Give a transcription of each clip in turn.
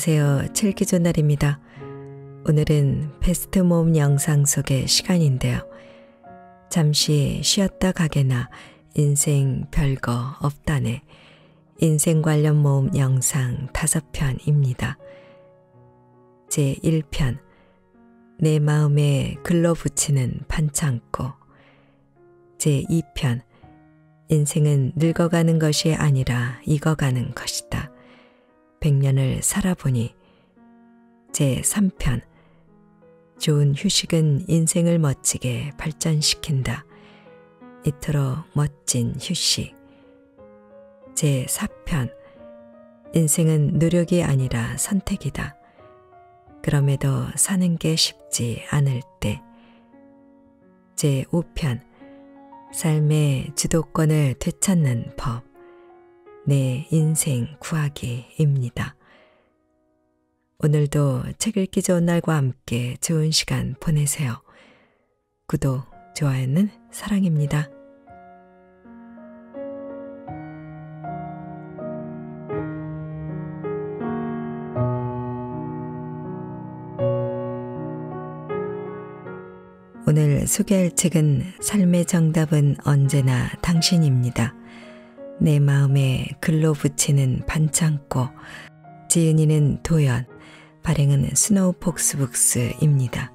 안녕하세요. 칠기조 날입니다. 오늘은 베스트 몸 영상 속의 시간인데요. 잠시 쉬었다 가게나 인생 별거 없다네 인생 관련 모음 영상 5편입니다. 제 1편 내 마음에 글러 붙이는 반창고 제 2편 인생은 늙어가는 것이 아니라 익어가는 것이다. 100년을 살아보니 제 3편 좋은 휴식은 인생을 멋지게 발전시킨다. 이토록 멋진 휴식 제 4편 인생은 노력이 아니라 선택이다. 그럼에도 사는 게 쉽지 않을 때제 5편 삶의 주도권을 되찾는 법내 인생 구하기입니다. 오늘도 책 읽기 좋은 날과 함께 좋은 시간 보내세요. 구독, 좋아요는 사랑입니다. 오늘 소개할 책은 삶의 정답은 언제나 당신입니다. 내 마음에 글로 붙이는 반창고, 지은이는 도연, 발행은 스노우 폭스북스입니다.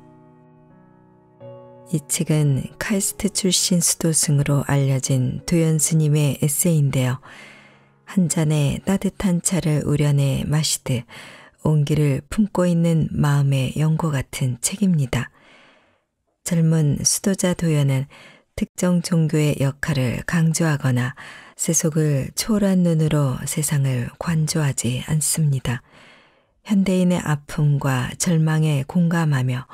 이 책은 카이스트 출신 수도승으로 알려진 도연 스님의 에세이인데요. 한 잔의 따뜻한 차를 우려내 마시듯 온기를 품고 있는 마음의 연고 같은 책입니다. 젊은 수도자 도연은 특정 종교의 역할을 강조하거나 세속을 초월한 눈으로 세상을 관조하지 않습니다. 현대인의 아픔과 절망에 공감하며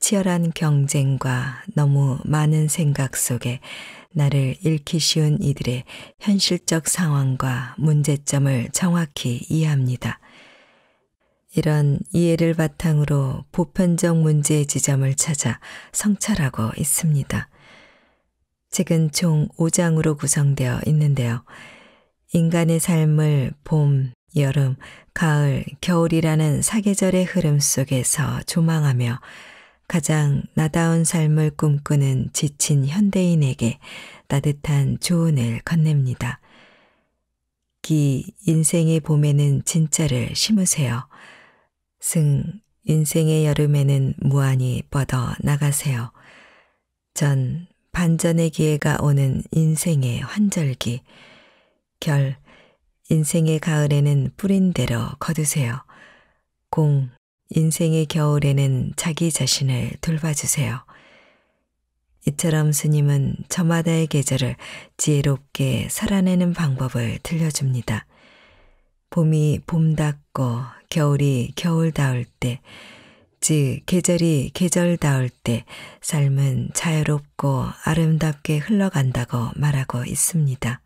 치열한 경쟁과 너무 많은 생각 속에 나를 잃기 쉬운 이들의 현실적 상황과 문제점을 정확히 이해합니다. 이런 이해를 바탕으로 보편적 문제의 지점을 찾아 성찰하고 있습니다. 책은 총 5장으로 구성되어 있는데요. 인간의 삶을 봄, 여름, 가을, 겨울이라는 사계절의 흐름 속에서 조망하며 가장 나다운 삶을 꿈꾸는 지친 현대인에게 따뜻한 조언을 건넵니다. 기, 인생의 봄에는 진짜를 심으세요. 승, 인생의 여름에는 무한히 뻗어 나가세요. 전 반전의 기회가 오는 인생의 환절기. 결, 인생의 가을에는 뿌린 대로 거두세요. 공, 인생의 겨울에는 자기 자신을 돌봐주세요. 이처럼 스님은 저마다의 계절을 지혜롭게 살아내는 방법을 들려줍니다. 봄이 봄답고 겨울이 겨울다울 때 어찌 계절이 계절다울 때 삶은 자유롭고 아름답게 흘러간다고 말하고 있습니다.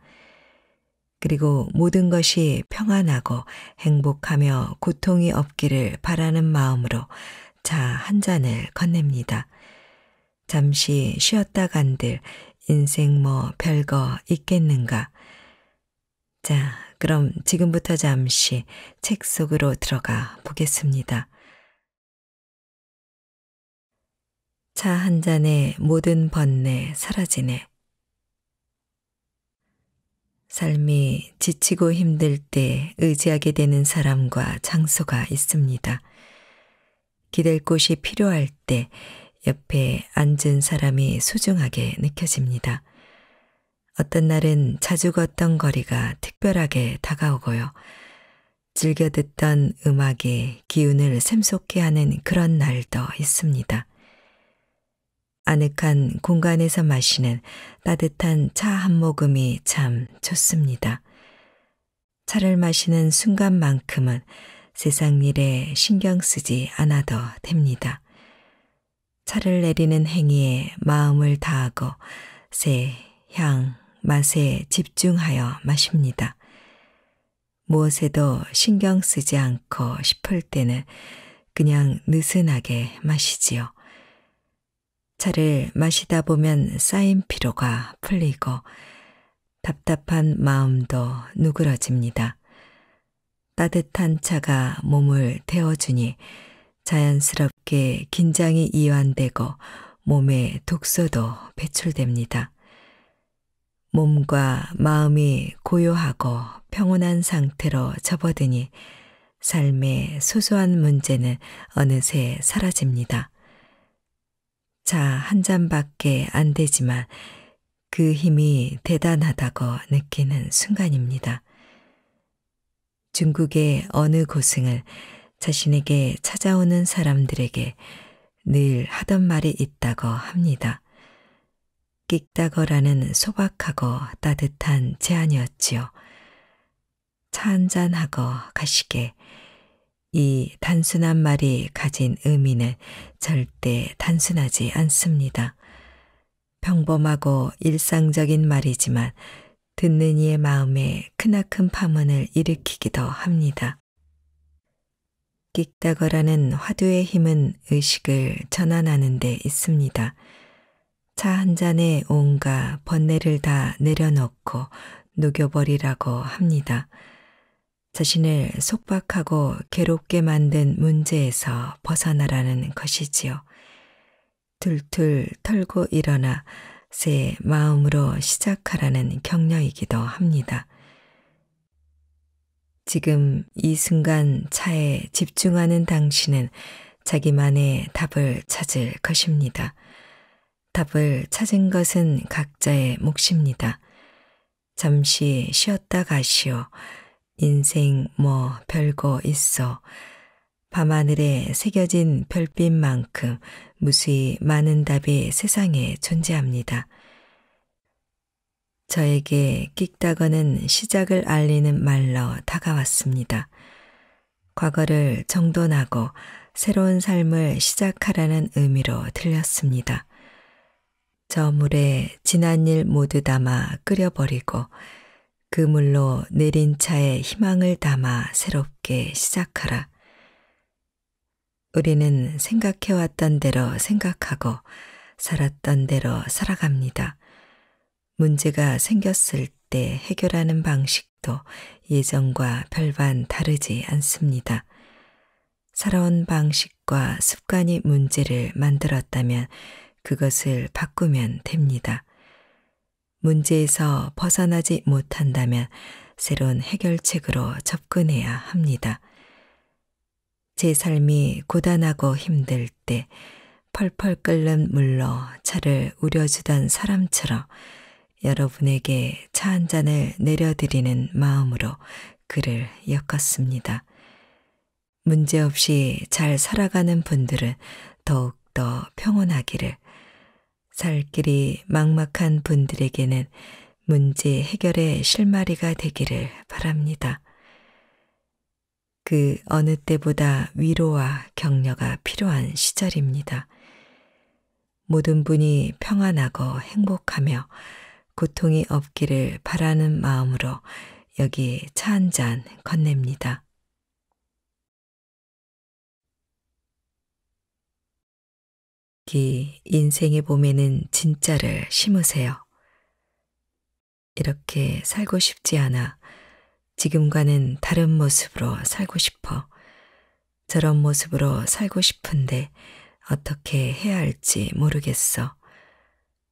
그리고 모든 것이 평안하고 행복하며 고통이 없기를 바라는 마음으로 차 한 잔을 건넵니다. 잠시 쉬었다 간들 인생 뭐 별거 있겠는가. 자, 그럼 지금부터 잠시 책 속으로 들어가 보겠습니다. 차한 잔에 모든 번뇌 사라지네. 삶이 지치고 힘들 때 의지하게 되는 사람과 장소가 있습니다. 기댈 곳이 필요할 때 옆에 앉은 사람이 소중하게 느껴집니다. 어떤 날은 자주 걷던 거리가 특별하게 다가오고요. 즐겨 듣던 음악이 기운을 샘솟게 하는 그런 날도 있습니다. 아늑한 공간에서 마시는 따뜻한 차 한 모금이 참 좋습니다. 차를 마시는 순간만큼은 세상 일에 신경 쓰지 않아도 됩니다. 차를 내리는 행위에 마음을 다하고 새, 향, 맛에 집중하여 마십니다. 무엇에도 신경 쓰지 않고 싶을 때는 그냥 느슨하게 마시지요. 차를 마시다 보면 쌓인 피로가 풀리고 답답한 마음도 누그러집니다. 따뜻한 차가 몸을 데워주니 자연스럽게 긴장이 이완되고 몸에 독소도 배출됩니다. 몸과 마음이 고요하고 평온한 상태로 접어드니 삶의 소소한 문제는 어느새 사라집니다. 차한 잔밖에 안 되지만 그 힘이 대단하다고 느끼는 순간입니다. 중국의 어느 고승을 자신에게 찾아오는 사람들에게 늘 하던 말이 있다고 합니다. 끽다거라는 소박하고 따뜻한 제안이었지요. 차 한 잔하고 가시게 이 단순한 말이 가진 의미는 절대 단순하지 않습니다. 평범하고 일상적인 말이지만 듣는 이의 마음에 크나큰 파문을 일으키기도 합니다. 끽다거라는 화두의 힘은 의식을 전환하는 데 있습니다. 차 한 잔에 온갖 번뇌를 다 내려놓고 녹여버리라고 합니다. 자신을 속박하고 괴롭게 만든 문제에서 벗어나라는 것이지요. 툴툴 털고 일어나 새 마음으로 시작하라는 격려이기도 합니다. 지금 이 순간 차에 집중하는 당신은 자기만의 답을 찾을 것입니다. 답을 찾은 것은 각자의 몫입니다. 잠시 쉬었다 가시오. 인생 뭐 별거 있어. 밤하늘에 새겨진 별빛만큼 무수히 많은 답이 세상에 존재합니다. 저에게 끽다거는 시작을 알리는 말로 다가왔습니다. 과거를 정돈하고 새로운 삶을 시작하라는 의미로 들렸습니다. 저 물에 지난 일 모두 담아 끓여버리고 그물로 내린 차에 희망을 담아 새롭게 시작하라. 우리는 생각해왔던 대로 생각하고 살았던 대로 살아갑니다. 문제가 생겼을 때 해결하는 방식도 예전과 별반 다르지 않습니다. 살아온 방식과 습관이 문제를 만들었다면 그것을 바꾸면 됩니다. 문제에서 벗어나지 못한다면 새로운 해결책으로 접근해야 합니다. 제 삶이 고단하고 힘들 때 펄펄 끓는 물로 차를 우려주던 사람처럼 여러분에게 차 한 잔을 내려드리는 마음으로 글을 엮었습니다. 문제없이 잘 살아가는 분들은 더욱더 평온하기를 살 길이 막막한 분들에게는 문제 해결의 실마리가 되기를 바랍니다. 그 어느 때보다 위로와 격려가 필요한 시절입니다. 모든 분이 평안하고 행복하며 고통이 없기를 바라는 마음으로 여기 차 한 잔 건넵니다. 특히 인생의 봄에는 진짜를 심으세요. 이렇게 살고 싶지 않아. 지금과는 다른 모습으로 살고 싶어. 저런 모습으로 살고 싶은데 어떻게 해야 할지 모르겠어.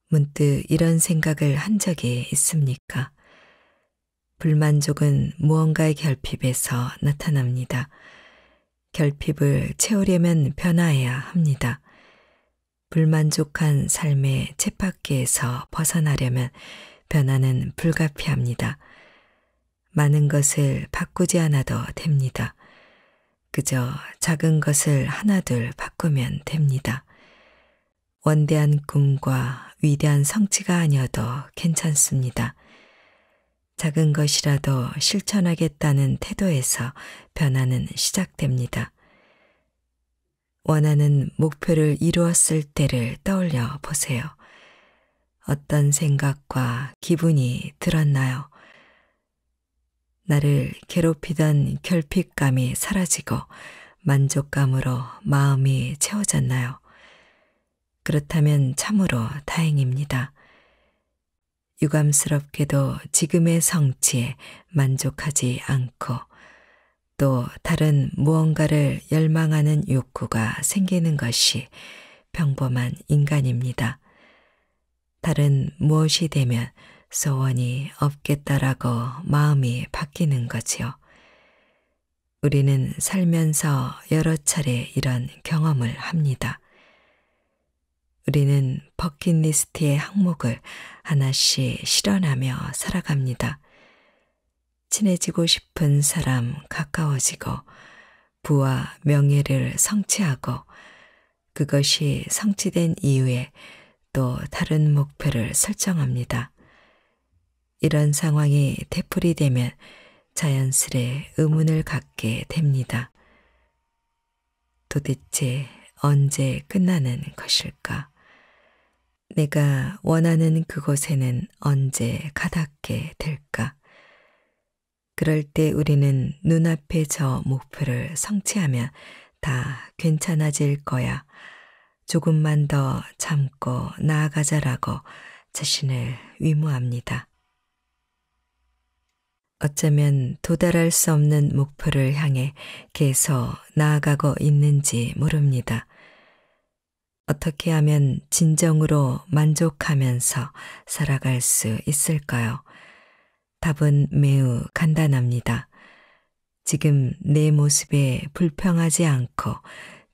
문득 이런 생각을 한 적이 있습니까? 불만족은 무언가의 결핍에서 나타납니다. 결핍을 채우려면 변화해야 합니다. 불만족한 삶의 채바퀴에서 벗어나려면 변화는 불가피합니다. 많은 것을 바꾸지 않아도 됩니다. 그저 작은 것을 하나둘 바꾸면 됩니다. 원대한 꿈과 위대한 성취가 아니어도 괜찮습니다. 작은 것이라도 실천하겠다는 태도에서 변화는 시작됩니다. 원하는 목표를 이루었을 때를 떠올려 보세요. 어떤 생각과 기분이 들었나요? 나를 괴롭히던 결핍감이 사라지고 만족감으로 마음이 채워졌나요? 그렇다면 참으로 다행입니다. 유감스럽게도 지금의 성취에 만족하지 않고 또 다른 무언가를 열망하는 욕구가 생기는 것이 평범한 인간입니다. 다른 무엇이 되면 소원이 없겠다라고 마음이 바뀌는 거지요. 우리는 살면서 여러 차례 이런 경험을 합니다. 우리는 버킷리스트의 항목을 하나씩 실현하며 살아갑니다. 친해지고 싶은 사람 가까워지고 부와 명예를 성취하고 그것이 성취된 이후에 또 다른 목표를 설정합니다. 이런 상황이 되풀이 되면 자연스레 의문을 갖게 됩니다. 도대체 언제 끝나는 것일까? 내가 원하는 그곳에는 언제 가닿게 될까? 그럴 때 우리는 눈앞에저 목표를 성취하면 다 괜찮아질 거야. 조금만 더 참고 나아가자라고 자신을 위무합니다. 어쩌면 도달할 수 없는 목표를 향해 계속 나아가고 있는지 모릅니다. 어떻게 하면 진정으로 만족하면서 살아갈 수 있을까요? 답은 매우 간단합니다. 지금 내 모습에 불평하지 않고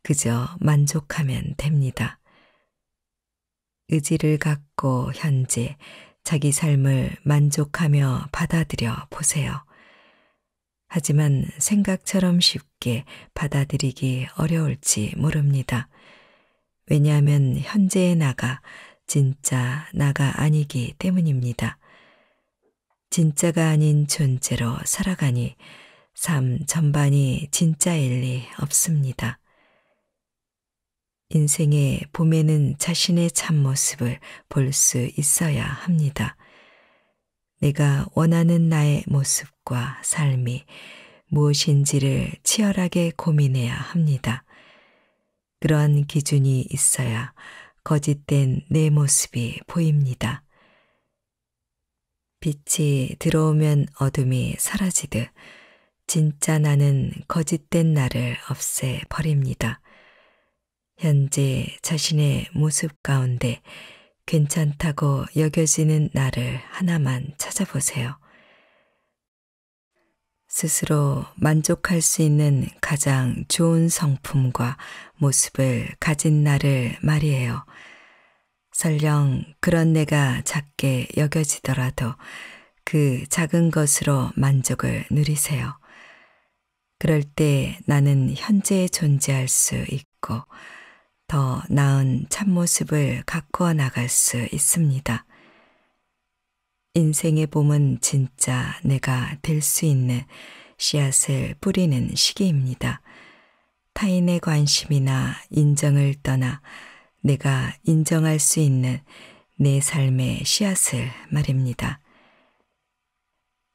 그저 만족하면 됩니다. 의지를 갖고 현재 자기 삶을 만족하며 받아들여 보세요. 하지만 생각처럼 쉽게 받아들이기 어려울지 모릅니다. 왜냐하면 현재의 나가 진짜 나가 아니기 때문입니다. 진짜가 아닌 존재로 살아가니 삶 전반이 진짜일 리 없습니다. 인생의 봄에는 자신의 참모습을 볼 수 있어야 합니다. 내가 원하는 나의 모습과 삶이 무엇인지를 치열하게 고민해야 합니다. 그러한 기준이 있어야 거짓된 내 모습이 보입니다. 빛이 들어오면 어둠이 사라지듯 진짜 나는 거짓된 나를 없애버립니다. 현재 자신의 모습 가운데 괜찮다고 여겨지는 나를 하나만 찾아보세요. 스스로 만족할 수 있는 가장 좋은 성품과 모습을 가진 나를 말이에요. 설령 그런 내가 작게 여겨지더라도 그 작은 것으로 만족을 누리세요. 그럴 때 나는 현재에 존재할 수 있고 더 나은 참모습을 가꾸어 나갈 수 있습니다. 인생의 봄은 진짜 내가 될 수 있는 씨앗을 뿌리는 시기입니다. 타인의 관심이나 인정을 떠나 내가 인정할 수 있는 내 삶의 씨앗을 말입니다.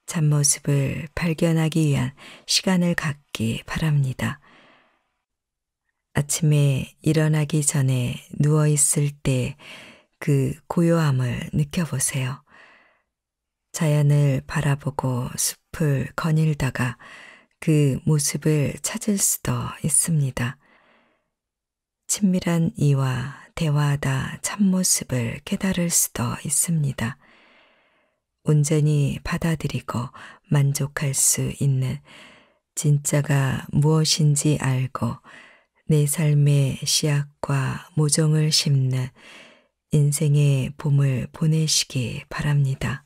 참모습을 발견하기 위한 시간을 갖기 바랍니다. 아침에 일어나기 전에 누워있을 때 그 고요함을 느껴보세요. 자연을 바라보고 숲을 거닐다가 그 모습을 찾을 수도 있습니다. 친밀한 이와 대화하다 참모습을 깨달을 수도 있습니다. 온전히 받아들이고 만족할 수 있는 진짜가 무엇인지 알고 내 삶의 씨앗과 모종을 심는 인생의 봄을 보내시기 바랍니다.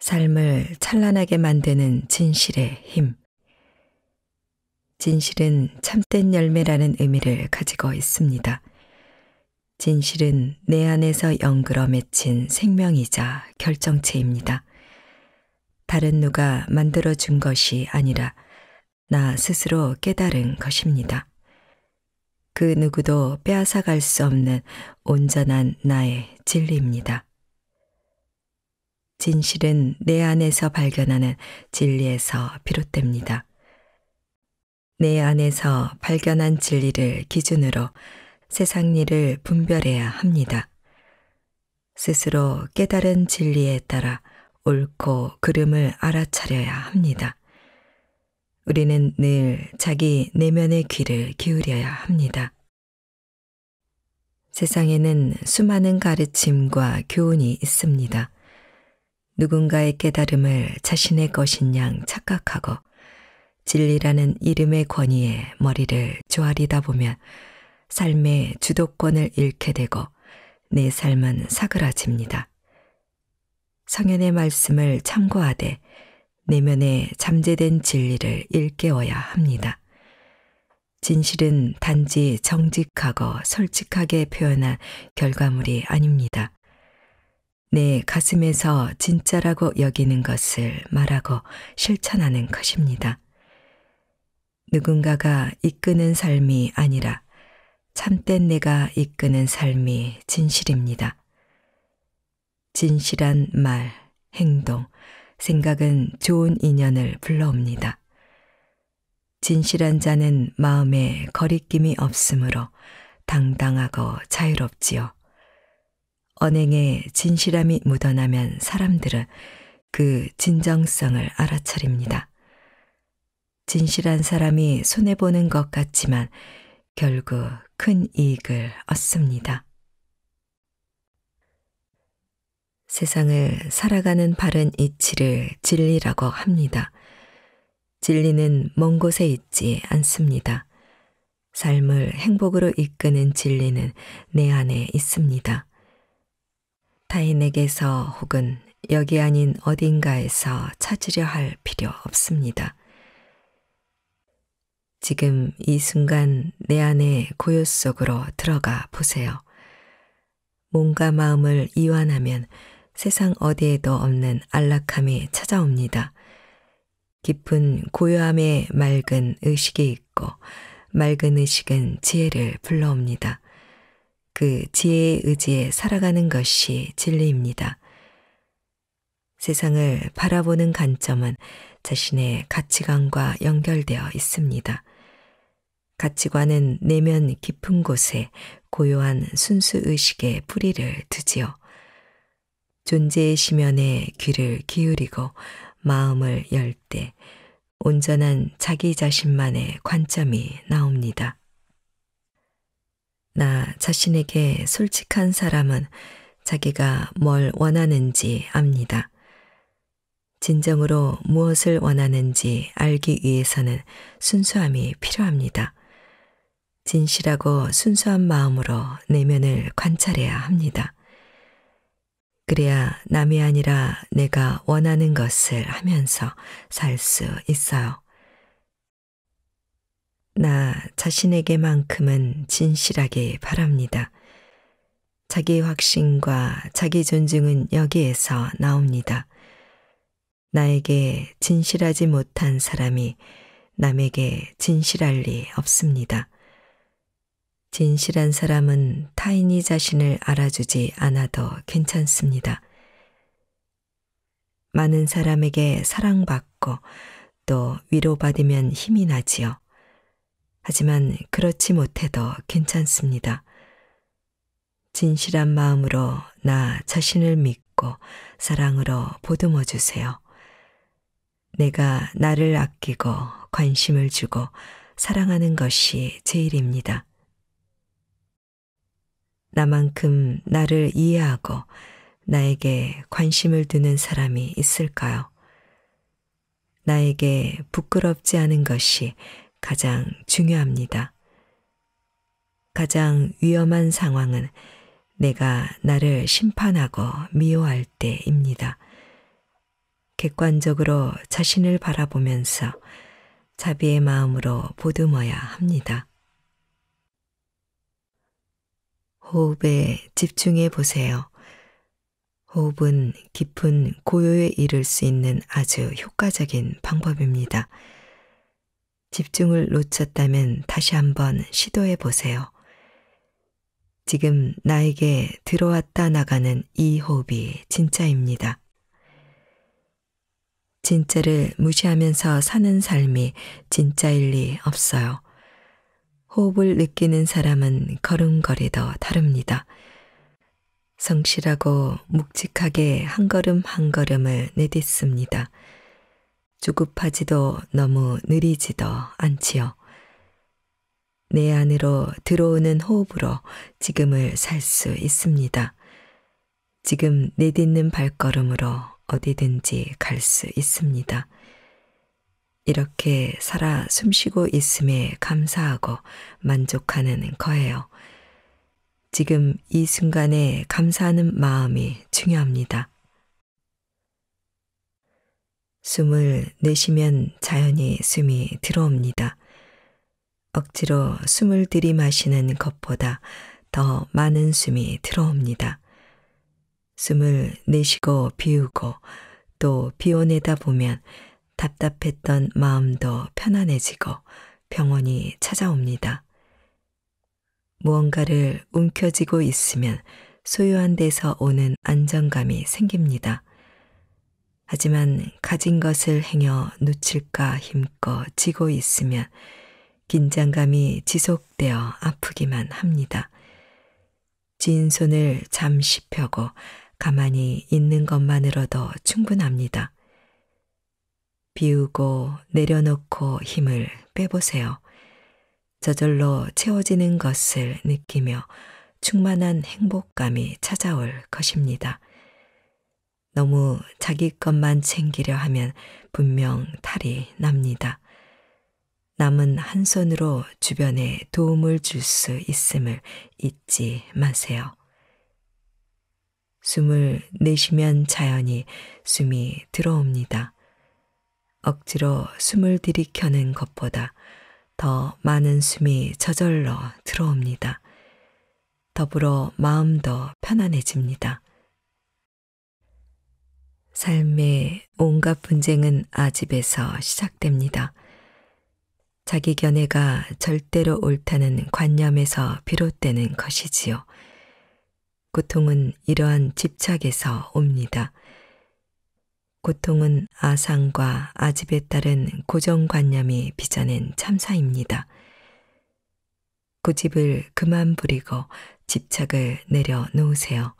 삶을 찬란하게 만드는 진실의 힘. 진실은 참된 열매라는 의미를 가지고 있습니다. 진실은 내 안에서 영그러 맺힌 생명이자 결정체입니다. 다른 누가 만들어준 것이 아니라 나 스스로 깨달은 것입니다. 그 누구도 빼앗아갈 수 없는 온전한 나의 진리입니다. 진실은 내 안에서 발견하는 진리에서 비롯됩니다. 내 안에서 발견한 진리를 기준으로 세상 일을 분별해야 합니다. 스스로 깨달은 진리에 따라 옳고 그름을 알아차려야 합니다. 우리는 늘 자기 내면의 귀를 기울여야 합니다. 세상에는 수많은 가르침과 교훈이 있습니다. 누군가의 깨달음을 자신의 것인 양 착각하고 진리라는 이름의 권위에 머리를 조아리다 보면 삶의 주도권을 잃게 되고 내 삶은 사그라집니다. 성현의 말씀을 참고하되 내면에 잠재된 진리를 일깨워야 합니다. 진실은 단지 정직하고 솔직하게 표현한 결과물이 아닙니다. 내 가슴에서 진짜라고 여기는 것을 말하고 실천하는 것입니다. 누군가가 이끄는 삶이 아니라 참된 내가 이끄는 삶이 진실입니다. 진실한 말, 행동, 생각은 좋은 인연을 불러옵니다. 진실한 자는 마음에 거리낌이 없으므로 당당하고 자유롭지요. 언행에 진실함이 묻어나면 사람들은 그 진정성을 알아차립니다. 진실한 사람이 손해보는 것 같지만 결국 큰 이익을 얻습니다. 세상을 살아가는 바른 이치를 진리라고 합니다. 진리는 먼 곳에 있지 않습니다. 삶을 행복으로 이끄는 진리는 내 안에 있습니다. 타인에게서 혹은 여기 아닌 어딘가에서 찾으려 할 필요 없습니다. 지금 이 순간 내 안의 고요 속으로 들어가 보세요. 몸과 마음을 이완하면 세상 어디에도 없는 안락함이 찾아옵니다. 깊은 고요함에 맑은 의식이 있고 맑은 의식은 지혜를 불러옵니다. 그 지혜의 의지에 살아가는 것이 진리입니다. 세상을 바라보는 관점은 자신의 가치관과 연결되어 있습니다. 가치관은 내면 깊은 곳에 고요한 순수의식의 뿌리를 두지요. 존재의 심연에 귀를 기울이고 마음을 열 때 온전한 자기 자신만의 관점이 나옵니다. 나 자신에게 솔직한 사람은 자기가 뭘 원하는지 압니다. 진정으로 무엇을 원하는지 알기 위해서는 순수함이 필요합니다. 진실하고 순수한 마음으로 내면을 관찰해야 합니다. 그래야 남이 아니라 내가 원하는 것을 하면서 살 수 있어요. 나 자신에게만큼은 진실하게 바랍니다. 자기 확신과 자기 존중은 여기에서 나옵니다. 나에게 진실하지 못한 사람이 남에게 진실할 리 없습니다. 진실한 사람은 타인이 자신을 알아주지 않아도 괜찮습니다. 많은 사람에게 사랑받고 또 위로받으면 힘이 나지요. 하지만 그렇지 못해도 괜찮습니다. 진실한 마음으로 나 자신을 믿고 사랑으로 보듬어 주세요. 내가 나를 아끼고 관심을 주고 사랑하는 것이 제일입니다. 나만큼 나를 이해하고 나에게 관심을 두는 사람이 있을까요? 나에게 부끄럽지 않은 것이 가장 중요합니다. 가장 위험한 상황은 내가 나를 심판하고 미워할 때입니다. 객관적으로 자신을 바라보면서 자비의 마음으로 보듬어야 합니다. 호흡에 집중해 보세요. 호흡은 깊은 고요에 이를 수 있는 아주 효과적인 방법입니다. 집중을 놓쳤다면 다시 한번 시도해 보세요. 지금 나에게 들어왔다 나가는 이 호흡이 진짜입니다. 진짜를 무시하면서 사는 삶이 진짜일 리 없어요. 호흡을 느끼는 사람은 걸음걸이도 다릅니다. 성실하고 묵직하게 한 걸음 한 걸음을 내딛습니다. 조급하지도 너무 느리지도 않지요. 내 안으로 들어오는 호흡으로 지금을 살 수 있습니다. 지금 내딛는 발걸음으로 어디든지 갈 수 있습니다. 이렇게 살아 숨쉬고 있음에 감사하고 만족하는 거예요. 지금 이 순간에 감사하는 마음이 중요합니다. 숨을 내쉬면 자연히 숨이 들어옵니다. 억지로 숨을 들이마시는 것보다 더 많은 숨이 들어옵니다. 숨을 내쉬고 비우고 또 비워내다 보면 답답했던 마음도 편안해지고 병원이 찾아옵니다. 무언가를 움켜쥐고 있으면 소유한 데서 오는 안정감이 생깁니다. 하지만 가진 것을 행여 놓칠까 힘껏 지고 있으면 긴장감이 지속되어 아프기만 합니다. 진 손을 잠시 펴고 가만히 있는 것만으로도 충분합니다. 비우고 내려놓고 힘을 빼보세요. 저절로 채워지는 것을 느끼며 충만한 행복감이 찾아올 것입니다. 너무 자기 것만 챙기려 하면 분명 탈이 납니다. 남은 한 손으로 주변에 도움을 줄 수 있음을 잊지 마세요. 숨을 내쉬면 자연히 숨이 들어옵니다. 억지로 숨을 들이켜는 것보다 더 많은 숨이 저절로 들어옵니다. 더불어 마음도 편안해집니다. 삶의 온갖 분쟁은 아집에서 시작됩니다. 자기 견해가 절대로 옳다는 관념에서 비롯되는 것이지요. 고통은 이러한 집착에서 옵니다. 고통은 아상과 아집에 따른 고정관념이 빚어낸 참사입니다. 고집을 그만 부리고 집착을 내려놓으세요.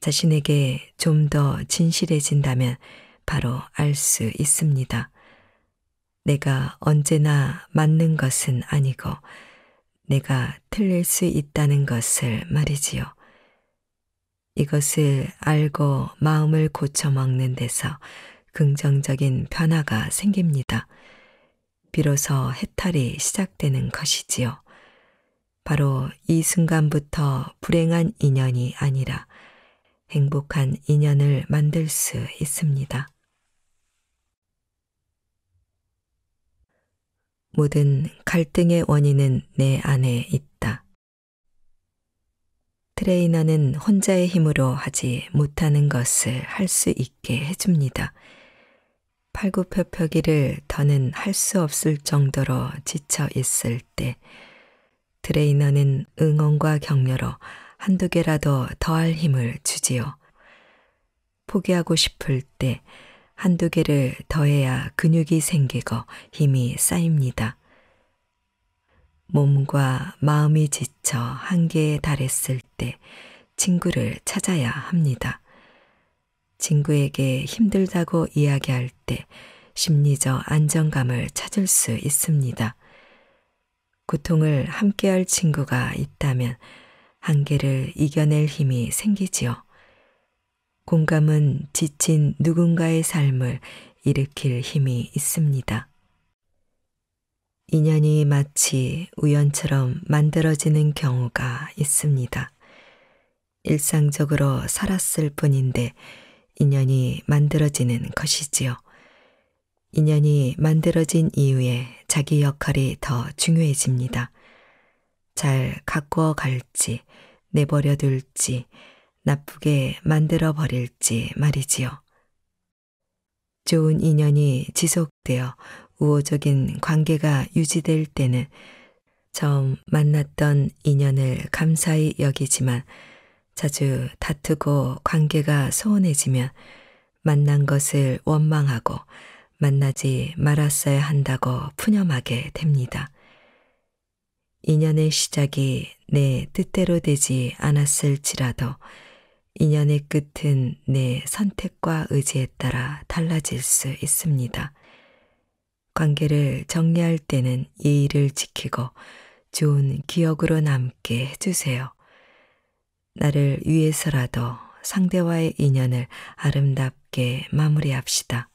자신에게 좀 더 진실해진다면 바로 알 수 있습니다. 내가 언제나 맞는 것은 아니고 내가 틀릴 수 있다는 것을 말이지요. 이것을 알고 마음을 고쳐먹는 데서 긍정적인 변화가 생깁니다. 비로소 해탈이 시작되는 것이지요. 바로 이 순간부터 불행한 인연이 아니라 행복한 인연을 만들 수 있습니다. 모든 갈등의 원인은 내 안에 있다. 트레이너는 혼자의 힘으로 하지 못하는 것을 할 수 있게 해줍니다. 팔굽혀펴기를 더는 할 수 없을 정도로 지쳐 있을 때 트레이너는 응원과 격려로 한두 개라도 더할 힘을 주지요. 포기하고 싶을 때 한두 개를 더해야 근육이 생기고 힘이 쌓입니다. 몸과 마음이 지쳐 한계에 달했을 때 친구를 찾아야 합니다. 친구에게 힘들다고 이야기할 때 심리적 안정감을 찾을 수 있습니다. 고통을 함께할 친구가 있다면 한계를 이겨낼 힘이 생기지요. 공감은 지친 누군가의 삶을 일으킬 힘이 있습니다. 인연이 마치 우연처럼 만들어지는 경우가 있습니다. 일상적으로 살았을 뿐인데 인연이 만들어지는 것이지요. 인연이 만들어진 이후에 자기 역할이 더 중요해집니다. 잘가꾸 갈지, 내버려 둘지, 나쁘게 만들어 버릴지 말이지요. 좋은 인연이 지속되어 우호적인 관계가 유지될 때는 처음 만났던 인연을 감사히 여기지만 자주 다투고 관계가 소원해지면 만난 것을 원망하고 만나지 말았어야 한다고 푸념하게 됩니다. 인연의 시작이 내 뜻대로 되지 않았을지라도 인연의 끝은 내 선택과 의지에 따라 달라질 수 있습니다. 관계를 정리할 때는 예의를 지키고 좋은 기억으로 남게 해주세요. 나를 위해서라도 상대와의 인연을 아름답게 마무리합시다.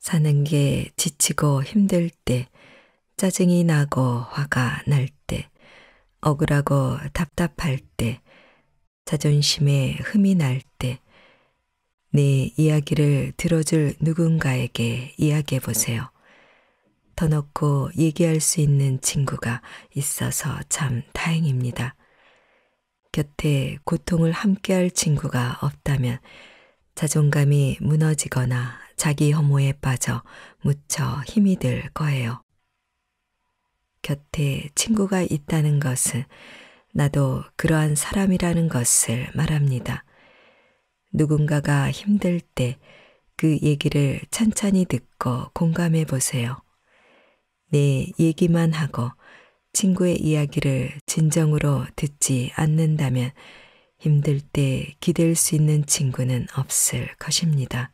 사는 게 지치고 힘들 때, 짜증이 나고 화가 날 때, 억울하고 답답할 때, 자존심에 흠이 날 때, 네 이야기를 들어줄 누군가에게 이야기해 보세요. 터놓고 얘기할 수 있는 친구가 있어서 참 다행입니다. 곁에 고통을 함께할 친구가 없다면 자존감이 무너지거나 자기 혐오에 빠져 무척 힘이 들 거예요. 곁에 친구가 있다는 것은 나도 그러한 사람이라는 것을 말합니다. 누군가가 힘들 때 그 얘기를 찬찬히 듣고 공감해 보세요. 내 네, 얘기만 하고 친구의 이야기를 진정으로 듣지 않는다면 힘들 때 기댈 수 있는 친구는 없을 것입니다.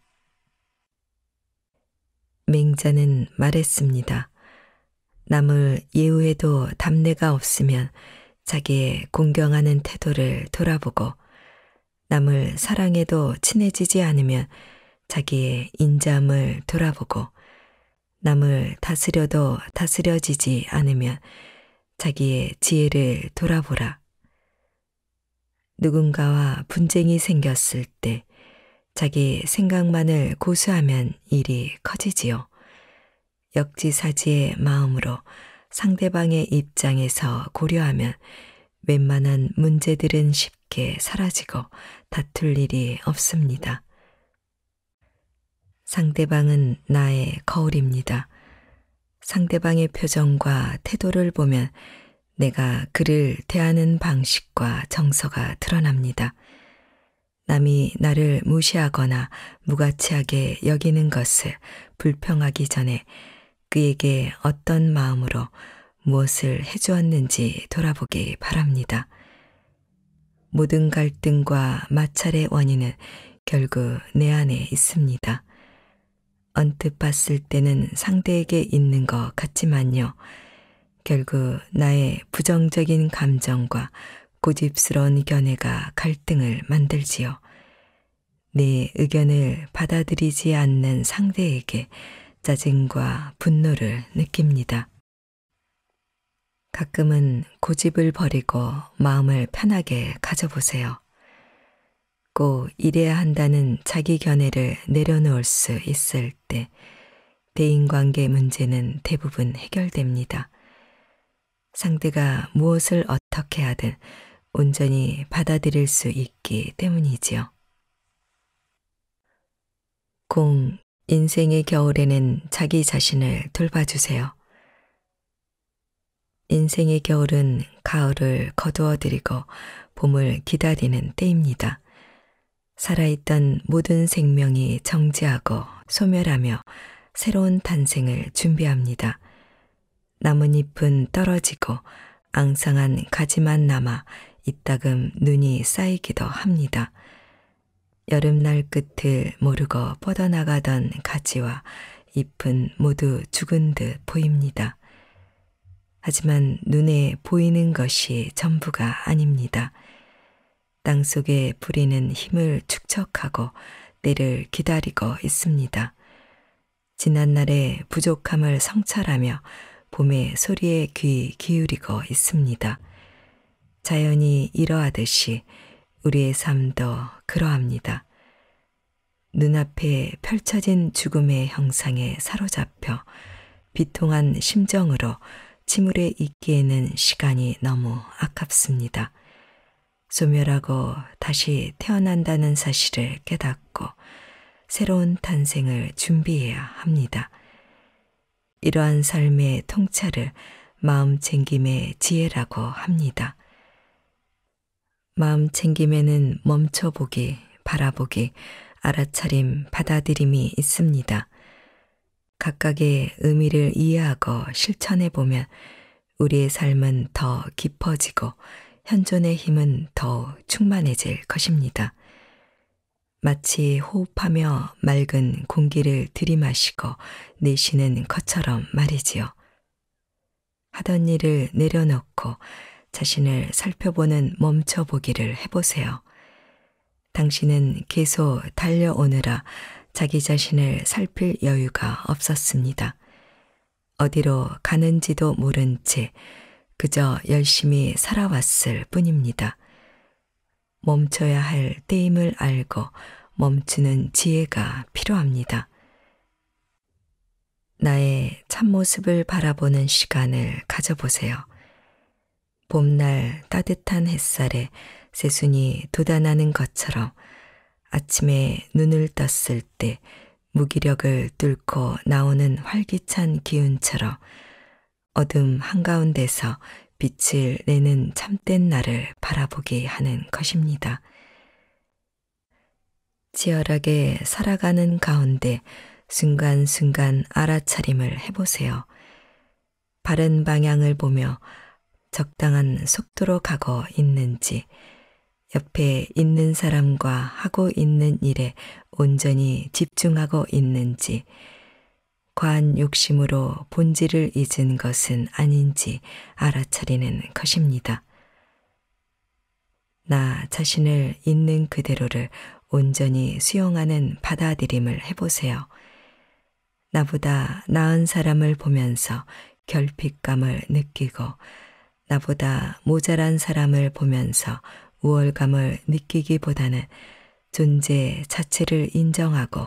맹자는 말했습니다. 남을 예우해도 답례가 없으면 자기의 공경하는 태도를 돌아보고 남을 사랑해도 친해지지 않으면 자기의 인자함을 돌아보고 남을 다스려도 다스려지지 않으면 자기의 지혜를 돌아보라. 누군가와 분쟁이 생겼을 때 자기 생각만을 고수하면 일이 커지지요. 역지사지의 마음으로 상대방의 입장에서 고려하면 웬만한 문제들은 쉽 쉽게 사라지고 다툴 일이 없습니다. 상대방은 나의 거울입니다. 상대방의 표정과 태도를 보면 내가 그를 대하는 방식과 정서가 드러납니다. 남이 나를 무시하거나 무가치하게 여기는 것을 불평하기 전에 그에게 어떤 마음으로 무엇을 해주었는지 돌아보기 바랍니다. 모든 갈등과 마찰의 원인은 결국 내 안에 있습니다. 언뜻 봤을 때는 상대에게 있는 것 같지만요. 결국 나의 부정적인 감정과 고집스러운 견해가 갈등을 만들지요. 내 의견을 받아들이지 않는 상대에게 짜증과 분노를 느낍니다. 가끔은 고집을 버리고 마음을 편하게 가져보세요. 꼭 이래야 한다는 자기 견해를 내려놓을 수 있을 때 대인관계 문제는 대부분 해결됩니다. 상대가 무엇을 어떻게 하든 온전히 받아들일 수 있기 때문이지요. 공, 인생의 겨울에는 자기 자신을 돌봐주세요. 인생의 겨울은 가을을 거두어들이고 봄을 기다리는 때입니다. 살아있던 모든 생명이 정지하고 소멸하며 새로운 탄생을 준비합니다. 나뭇잎은 떨어지고 앙상한 가지만 남아 이따금 눈이 쌓이기도 합니다. 여름날 끝을 모르고 뻗어나가던 가지와 잎은 모두 죽은 듯 보입니다. 하지만 눈에 보이는 것이 전부가 아닙니다. 땅 속에 뿌리는 힘을 축적하고 때를 기다리고 있습니다. 지난날의 부족함을 성찰하며 봄의 소리에 귀 기울이고 있습니다. 자연이 이러하듯이 우리의 삶도 그러합니다. 눈앞에 펼쳐진 죽음의 형상에 사로잡혀 비통한 심정으로 지물에 있기에는 시간이 너무 아깝습니다. 소멸하고 다시 태어난다는 사실을 깨닫고 새로운 탄생을 준비해야 합니다. 이러한 삶의 통찰을 마음 챙김의 지혜라고 합니다. 마음 챙김에는 멈춰보기, 바라보기, 알아차림, 받아들임이 있습니다. 각각의 의미를 이해하고 실천해 보면 우리의 삶은 더 깊어지고 현존의 힘은 더 충만해질 것입니다. 마치 호흡하며 맑은 공기를 들이마시고 내쉬는 것처럼 말이지요. 하던 일을 내려놓고 자신을 살펴보는 멈춰보기를 해보세요. 당신은 계속 달려오느라 자기 자신을 살필 여유가 없었습니다. 어디로 가는지도 모른 채 그저 열심히 살아왔을 뿐입니다. 멈춰야 할 때임을 알고 멈추는 지혜가 필요합니다. 나의 참모습을 바라보는 시간을 가져보세요. 봄날 따뜻한 햇살에 새순이 돋아나는 것처럼 아침에 눈을 떴을 때 무기력을 뚫고 나오는 활기찬 기운처럼 어둠 한가운데서 빛을 내는 참된 나를 바라보게 하는 것입니다. 치열하게 살아가는 가운데 순간순간 알아차림을 해보세요. 바른 방향을 보며 적당한 속도로 가고 있는지, 옆에 있는 사람과 하고 있는 일에 온전히 집중하고 있는지, 과한 욕심으로 본질을 잊은 것은 아닌지 알아차리는 것입니다. 나 자신을 있는 그대로를 온전히 수용하는 받아들임을 해보세요. 나보다 나은 사람을 보면서 결핍감을 느끼고, 나보다 모자란 사람을 보면서 우월감을 느끼기보다는 존재 자체를 인정하고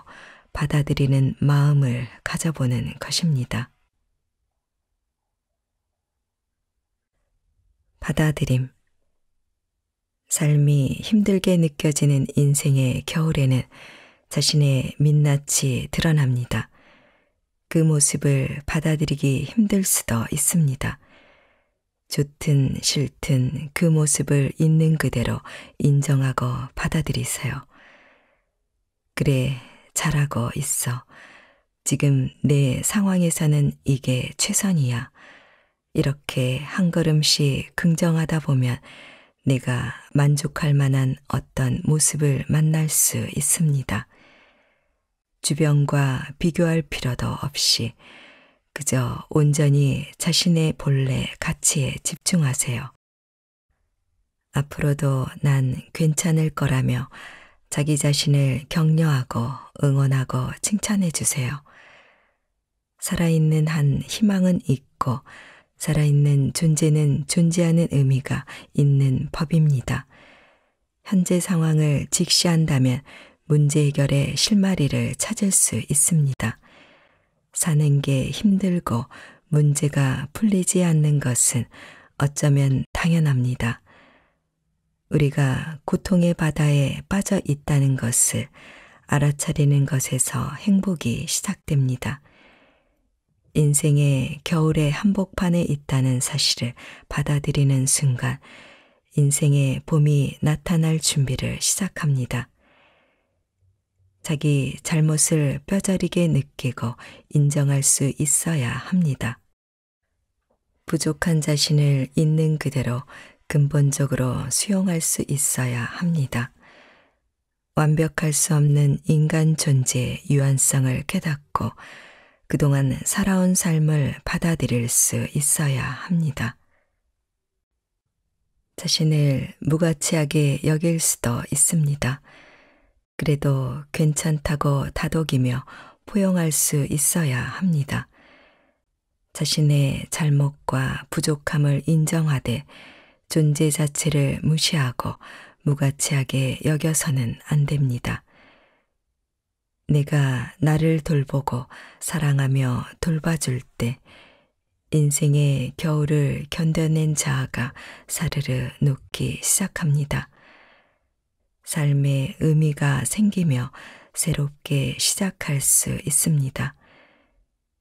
받아들이는 마음을 가져보는 것입니다. 받아들임 삶이 힘들게 느껴지는 인생의 겨울에는 자신의 민낯이 드러납니다. 그 모습을 받아들이기 힘들 수도 있습니다. 좋든 싫든 그 모습을 있는 그대로 인정하고 받아들이세요. 그래, 잘하고 있어. 지금 내 상황에서는 이게 최선이야. 이렇게 한 걸음씩 긍정하다 보면 내가 만족할 만한 어떤 모습을 만날 수 있습니다. 주변과 비교할 필요도 없이 그저 온전히 자신의 본래 가치에 집중하세요. 앞으로도 난 괜찮을 거라며 자기 자신을 격려하고 응원하고 칭찬해 주세요. 살아있는 한 희망은 있고 살아있는 존재는 존재하는 의미가 있는 법입니다. 현재 상황을 직시한다면 문제 해결의 실마리를 찾을 수 있습니다. 사는 게 힘들고 문제가 풀리지 않는 것은 어쩌면 당연합니다. 우리가 고통의 바다에 빠져 있다는 것을 알아차리는 것에서 행복이 시작됩니다. 인생의 겨울의 한복판에 있다는 사실을 받아들이는 순간 인생의 봄이 나타날 준비를 시작합니다. 자기 잘못을 뼈저리게 느끼고 인정할 수 있어야 합니다. 부족한 자신을 있는 그대로 근본적으로 수용할 수 있어야 합니다. 완벽할 수 없는 인간 존재의 유한성을 깨닫고 그동안 살아온 삶을 받아들일 수 있어야 합니다. 자신을 무가치하게 여길 수도 있습니다. 그래도 괜찮다고 다독이며 포용할 수 있어야 합니다. 자신의 잘못과 부족함을 인정하되 존재 자체를 무시하고 무가치하게 여겨서는 안 됩니다. 내가 나를 돌보고 사랑하며 돌봐줄 때 인생의 겨울을 견뎌낸 자아가 사르르 녹기 시작합니다. 삶에 의미가 생기며 새롭게 시작할 수 있습니다.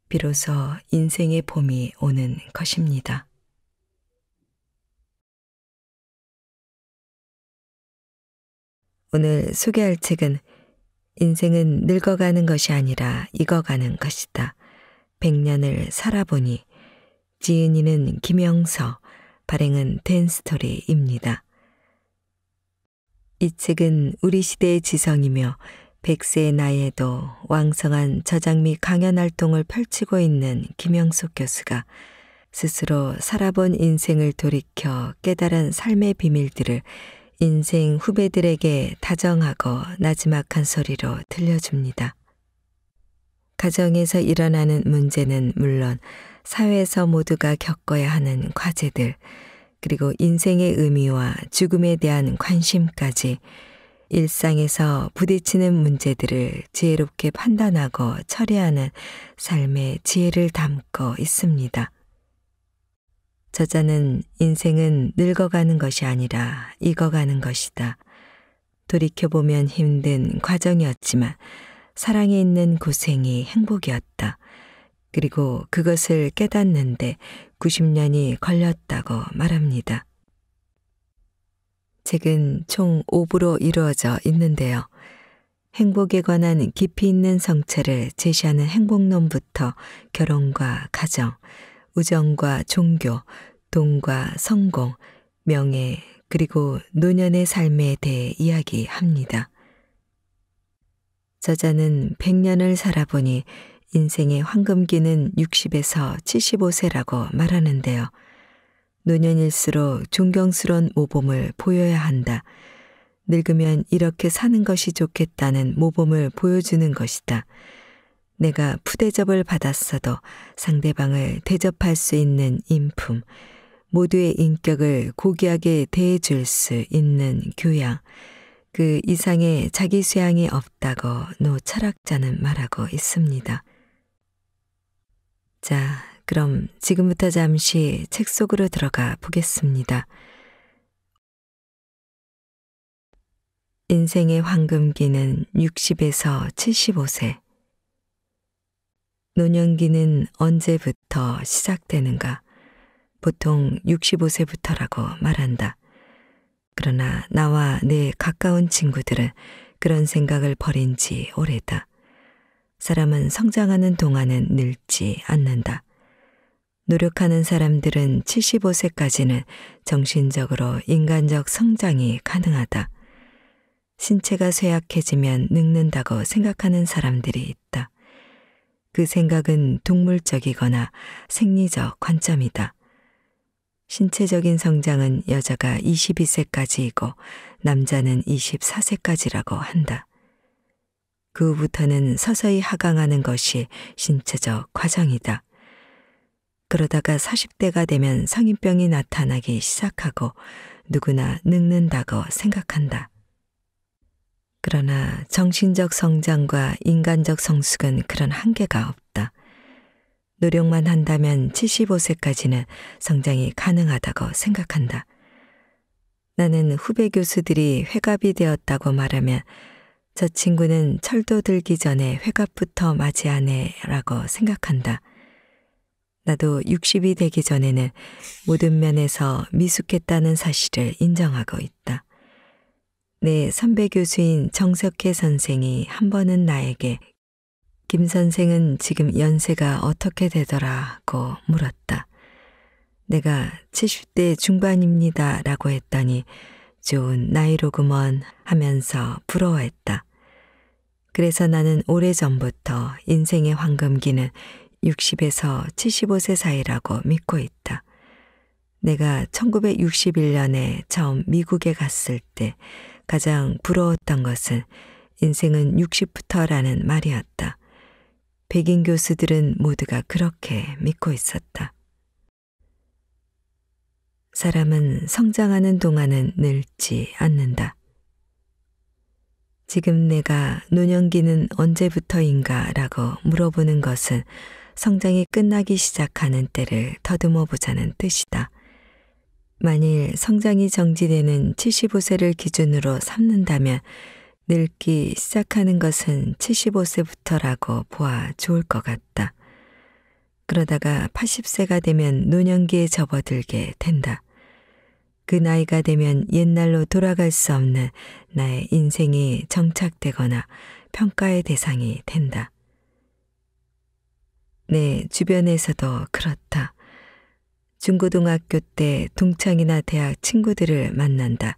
비로소 인생의 봄이 오는 것입니다. 오늘 소개할 책은 인생은 늙어가는 것이 아니라 익어가는 것이다. 1년을 살아보니 지은이는 김영서, 발행은 텐스토리입니다. 이 책은 우리 시대의 지성이며 백세의 나이에도 왕성한 저장 및 강연 활동을 펼치고 있는 김영숙 교수가 스스로 살아본 인생을 돌이켜 깨달은 삶의 비밀들을 인생 후배들에게 다정하고 나지막한 소리로 들려줍니다. 가정에서 일어나는 문제는 물론 사회에서 모두가 겪어야 하는 과제들, 그리고 인생의 의미와 죽음에 대한 관심까지 일상에서 부딪히는 문제들을 지혜롭게 판단하고 처리하는 삶의 지혜를 담고 있습니다. 저자는 인생은 늙어가는 것이 아니라 익어가는 것이다. 돌이켜보면 힘든 과정이었지만 사랑에 있는 고생이 행복이었다. 그리고 그것을 깨닫는데 90년이 걸렸다고 말합니다. 책은 총 5부로 이루어져 있는데요. 행복에 관한 깊이 있는 성찰을 제시하는 행복론부터 결혼과 가정, 우정과 종교, 돈과 성공, 명예, 그리고 노년의 삶에 대해 이야기합니다. 저자는 100년을 살아보니 인생의 황금기는 60에서 75세라고 말하는데요. 노년일수록 존경스러운 모범을 보여야 한다. 늙으면 이렇게 사는 것이 좋겠다는 모범을 보여주는 것이다. 내가 푸대접을 받았어도 상대방을 대접할 수 있는 인품, 모두의 인격을 고귀하게 대해줄 수 있는 교양, 그 이상의 자기 수양이 없다고 노 철학자는 말하고 있습니다. 자, 그럼 지금부터 잠시 책 속으로 들어가 보겠습니다. 인생의 황금기는 60에서 75세. 노년기는 언제부터 시작되는가? 보통 65세부터라고 말한다. 그러나 나와 내 가까운 친구들은 그런 생각을 버린 지 오래다. 사람은 성장하는 동안은 늙지 않는다. 노력하는 사람들은 75세까지는 정신적으로 인간적 성장이 가능하다. 신체가 쇠약해지면 늙는다고 생각하는 사람들이 있다. 그 생각은 동물적이거나 생리적 관점이다. 신체적인 성장은 여자가 22세까지이고 남자는 24세까지라고 한다. 그 후부터는 서서히 하강하는 것이 신체적 과정이다. 그러다가 40대가 되면 성인병이 나타나기 시작하고 누구나 늙는다고 생각한다. 그러나 정신적 성장과 인간적 성숙은 그런 한계가 없다. 노력만 한다면 75세까지는 성장이 가능하다고 생각한다. 나는 후배 교수들이 회갑이 되었다고 말하면 저 친구는 철도 들기 전에 회갑부터 맞이하네라고 생각한다. 나도 60이 되기 전에는 모든 면에서 미숙했다는 사실을 인정하고 있다. 내 선배 교수인 정석혜 선생이 한 번은 나에게 김 선생은 지금 연세가 어떻게 되더라고 물었다. 내가 70대 중반입니다 라고 했더니 좋은 나이로구먼 하면서 부러워했다. 그래서 나는 오래전부터 인생의 황금기는 60에서 75세 사이라고 믿고 있다. 내가 1961년에 처음 미국에 갔을 때 가장 부러웠던 것은 인생은 60부터라는 말이었다. 백인 교수들은 모두가 그렇게 믿고 있었다. 사람은 성장하는 동안은 늙지 않는다. 지금 내가 노년기는 언제부터인가 라고 물어보는 것은 성장이 끝나기 시작하는 때를 더듬어 보자는 뜻이다. 만일 성장이 정지되는 75세를 기준으로 삼는다면 늙기 시작하는 것은 75세부터라고 보아 좋을 것 같다. 그러다가 80세가 되면 노년기에 접어들게 된다. 그 나이가 되면 옛날로 돌아갈 수 없는 나의 인생이 정착되거나 평가의 대상이 된다. 내 주변에서도 그렇다. 중고등학교 때 동창이나 대학 친구들을 만난다.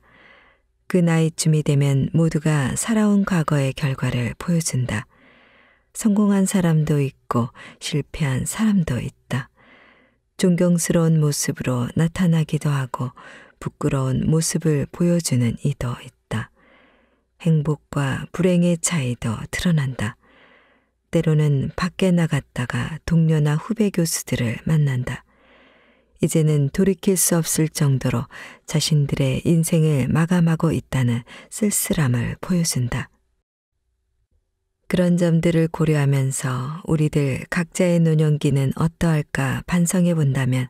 그 나이쯤이 되면 모두가 살아온 과거의 결과를 보여준다. 성공한 사람도 있고 실패한 사람도 있다. 존경스러운 모습으로 나타나기도 하고 부끄러운 모습을 보여주는 이도 있다. 행복과 불행의 차이도 드러난다. 때로는 밖에 나갔다가 동료나 후배 교수들을 만난다. 이제는 돌이킬 수 없을 정도로 자신들의 인생을 마감하고 있다는 쓸쓸함을 보여준다. 그런 점들을 고려하면서 우리들 각자의 노년기는 어떠할까 반성해 본다면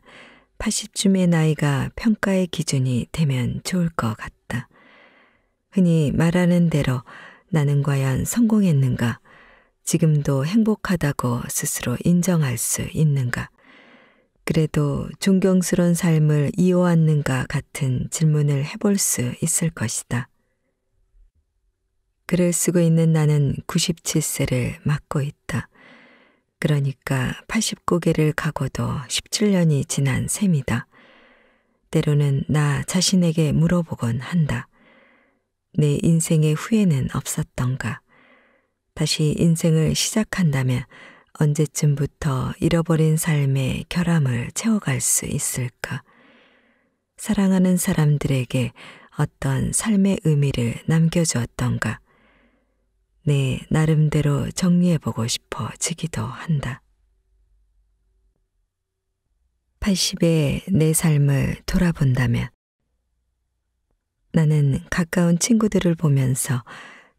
80쯤의 나이가 평가의 기준이 되면 좋을 것 같다. 흔히 말하는 대로 나는 과연 성공했는가, 지금도 행복하다고 스스로 인정할 수 있는가, 그래도 존경스러운 삶을 이어왔는가 같은 질문을 해볼 수 있을 것이다. 글을 쓰고 있는 나는 97세를 맞고 있다. 그러니까 89개를 가고도 17년이 지난 셈이다. 때로는 나 자신에게 물어보곤 한다. 내 인생의 후회는 없었던가. 다시 인생을 시작한다면 언제쯤부터 잃어버린 삶의 결함을 채워갈 수 있을까? 사랑하는 사람들에게 어떤 삶의 의미를 남겨주었던가? 내 네, 나름대로 정리해보고 싶어지기도 한다. 80에 내 삶을 돌아본다면 나는 가까운 친구들을 보면서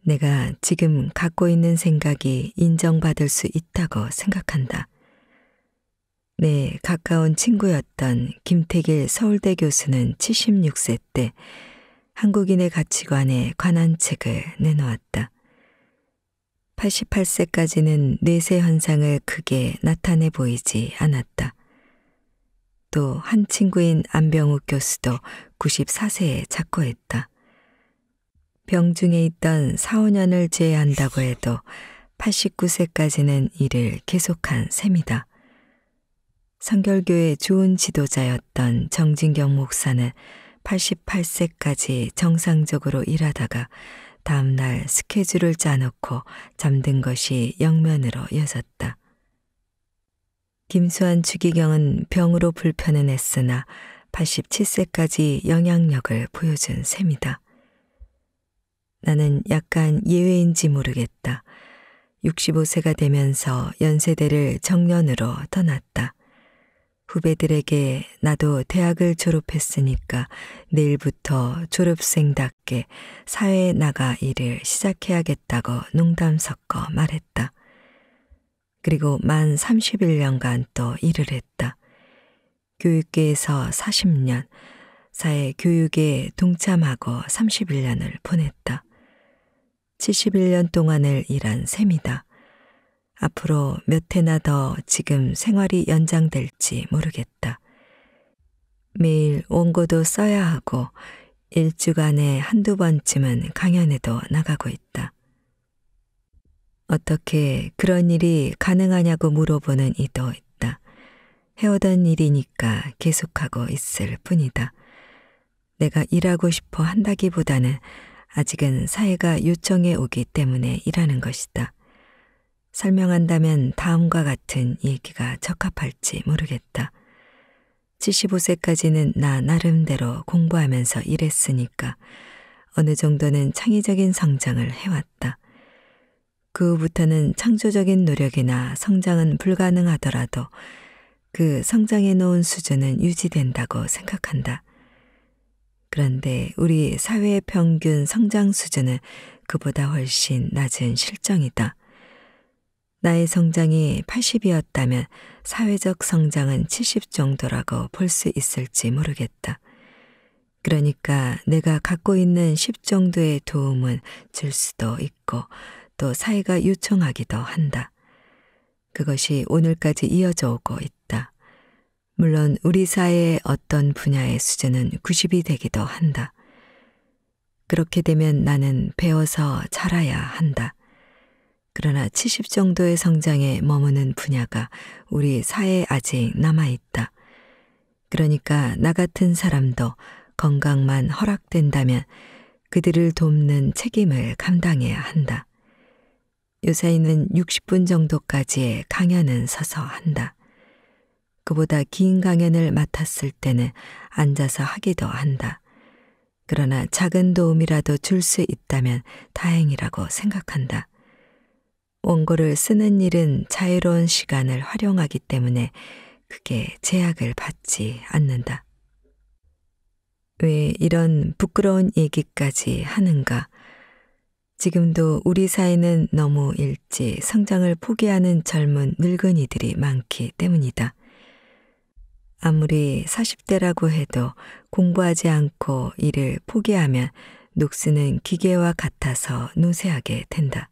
내가 지금 갖고 있는 생각이 인정받을 수 있다고 생각한다. 내 가까운 친구였던 김태길 서울대 교수는 76세 때 한국인의 가치관에 관한 책을 내놓았다. 88세까지는 뇌세 현상을 크게 나타내 보이지 않았다. 또 한 친구인 안병욱 교수도 94세에 작고했다. 병중에 있던 4, 5년을 제외한다고 해도 89세까지는 일을 계속한 셈이다. 성결교의 좋은 지도자였던 정진경 목사는 88세까지 정상적으로 일하다가 다음날 스케줄을 짜놓고 잠든 것이 영면으로 여졌다. 김수환 주기경은 병으로 불편은 했으나 87세까지 영향력을 보여준 셈이다. 나는 약간 예외인지 모르겠다. 65세가 되면서 연세대를 정년으로 떠났다. 후배들에게 나도 대학을 졸업했으니까 내일부터 졸업생답게 사회에 나가 일을 시작해야겠다고 농담 섞어 말했다. 그리고 만 31년간 또 일을 했다. 교육계에서 40년, 사회 교육에 동참하고 31년을 보냈다. 71년 동안을 일한 셈이다. 앞으로 몇 해나 더 지금 생활이 연장될지 모르겠다. 매일 원고도 써야 하고 일주간에 한두 번쯤은 강연에도 나가고 있다. 어떻게 그런 일이 가능하냐고 물어보는 이도 있다. 해오던 일이니까 계속하고 있을 뿐이다. 내가 일하고 싶어 한다기보다는 아직은 사회가 요청해 오기 때문에 일하는 것이다. 설명한다면 다음과 같은 얘기가 적합할지 모르겠다. 75세까지는 나 나름대로 공부하면서 일했으니까 어느 정도는 창의적인 성장을 해왔다. 그 후부터는 창조적인 노력이나 성장은 불가능하더라도 그 성장해 놓은 수준은 유지된다고 생각한다. 그런데 우리 사회 평균 성장 수준은 그보다 훨씬 낮은 실정이다. 나의 성장이 80이었다면 사회적 성장은 70 정도라고 볼 수 있을지 모르겠다. 그러니까 내가 갖고 있는 10 정도의 도움은 줄 수도 있고 또 사회가 요청하기도 한다. 그것이 오늘까지 이어져 오고 있다. 물론 우리 사회의 어떤 분야의 수준은 90이 되기도 한다. 그렇게 되면 나는 배워서 자라야 한다. 그러나 70 정도의 성장에 머무는 분야가 우리 사회에 아직 남아있다. 그러니까 나 같은 사람도 건강만 허락된다면 그들을 돕는 책임을 감당해야 한다. 요사이는 60분 정도까지의 강연은 서서 한다. 그보다 긴 강연을 맡았을 때는 앉아서 하기도 한다. 그러나 작은 도움이라도 줄 수 있다면 다행이라고 생각한다. 원고를 쓰는 일은 자유로운 시간을 활용하기 때문에 그게 제약을 받지 않는다. 왜 이런 부끄러운 얘기까지 하는가? 지금도 우리 사회는 너무 일찍 성장을 포기하는 젊은 늙은이들이 많기 때문이다. 아무리 40대라고 해도 공부하지 않고 일을 포기하면 녹스는 기계와 같아서 노쇠하게 된다.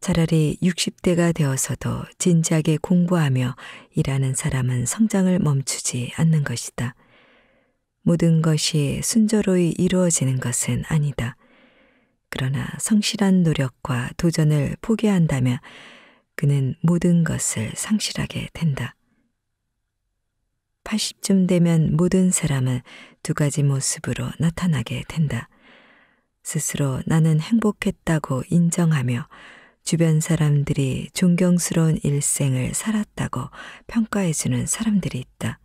차라리 60대가 되어서도 진지하게 공부하며 일하는 사람은 성장을 멈추지 않는 것이다. 모든 것이 순조로이 이루어지는 것은 아니다. 그러나 성실한 노력과 도전을 포기한다면 그는 모든 것을 상실하게 된다. 80쯤 되면 모든 사람은 두 가지 모습으로 나타나게 된다. 스스로 나는 행복했다고 인정하며 주변 사람들이 존경스러운 일생을 살았다고 평가해주는 사람들이 있다.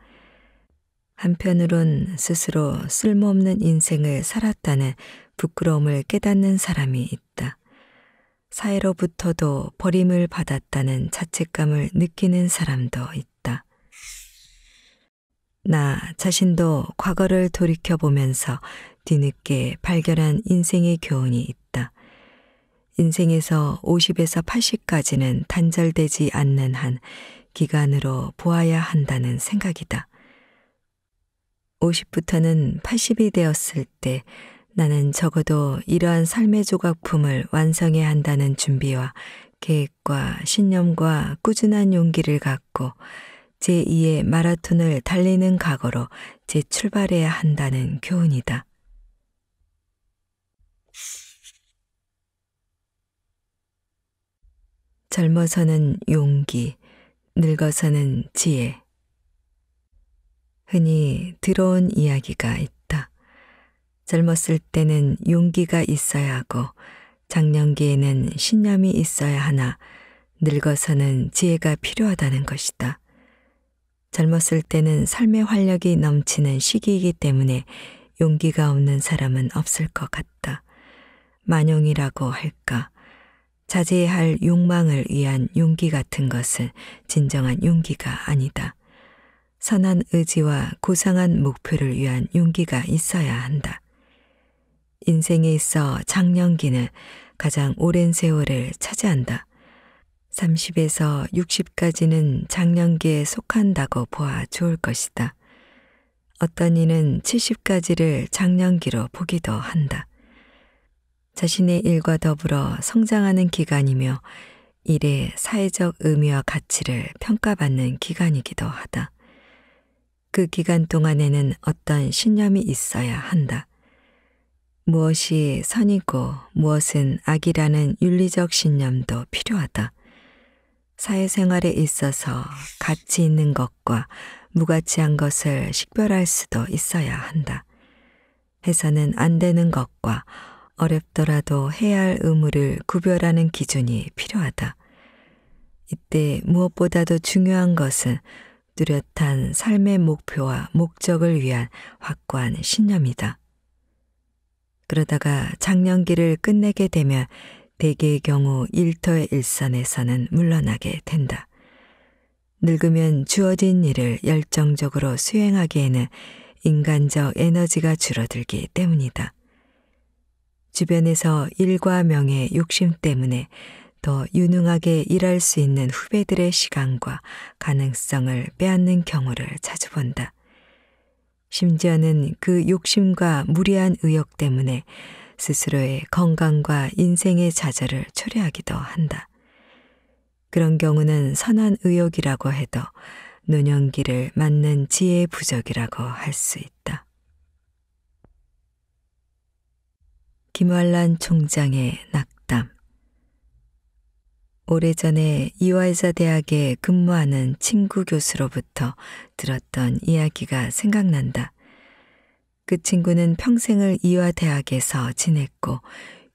한편으론 스스로 쓸모없는 인생을 살았다는 부끄러움을 깨닫는 사람이 있다. 사회로부터도 버림을 받았다는 자책감을 느끼는 사람도 있다. 나 자신도 과거를 돌이켜보면서 뒤늦게 발견한 인생의 교훈이 있다. 인생에서 50에서 80까지는 단절되지 않는 한 기간으로 보아야 한다는 생각이다. 50부터는 80이 되었을 때 나는 적어도 이러한 삶의 조각품을 완성해야 한다는 준비와 계획과 신념과 꾸준한 용기를 갖고 제2의 마라톤을 달리는 각오로 재출발해야 한다는 교훈이다. 젊어서는 용기, 늙어서는 지혜. 흔히 들어온 이야기가 있다. 젊었을 때는 용기가 있어야 하고 장년기에는 신념이 있어야 하나 늙어서는 지혜가 필요하다는 것이다. 젊었을 때는 삶의 활력이 넘치는 시기이기 때문에 용기가 없는 사람은 없을 것 같다. 만용이라고 할까, 자제할 욕망을 위한 용기 같은 것은 진정한 용기가 아니다. 선한 의지와 고상한 목표를 위한 용기가 있어야 한다. 인생에 있어 장년기는 가장 오랜 세월을 차지한다. 30에서 60까지는 장년기에 속한다고 보아 좋을 것이다. 어떤 이는 70까지를 장년기로 보기도 한다. 자신의 일과 더불어 성장하는 기간이며 일의 사회적 의미와 가치를 평가받는 기간이기도 하다. 그 기간 동안에는 어떤 신념이 있어야 한다. 무엇이 선이고 무엇은 악이라는 윤리적 신념도 필요하다. 사회생활에 있어서 가치 있는 것과 무가치한 것을 식별할 수도 있어야 한다. 해서는 안 되는 것과 어렵더라도 해야 할 의무를 구별하는 기준이 필요하다. 이때 무엇보다도 중요한 것은 뚜렷한 삶의 목표와 목적을 위한 확고한 신념이다. 그러다가 작년기를 끝내게 되면 대개의 경우 일터의 일선에서는 물러나게 된다. 늙으면 주어진 일을 열정적으로 수행하기에는 인간적 에너지가 줄어들기 때문이다. 주변에서 일과 명예, 욕심 때문에 더 유능하게 일할 수 있는 후배들의 시간과 가능성을 빼앗는 경우를 자주 본다. 심지어는 그 욕심과 무리한 의욕 때문에 스스로의 건강과 인생의 좌절을 초래하기도 한다. 그런 경우는 선한 의욕이라고 해도 노년기를 맞는 지혜의 부족이라고 할 수 있다. 김활란 총장의 낙담. 오래전에 이화여자 대학에 근무하는 친구 교수로부터 들었던 이야기가 생각난다. 그 친구는 평생을 이화 대학에서 지냈고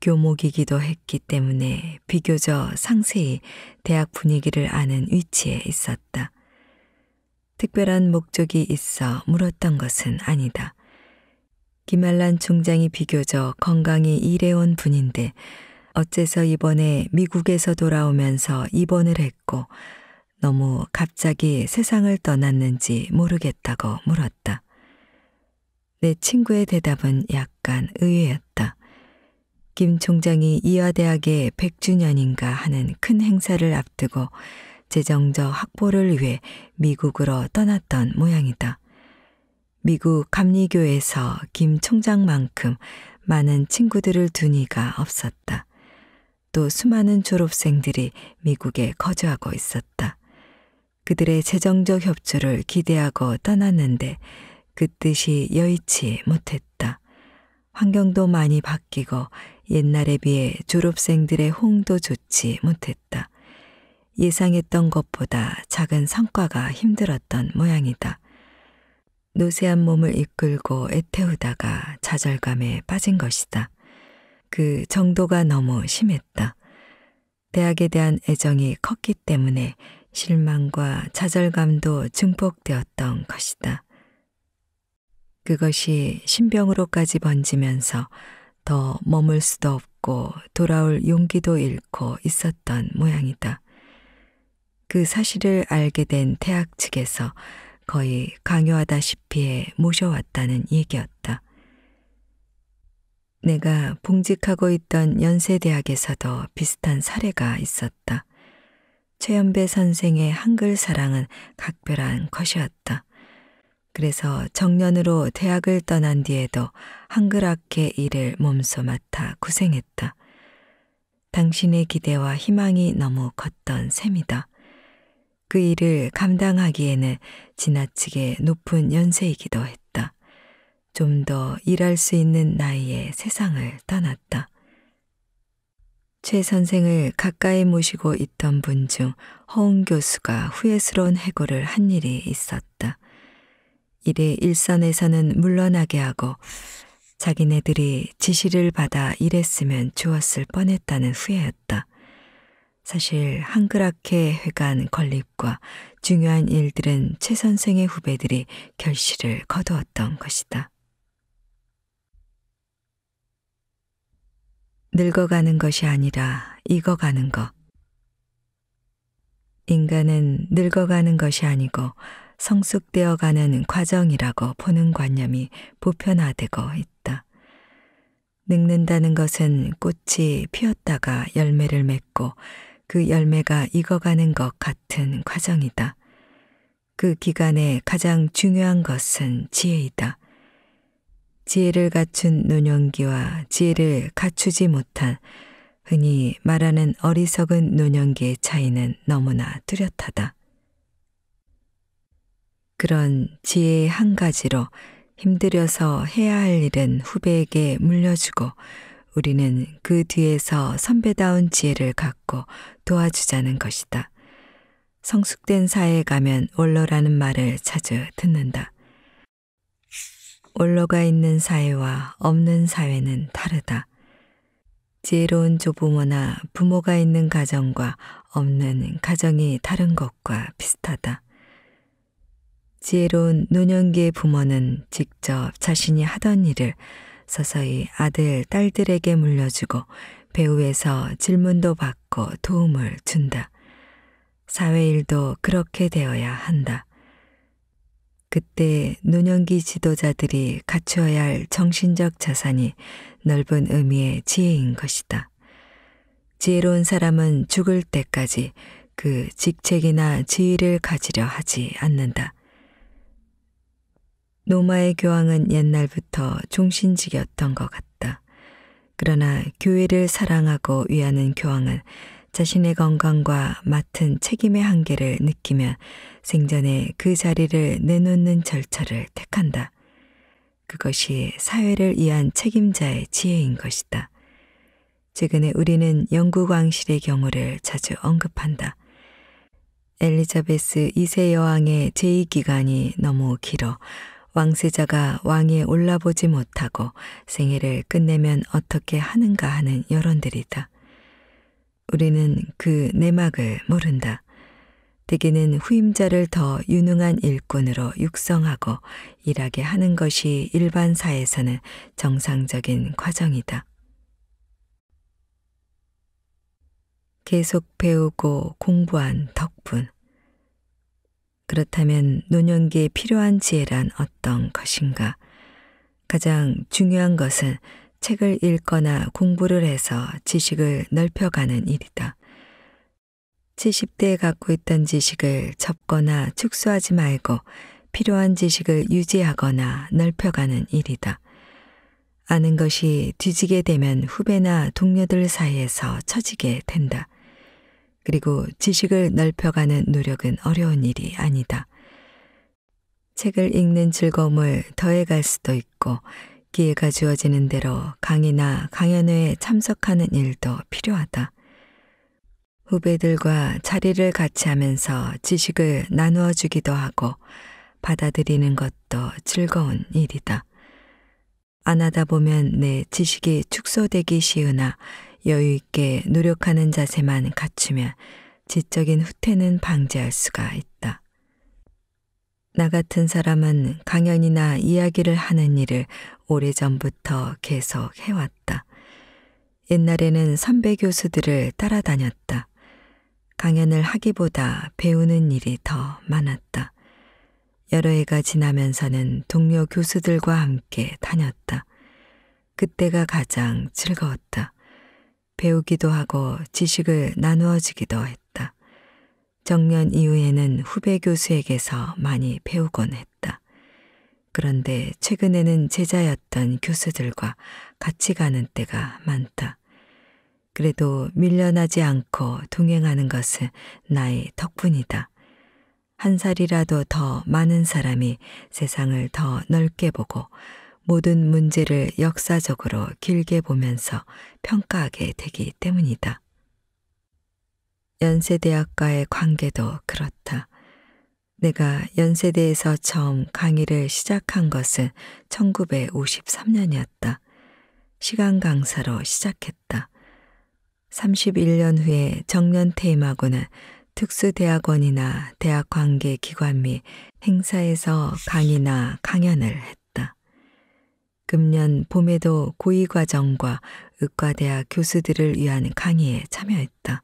교목이기도 했기 때문에 비교적 상세히 대학 분위기를 아는 위치에 있었다. 특별한 목적이 있어 물었던 것은 아니다. 김알란 총장이 비교적 건강이이해온 분인데 어째서 이번에 미국에서 돌아오면서 입원을 했고 너무 갑자기 세상을 떠났는지 모르겠다고 물었다. 내 친구의 대답은 약간 의외였다. 김 총장이 이화대학의 100주년인가 하는 큰 행사를 앞두고 재정적 확보를 위해 미국으로 떠났던 모양이다. 미국 감리교에서 김 총장만큼 많은 친구들을 둔 이가 없었다. 또 수많은 졸업생들이 미국에 거주하고 있었다. 그들의 재정적 협조를 기대하고 떠났는데 그 뜻이 여의치 못했다. 환경도 많이 바뀌고 옛날에 비해 졸업생들의 호응도 좋지 못했다. 예상했던 것보다 작은 성과가 힘들었던 모양이다. 노쇠한 몸을 이끌고 애태우다가 좌절감에 빠진 것이다. 그 정도가 너무 심했다. 대학에 대한 애정이 컸기 때문에 실망과 좌절감도 증폭되었던 것이다. 그것이 신병으로까지 번지면서 더 머물 수도 없고 돌아올 용기도 잃고 있었던 모양이다. 그 사실을 알게 된 대학 측에서 거의 강요하다시피해 모셔왔다는 얘기였다. 내가 봉직하고 있던 연세대학에서도 비슷한 사례가 있었다. 최연배 선생의 한글 사랑은 각별한 것이었다. 그래서 정년으로 대학을 떠난 뒤에도 한글학계 일을 몸소 맡아 고생했다. 당신의 기대와 희망이 너무 컸던 셈이다. 그 일을 감당하기에는 지나치게 높은 연세이기도 했다. 좀 더 일할 수 있는 나이에 세상을 떠났다. 최 선생을 가까이 모시고 있던 분 중 허웅 교수가 후회스러운 해고를 한 일이 있었다. 일이 일선에서는 물러나게 하고 자기네들이 지시를 받아 일했으면 좋았을 뻔했다는 후회였다. 사실 한글학회 회관 건립과 중요한 일들은 최 선생의 후배들이 결실을 거두었던 것이다. 늙어가는 것이 아니라 익어가는 것. 인간은 늙어가는 것이 아니고 성숙되어가는 과정이라고 보는 관념이 보편화되고 있다. 늙는다는 것은 꽃이 피었다가 열매를 맺고 그 열매가 익어가는 것 같은 과정이다. 그 기간에 가장 중요한 것은 지혜이다. 지혜를 갖춘 노년기와 지혜를 갖추지 못한 흔히 말하는 어리석은 노년기의 차이는 너무나 뚜렷하다. 그런 지혜의 한 가지로 힘들여서 해야 할 일은 후배에게 물려주고 우리는 그 뒤에서 선배다운 지혜를 갖고 도와주자는 것이다. 성숙된 사회에 가면 원로라는 말을 자주 듣는다. 원로가 있는 사회와 없는 사회는 다르다. 지혜로운 조부모나 부모가 있는 가정과 없는 가정이 다른 것과 비슷하다. 지혜로운 노년기의 부모는 직접 자신이 하던 일을 서서히 아들, 딸들에게 물려주고 배우에서 질문도 받고 도움을 준다. 사회일도 그렇게 되어야 한다. 그때 노년기 지도자들이 갖추어야 할 정신적 자산이 넓은 의미의 지혜인 것이다. 지혜로운 사람은 죽을 때까지 그 직책이나 지위를 가지려 하지 않는다. 노마의 교황은 옛날부터 종신직이었던 것 같다. 그러나 교회를 사랑하고 위하는 교황은 자신의 건강과 맡은 책임의 한계를 느끼며 생전에 그 자리를 내놓는 절차를 택한다. 그것이 사회를 위한 책임자의 지혜인 것이다. 최근에 우리는 영국 왕실의 경우를 자주 언급한다. 엘리자베스 2세 여왕의 제의기간이 너무 길어 왕세자가 왕에 올라보지 못하고 생애를 끝내면 어떻게 하는가 하는 여론들이다. 우리는 그 내막을 모른다. 대개는 후임자를 더 유능한 일꾼으로 육성하고 일하게 하는 것이 일반 사에서는 정상적인 과정이다. 계속 배우고 공부한 덕분 그렇다면 노년기에 필요한 지혜란 어떤 것인가? 가장 중요한 것은 책을 읽거나 공부를 해서 지식을 넓혀가는 일이다. 70대에 갖고 있던 지식을 접거나 축소하지 말고 필요한 지식을 유지하거나 넓혀가는 일이다. 아는 것이 뒤지게 되면 후배나 동료들 사이에서 처지게 된다. 그리고 지식을 넓혀가는 노력은 어려운 일이 아니다. 책을 읽는 즐거움을 더해갈 수도 있고 기회가 주어지는 대로 강의나 강연회에 참석하는 일도 필요하다. 후배들과 자리를 같이 하면서 지식을 나누어 주기도 하고 받아들이는 것도 즐거운 일이다. 안 하다 보면 내 지식이 축소되기 쉬우나 여유 있게 노력하는 자세만 갖추면 지적인 후퇴는 방지할 수가 있다. 나 같은 사람은 강연이나 이야기를 하는 일을 오래전부터 계속 해왔다. 옛날에는 선배 교수들을 따라다녔다. 강연을 하기보다 배우는 일이 더 많았다. 여러 해가 지나면서는 동료 교수들과 함께 다녔다. 그때가 가장 즐거웠다. 배우기도 하고 지식을 나누어지기도 했다. 정년 이후에는 후배 교수에게서 많이 배우곤 했다. 그런데 최근에는 제자였던 교수들과 같이 가는 때가 많다. 그래도 밀려나지 않고 동행하는 것은 나의 덕분이다. 한 살이라도 더 많은 사람이 세상을 더 넓게 보고 모든 문제를 역사적으로 길게 보면서 평가하게 되기 때문이다. 연세대학과의 관계도 그렇다. 내가 연세대에서 처음 강의를 시작한 것은 1953년이었다. 시간 강사로 시작했다. 31년 후에 정년 퇴임하고는 특수대학원이나 대학 관계 기관 및 행사에서 강의나 강연을 했다. 금년 봄에도 고위과정과 의과대학 교수들을 위한 강의에 참여했다.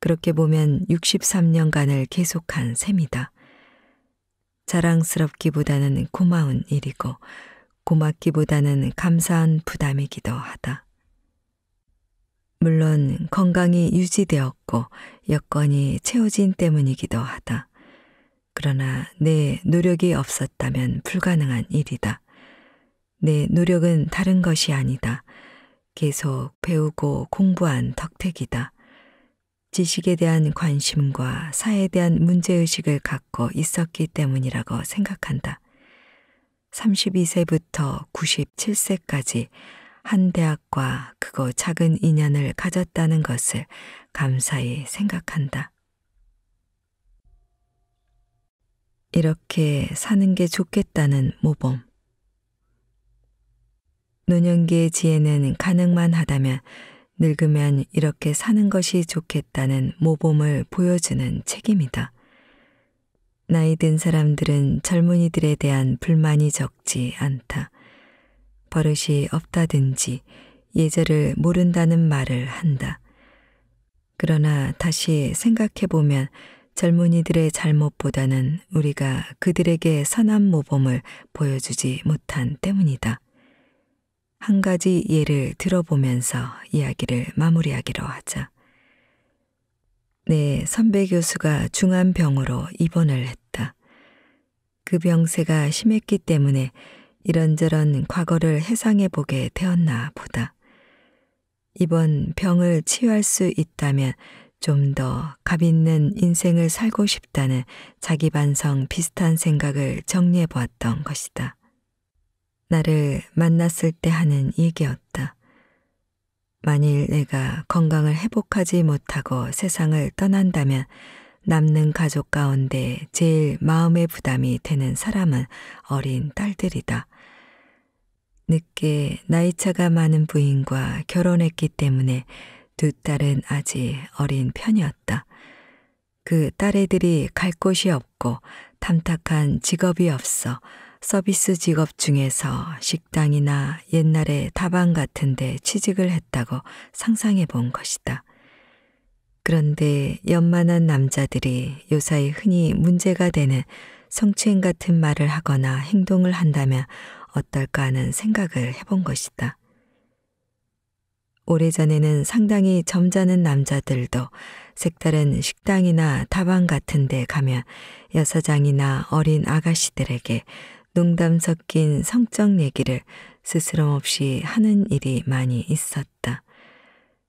그렇게 보면 63년간을 계속한 셈이다. 자랑스럽기보다는 고마운 일이고 고맙기보다는 감사한 부담이기도 하다. 물론 건강이 유지되었고 여건이 채워진 때문이기도 하다. 그러나 내 노력이 없었다면 불가능한 일이다. 내 네, 노력은 다른 것이 아니다. 계속 배우고 공부한 덕택이다. 지식에 대한 관심과 사에 대한 문제의식을 갖고 있었기 때문이라고 생각한다. 32세부터 97세까지 한 대학과 크고 작은 인연을 가졌다는 것을 감사히 생각한다. 이렇게 사는 게 좋겠다는 모범. 노년기의 지혜는 가능만 하다면 늙으면 이렇게 사는 것이 좋겠다는 모범을 보여주는 책입니다. 나이 든 사람들은 젊은이들에 대한 불만이 적지 않다. 버릇이 없다든지 예절을 모른다는 말을 한다. 그러나 다시 생각해보면 젊은이들의 잘못보다는 우리가 그들에게 선한 모범을 보여주지 못한 때문이다. 한 가지 예를 들어보면서 이야기를 마무리하기로 하자. 내 네, 선배 교수가 중환병으로 입원을 했다. 그 병세가 심했기 때문에 이런저런 과거를 회상해 보게 되었나 보다. 이번 병을 치유할 수 있다면 좀 더 값있는 인생을 살고 싶다는 자기 반성 비슷한 생각을 정리해 보았던 것이다. 나를 만났을 때 하는 얘기였다. 만일 내가 건강을 회복하지 못하고 세상을 떠난다면 남는 가족 가운데 제일 마음의 부담이 되는 사람은 어린 딸들이다. 늦게 나이차가 많은 부인과 결혼했기 때문에 두 딸은 아직 어린 편이었다. 그 딸애들이 갈 곳이 없고 탐탁한 직업이 없어 서비스 직업 중에서 식당이나 옛날에 다방 같은 데 취직을 했다고 상상해 본 것이다. 그런데 연만한 남자들이 요사이 흔히 문제가 되는 성추행 같은 말을 하거나 행동을 한다면 어떨까 하는 생각을 해본 것이다. 오래전에는 상당히 점잖은 남자들도 색다른 식당이나 다방 같은 데 가면 여사장이나 어린 아가씨들에게 농담 섞인 성적 얘기를 스스럼 없이 하는 일이 많이 있었다.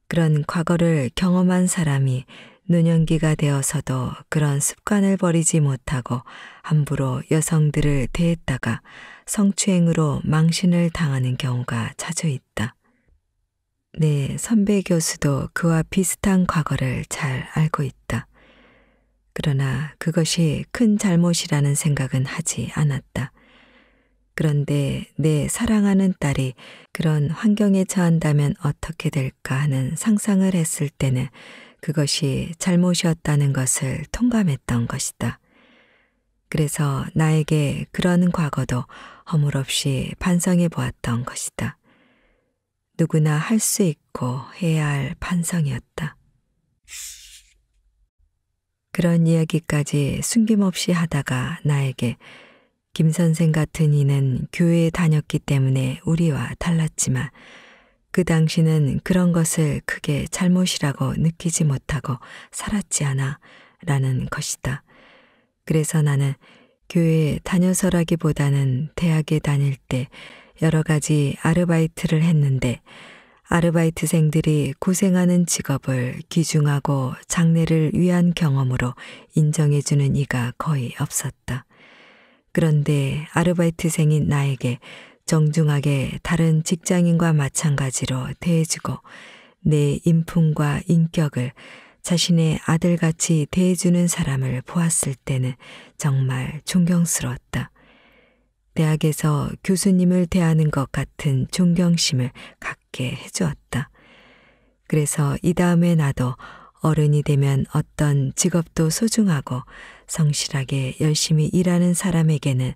그런 과거를 경험한 사람이 노년기가 되어서도 그런 습관을 버리지 못하고 함부로 여성들을 대했다가 성추행으로 망신을 당하는 경우가 자주 있다. 네, 선배 교수도 그와 비슷한 과거를 잘 알고 있다. 그러나 그것이 큰 잘못이라는 생각은 하지 않았다. 그런데 내 사랑하는 딸이 그런 환경에 처한다면 어떻게 될까 하는 상상을 했을 때는 그것이 잘못이었다는 것을 통감했던 것이다. 그래서 나에게 그런 과거도 허물없이 반성해 보았던 것이다. 누구나 할 수 있고 해야 할 반성이었다. 그런 이야기까지 숨김없이 하다가 나에게 김 선생 같은 이는 교회에 다녔기 때문에 우리와 달랐지만 그 당시는 그런 것을 크게 잘못이라고 느끼지 못하고 살았지 않아 라는 것이다. 그래서 나는 교회에 다녀서라기보다는 대학에 다닐 때 여러 가지 아르바이트를 했는데 아르바이트생들이 고생하는 직업을 귀중하고 장래를 위한 경험으로 인정해주는 이가 거의 없었다. 그런데 아르바이트생인 나에게 정중하게 다른 직장인과 마찬가지로 대해주고 내 인품과 인격을 자신의 아들같이 대해주는 사람을 보았을 때는 정말 존경스러웠다. 대학에서 교수님을 대하는 것 같은 존경심을 갖게 해주었다. 그래서 이 다음에 나도 어른이 되면 어떤 직업도 소중하고 성실하게 열심히 일하는 사람에게는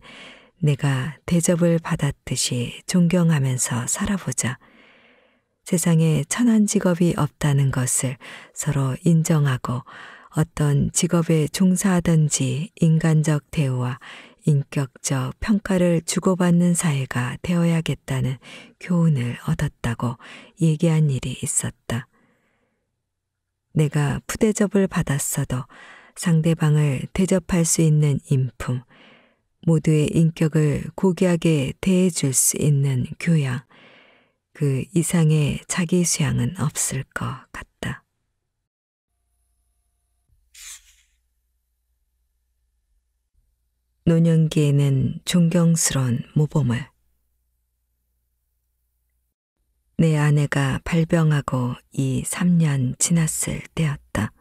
내가 대접을 받았듯이 존경하면서 살아보자. 세상에 천한 직업이 없다는 것을 서로 인정하고 어떤 직업에 종사하든지 인간적 대우와 인격적 평가를 주고받는 사회가 되어야겠다는 교훈을 얻었다고 얘기한 일이 있었다. 내가 푸대접을 받았어도 상대방을 대접할 수 있는 인품, 모두의 인격을 고귀하게 대해줄 수 있는 교양, 그 이상의 자기 수양은 없을 것 같다. 노년기에는 존경스러운 모범을 내 아내가 발병하고 이 3년 지났을 때였다.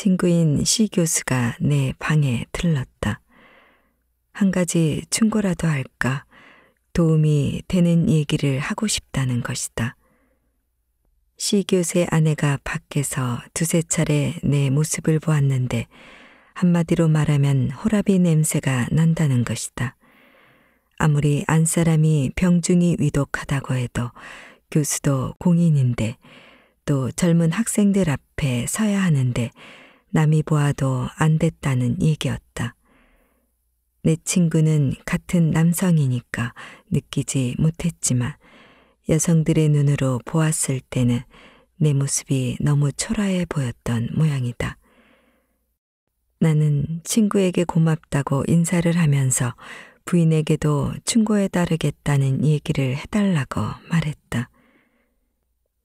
친구인 시 교수가 내 방에 들렀다. 한 가지 충고라도 할까 도움이 되는 얘기를 하고 싶다는 것이다. 시 교수의 아내가 밖에서 두세 차례 내 모습을 보았는데 한마디로 말하면 호라비 냄새가 난다는 것이다. 아무리 안사람이 병중이 위독하다고 해도 교수도 공인인데 또 젊은 학생들 앞에 서야 하는데 남이 보아도 안 됐다는 얘기였다. 내 친구는 같은 남성이니까 느끼지 못했지만 여성들의 눈으로 보았을 때는 내 모습이 너무 초라해 보였던 모양이다. 나는 친구에게 고맙다고 인사를 하면서 부인에게도 충고에 따르겠다는 얘기를 해달라고 말했다.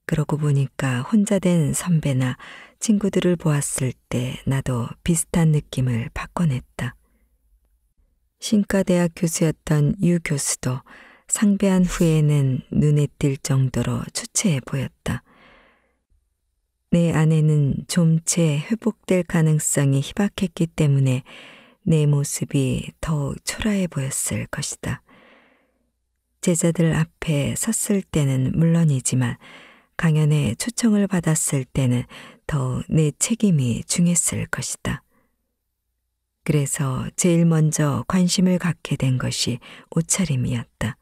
그러고 보니까 혼자 된 선배나 친구들을 보았을 때 나도 비슷한 느낌을 바꿔냈다. 신과대학 교수였던 유 교수도 상배한 후에는 눈에 띌 정도로 초췌해 보였다. 내 아내는 좀채 회복될 가능성이 희박했기 때문에 내 모습이 더욱 초라해 보였을 것이다. 제자들 앞에 섰을 때는 물론이지만 강연에 초청을 받았을 때는 더내 책임이 중했을 것이다. 그래서 제일 먼저 관심을 갖게 된 것이 옷차림이었다.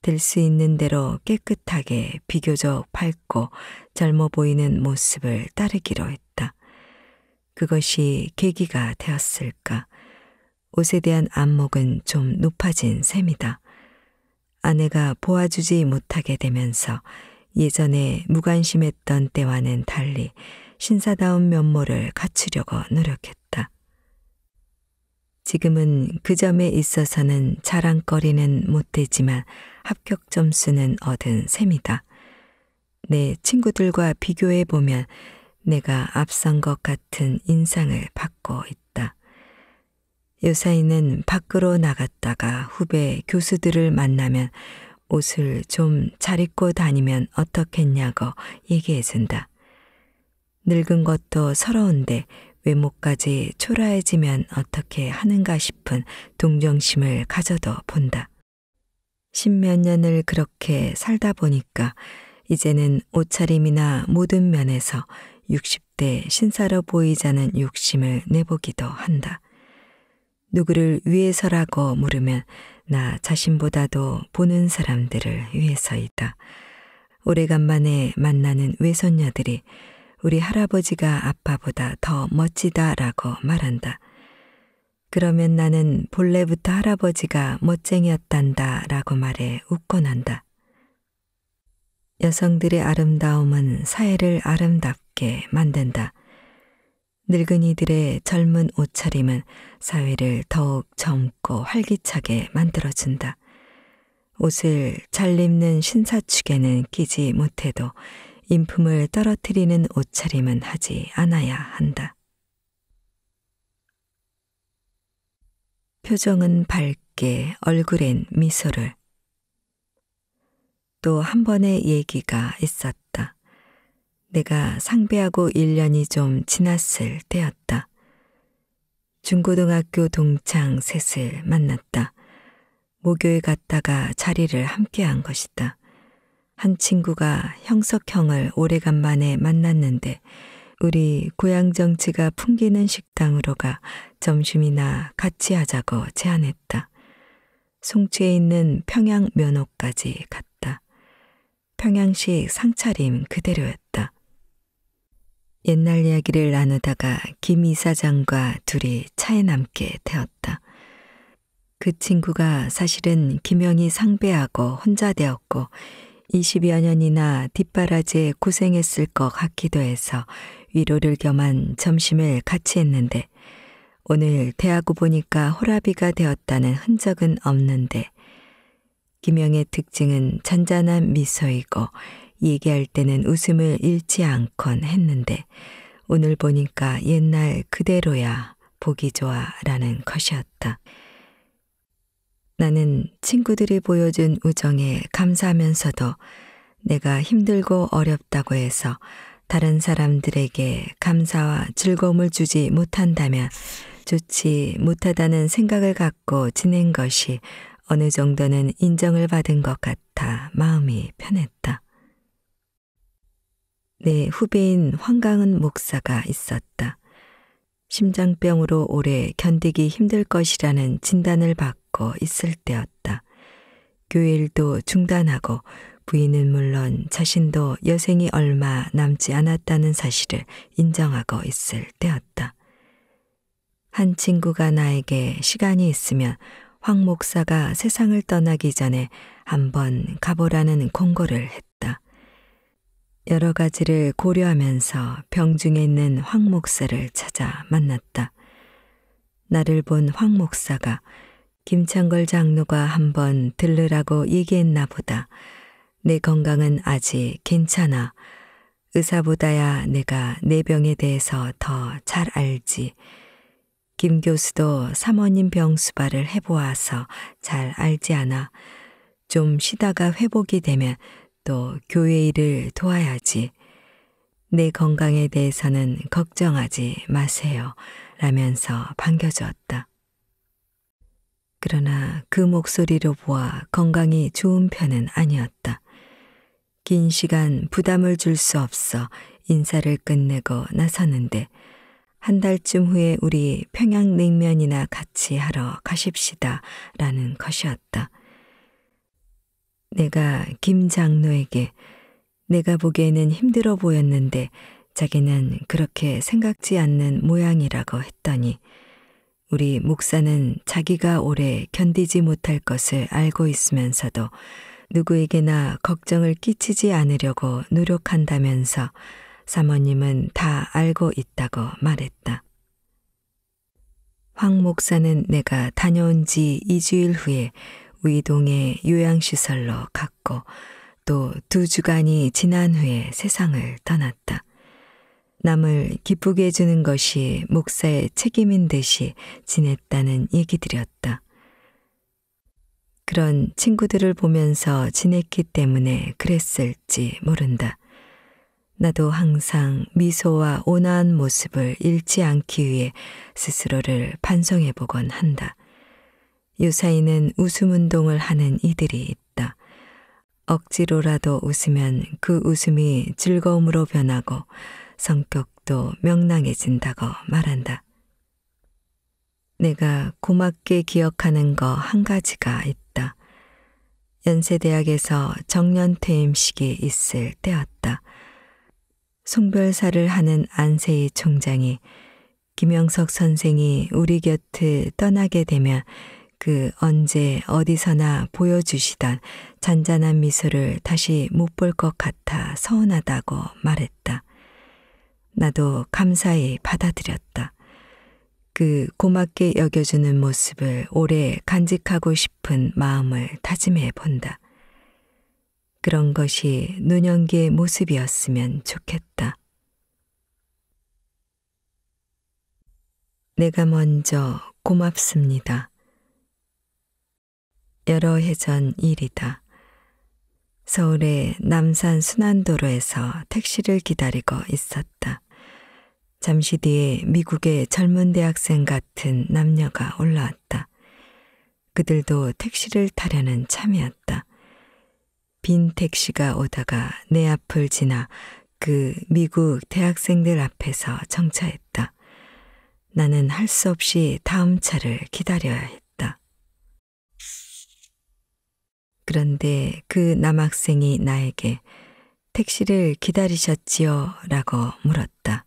들수 있는 대로 깨끗하게 비교적 밝고 젊어 보이는 모습을 따르기로 했다. 그것이 계기가 되었을까. 옷에 대한 안목은 좀 높아진 셈이다. 아내가 보아주지 못하게 되면서 예전에 무관심했던 때와는 달리 신사다운 면모를 갖추려고 노력했다. 지금은 그 점에 있어서는 자랑거리는 못되지만 합격 점수는 얻은 셈이다. 내 친구들과 비교해 보면 내가 앞선 것 같은 인상을 받고 있다. 요사이는 밖으로 나갔다가 후배 교수들을 만나면 옷을 좀 잘 입고 다니면 어떻겠냐고 얘기해준다. 늙은 것도 서러운데 외모까지 초라해지면 어떻게 하는가 싶은 동정심을 가져도 본다. 십몇 년을 그렇게 살다 보니까 이제는 옷차림이나 모든 면에서 60대 신사로 보이자는 욕심을 내보기도 한다. 누구를 위해서라고 물으면 나 자신보다도 보는 사람들을 위해서이다. 오래간만에 만나는 외손녀들이 우리 할아버지가 아빠보다 더 멋지다라고 말한다. 그러면 나는 본래부터 할아버지가 멋쟁이였단다라고 말해 웃곤 한다. 여성들의 아름다움은 사회를 아름답게 만든다. 늙은이들의 젊은 옷차림은 사회를 더욱 젊고 활기차게 만들어준다. 옷을 잘 입는 신사축에는 끼지 못해도 인품을 떨어뜨리는 옷차림은 하지 않아야 한다. 표정은 밝게 얼굴엔 미소를 또 한 번의 얘기가 있었다. 내가 상배하고 1년이 좀 지났을 때였다. 중고등학교 동창 셋을 만났다. 목요일 갔다가 자리를 함께한 것이다. 한 친구가 형석형을 오래간만에 만났는데 우리 고향 정치가 풍기는 식당으로 가 점심이나 같이 하자고 제안했다. 송추에 있는 평양 면옥까지 갔다. 평양식 상차림 그대로였다. 옛날 이야기를 나누다가 김 이사장과 둘이 차에 남게 되었다. 그 친구가 사실은 김영이 상배하고 혼자 되었고 20여 년이나 뒷바라지에 고생했을 것 같기도 해서 위로를 겸한 점심을 같이 했는데 오늘 대하고 보니까 호라비가 되었다는 흔적은 없는데 김영의 특징은 잔잔한 미소이고 얘기할 때는 웃음을 잃지 않곤 했는데 오늘 보니까 옛날 그대로야 보기 좋아라는 것이었다. 나는 친구들이 보여준 우정에 감사하면서도 내가 힘들고 어렵다고 해서 다른 사람들에게 감사와 즐거움을 주지 못한다면 좋지 못하다는 생각을 갖고 지낸 것이 어느 정도는 인정을 받은 것 같아 마음이 편했다. 내 후배인 황강은 목사가 있었다. 심장병으로 오래 견디기 힘들 것이라는 진단을 받고 있을 때였다. 교일도 중단하고 부인은 물론 자신도 여생이 얼마 남지 않았다는 사실을 인정하고 있을 때였다. 한 친구가 나에게 시간이 있으면 황 목사가 세상을 떠나기 전에 한번 가보라는 권고를 했다. 여러 가지를 고려하면서 병중에 있는 황 목사를 찾아 만났다. 나를 본 황 목사가 김창걸 장로가 한번 들르라고 얘기했나 보다. 내 건강은 아직 괜찮아. 의사보다야 내가 내 병에 대해서 더 잘 알지. 김 교수도 사모님 병수발을 해보아서 잘 알지 않아. 좀 쉬다가 회복이 되면 또 교회 일을 도와야지. 내 건강에 대해서는 걱정하지 마세요. 라면서 반겨주었다. 그러나 그 목소리로 보아 건강이 좋은 편은 아니었다. 긴 시간 부담을 줄 수 없어 인사를 끝내고 나섰는데 한 달쯤 후에 우리 평양냉면이나 같이 하러 가십시다 라는 것이었다. 내가 김 장로에게 내가 보기에는 힘들어 보였는데 자기는 그렇게 생각지 않는 모양이라고 했더니 우리 목사는 자기가 오래 견디지 못할 것을 알고 있으면서도 누구에게나 걱정을 끼치지 않으려고 노력한다면서 사모님은 다 알고 있다고 말했다. 황 목사는 내가 다녀온 지 2주일 후에 의동의 요양시설로 갔고 또 두 주간이 지난 후에 세상을 떠났다. 남을 기쁘게 주는 것이 목사의 책임인 듯이 지냈다는 얘기들이었다. 그런 친구들을 보면서 지냈기 때문에 그랬을지 모른다. 나도 항상 미소와 온화한 모습을 잃지 않기 위해 스스로를 반성해 보곤 한다. 유사인는 웃음 운동을 하는 이들이 있다. 억지로라도 웃으면 그 웃음이 즐거움으로 변하고 성격도 명랑해진다고 말한다. 내가 고맙게 기억하는 거 한 가지가 있다. 연세대학에서 정년퇴임식이 있을 때였다. 송별사를 하는 안세희 총장이 김영석 선생이 우리 곁을 떠나게 되면 그 언제 어디서나 보여주시던 잔잔한 미소를 다시 못 볼 것 같아 서운하다고 말했다. 나도 감사히 받아들였다. 그 고맙게 여겨주는 모습을 오래 간직하고 싶은 마음을 다짐해 본다. 그런 것이 눈연기의 모습이었으면 좋겠다. 내가 먼저 고맙습니다. 여러 해 전 일이다. 서울의 남산 순환도로에서 택시를 기다리고 있었다. 잠시 뒤에 미국의 젊은 대학생 같은 남녀가 올라왔다. 그들도 택시를 타려는 참이었다. 빈 택시가 오다가 내 앞을 지나 그 미국 대학생들 앞에서 정차했다. 나는 할 수 없이 다음 차를 기다려야 했다. 그런데 그 남학생이 나에게 택시를 기다리셨지요? 라고 물었다.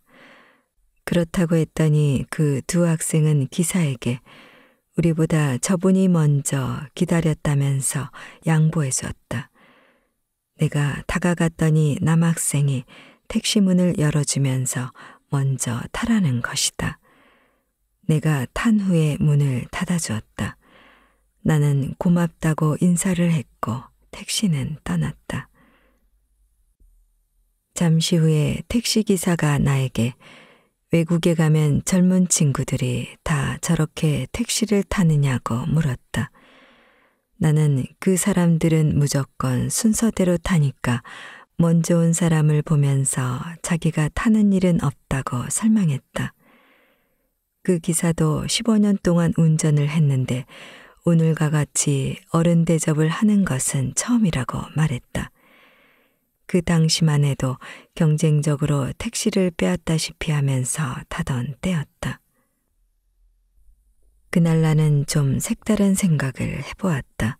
그렇다고 했더니 그 두 학생은 기사에게 우리보다 저분이 먼저 기다렸다면서 양보해 주었다. 내가 다가갔더니 남학생이 택시 문을 열어주면서 먼저 타라는 것이다. 내가 탄 후에 문을 닫아주었다. 나는 고맙다고 인사를 했고 택시는 떠났다. 잠시 후에 택시기사가 나에게 외국에 가면 젊은 친구들이 다 저렇게 택시를 타느냐고 물었다. 나는 그 사람들은 무조건 순서대로 타니까 먼저 온 사람을 보면서 자기가 타는 일은 없다고 설명했다. 그 기사도 15년 동안 운전을 했는데 오늘과 같이 어른 대접을 하는 것은 처음이라고 말했다. 그 당시만 해도 경쟁적으로 택시를 빼앗다시피 하면서 타던 때였다. 그날 나는 좀 색다른 생각을 해보았다.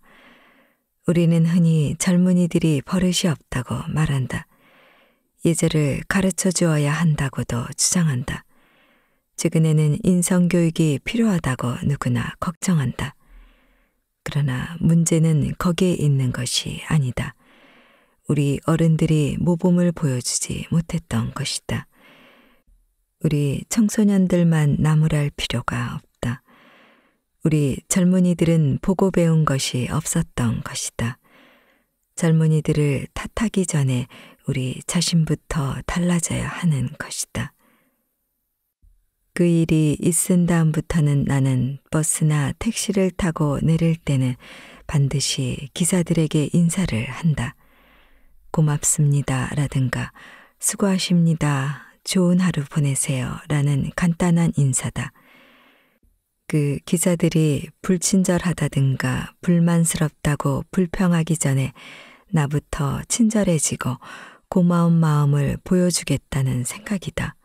우리는 흔히 젊은이들이 버릇이 없다고 말한다. 예절을 가르쳐 주어야 한다고도 주장한다. 최근에는 인성교육이 필요하다고 누구나 걱정한다. 그러나 문제는 거기에 있는 것이 아니다. 우리 어른들이 모범을 보여주지 못했던 것이다. 우리 청소년들만 나무랄 필요가 없다. 우리 젊은이들은 보고 배운 것이 없었던 것이다. 젊은이들을 탓하기 전에 우리 자신부터 달라져야 하는 것이다. 그 일이 있은 다음부터는 나는 버스나 택시를 타고 내릴 때는 반드시 기사들에게 인사를 한다. 고맙습니다. 라든가 수고하십니다. 좋은 하루 보내세요. 라는 간단한 인사다. 그 기사들이 불친절하다든가 불만스럽다고 불평하기 전에 나부터 친절해지고 고마운 마음을 보여주겠다는 생각이다.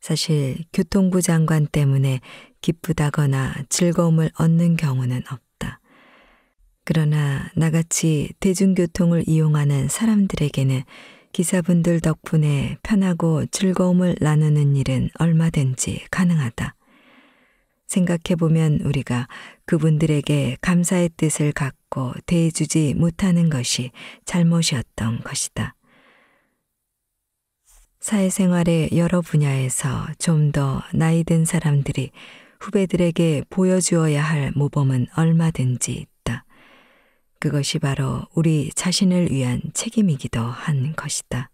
사실 교통부 장관 때문에 기쁘다거나 즐거움을 얻는 경우는 없다. 그러나 나같이 대중교통을 이용하는 사람들에게는 기사분들 덕분에 편하고 즐거움을 나누는 일은 얼마든지 가능하다. 생각해보면 우리가 그분들에게 감사의 뜻을 갖고 대해주지 못하는 것이 잘못이었던 것이다. 사회생활의 여러 분야에서 좀 더 나이 든 사람들이 후배들에게 보여주어야 할 모범은 얼마든지 있다. 그것이 바로 우리 자신을 위한 책임이기도 한 것이다.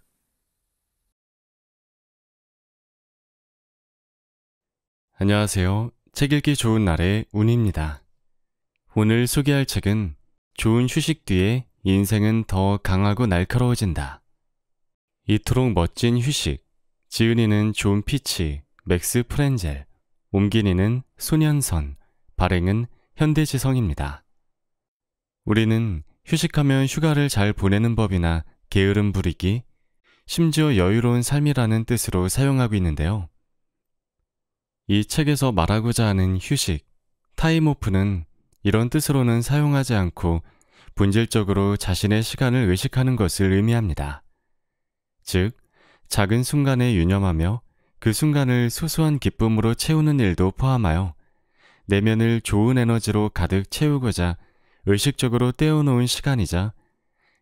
안녕하세요. 책 읽기 좋은 날의 운입니다. 오늘 소개할 책은 좋은 휴식 뒤에 인생은 더 강하고 날카로워진다. 이토록 멋진 휴식, 지은이는 존 피치, 맥스 프렌젤, 옮기니는 소년선, 발행은 현대지성입니다. 우리는 휴식하면 휴가를 잘 보내는 법이나 게으름 부리기, 심지어 여유로운 삶이라는 뜻으로 사용하고 있는데요. 이 책에서 말하고자 하는 휴식, 타임오프는 이런 뜻으로는 사용하지 않고 본질적으로 자신의 시간을 의식하는 것을 의미합니다. 즉, 작은 순간에 유념하며 그 순간을 소소한 기쁨으로 채우는 일도 포함하여 내면을 좋은 에너지로 가득 채우고자 의식적으로 떼어놓은 시간이자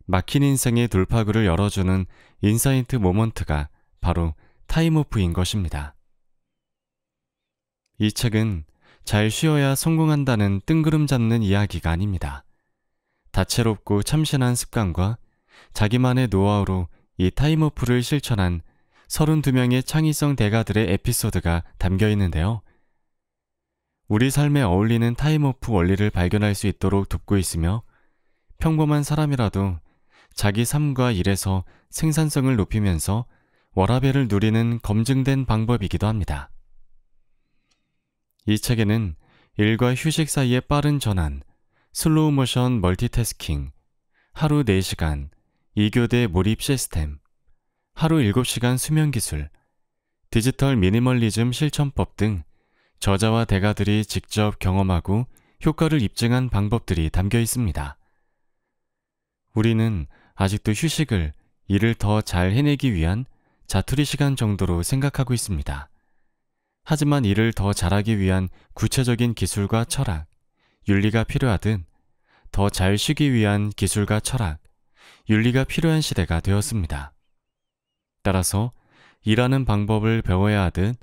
막힌 인생의 돌파구를 열어주는 인사이트 모먼트가 바로 타임오프인 것입니다. 이 책은 잘 쉬어야 성공한다는 뜬구름 잡는 이야기가 아닙니다. 다채롭고 참신한 습관과 자기만의 노하우로 이 타임오프를 실천한 32명의 창의성 대가들의 에피소드가 담겨 있는데요. 우리 삶에 어울리는 타임오프 원리를 발견할 수 있도록 돕고 있으며 평범한 사람이라도 자기 삶과 일에서 생산성을 높이면서 워라밸을 누리는 검증된 방법이기도 합니다. 이 책에는 일과 휴식 사이의 빠른 전환, 슬로우 모션 멀티태스킹, 하루 4시간, 2교대 몰입 시스템, 하루 7시간 수면 기술, 디지털 미니멀리즘 실천법 등 저자와 대가들이 직접 경험하고 효과를 입증한 방법들이 담겨 있습니다. 우리는 아직도 휴식을 일을 더 잘 해내기 위한 자투리 시간 정도로 생각하고 있습니다. 하지만 일을 더 잘하기 위한 구체적인 기술과 철학, 윤리가 필요하듯 더 잘 쉬기 위한 기술과 철학, 윤리가 필요한 시대가 되었습니다. 따라서 일하는 방법을 배워야 하듯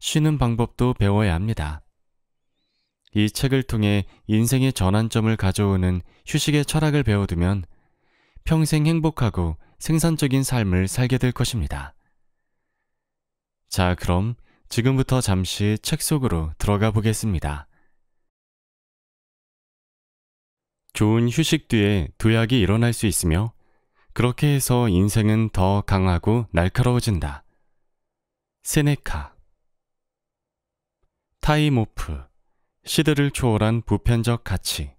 쉬는 방법도 배워야 합니다. 이 책을 통해 인생의 전환점을 가져오는 휴식의 철학을 배워두면 평생 행복하고 생산적인 삶을 살게 될 것입니다. 자, 그럼 지금부터 잠시 책 속으로 들어가 보겠습니다. 좋은 휴식 뒤에 도약이 일어날 수 있으며 그렇게 해서 인생은 더 강하고 날카로워진다. 세네카 타이모프 시대를 초월한 보편적 가치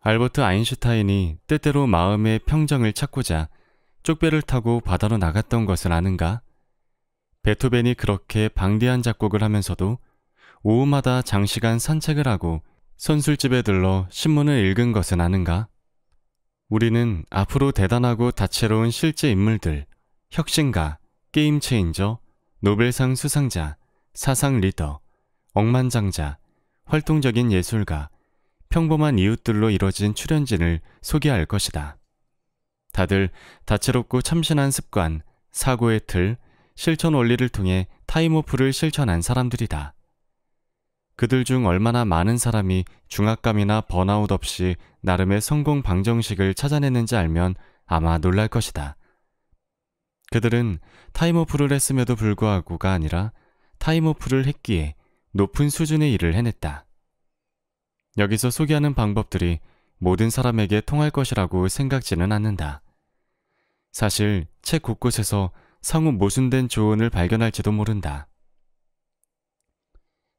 알버트 아인슈타인이 때때로 마음의 평정을 찾고자 쪽배를 타고 바다로 나갔던 것을 아는가? 베토벤이 그렇게 방대한 작곡을 하면서도 오후마다 장시간 산책을 하고 선술집에 들러 신문을 읽은 것은 아는가? 우리는 앞으로 대단하고 다채로운 실제 인물들, 혁신가, 게임 체인저, 노벨상 수상자, 사상 리더, 억만장자, 활동적인 예술가, 평범한 이웃들로 이뤄진 출연진을 소개할 것이다. 다들 다채롭고 참신한 습관, 사고의 틀, 실천 원리를 통해 타임오프를 실천한 사람들이다. 그들 중 얼마나 많은 사람이 중압감이나 번아웃 없이 나름의 성공 방정식을 찾아내는지 알면 아마 놀랄 것이다. 그들은 타임오프를 했음에도 불구하고가 아니라 타임오프를 했기에 높은 수준의 일을 해냈다. 여기서 소개하는 방법들이 모든 사람에게 통할 것이라고 생각지는 않는다. 사실 책 곳곳에서 상호 모순된 조언을 발견할지도 모른다.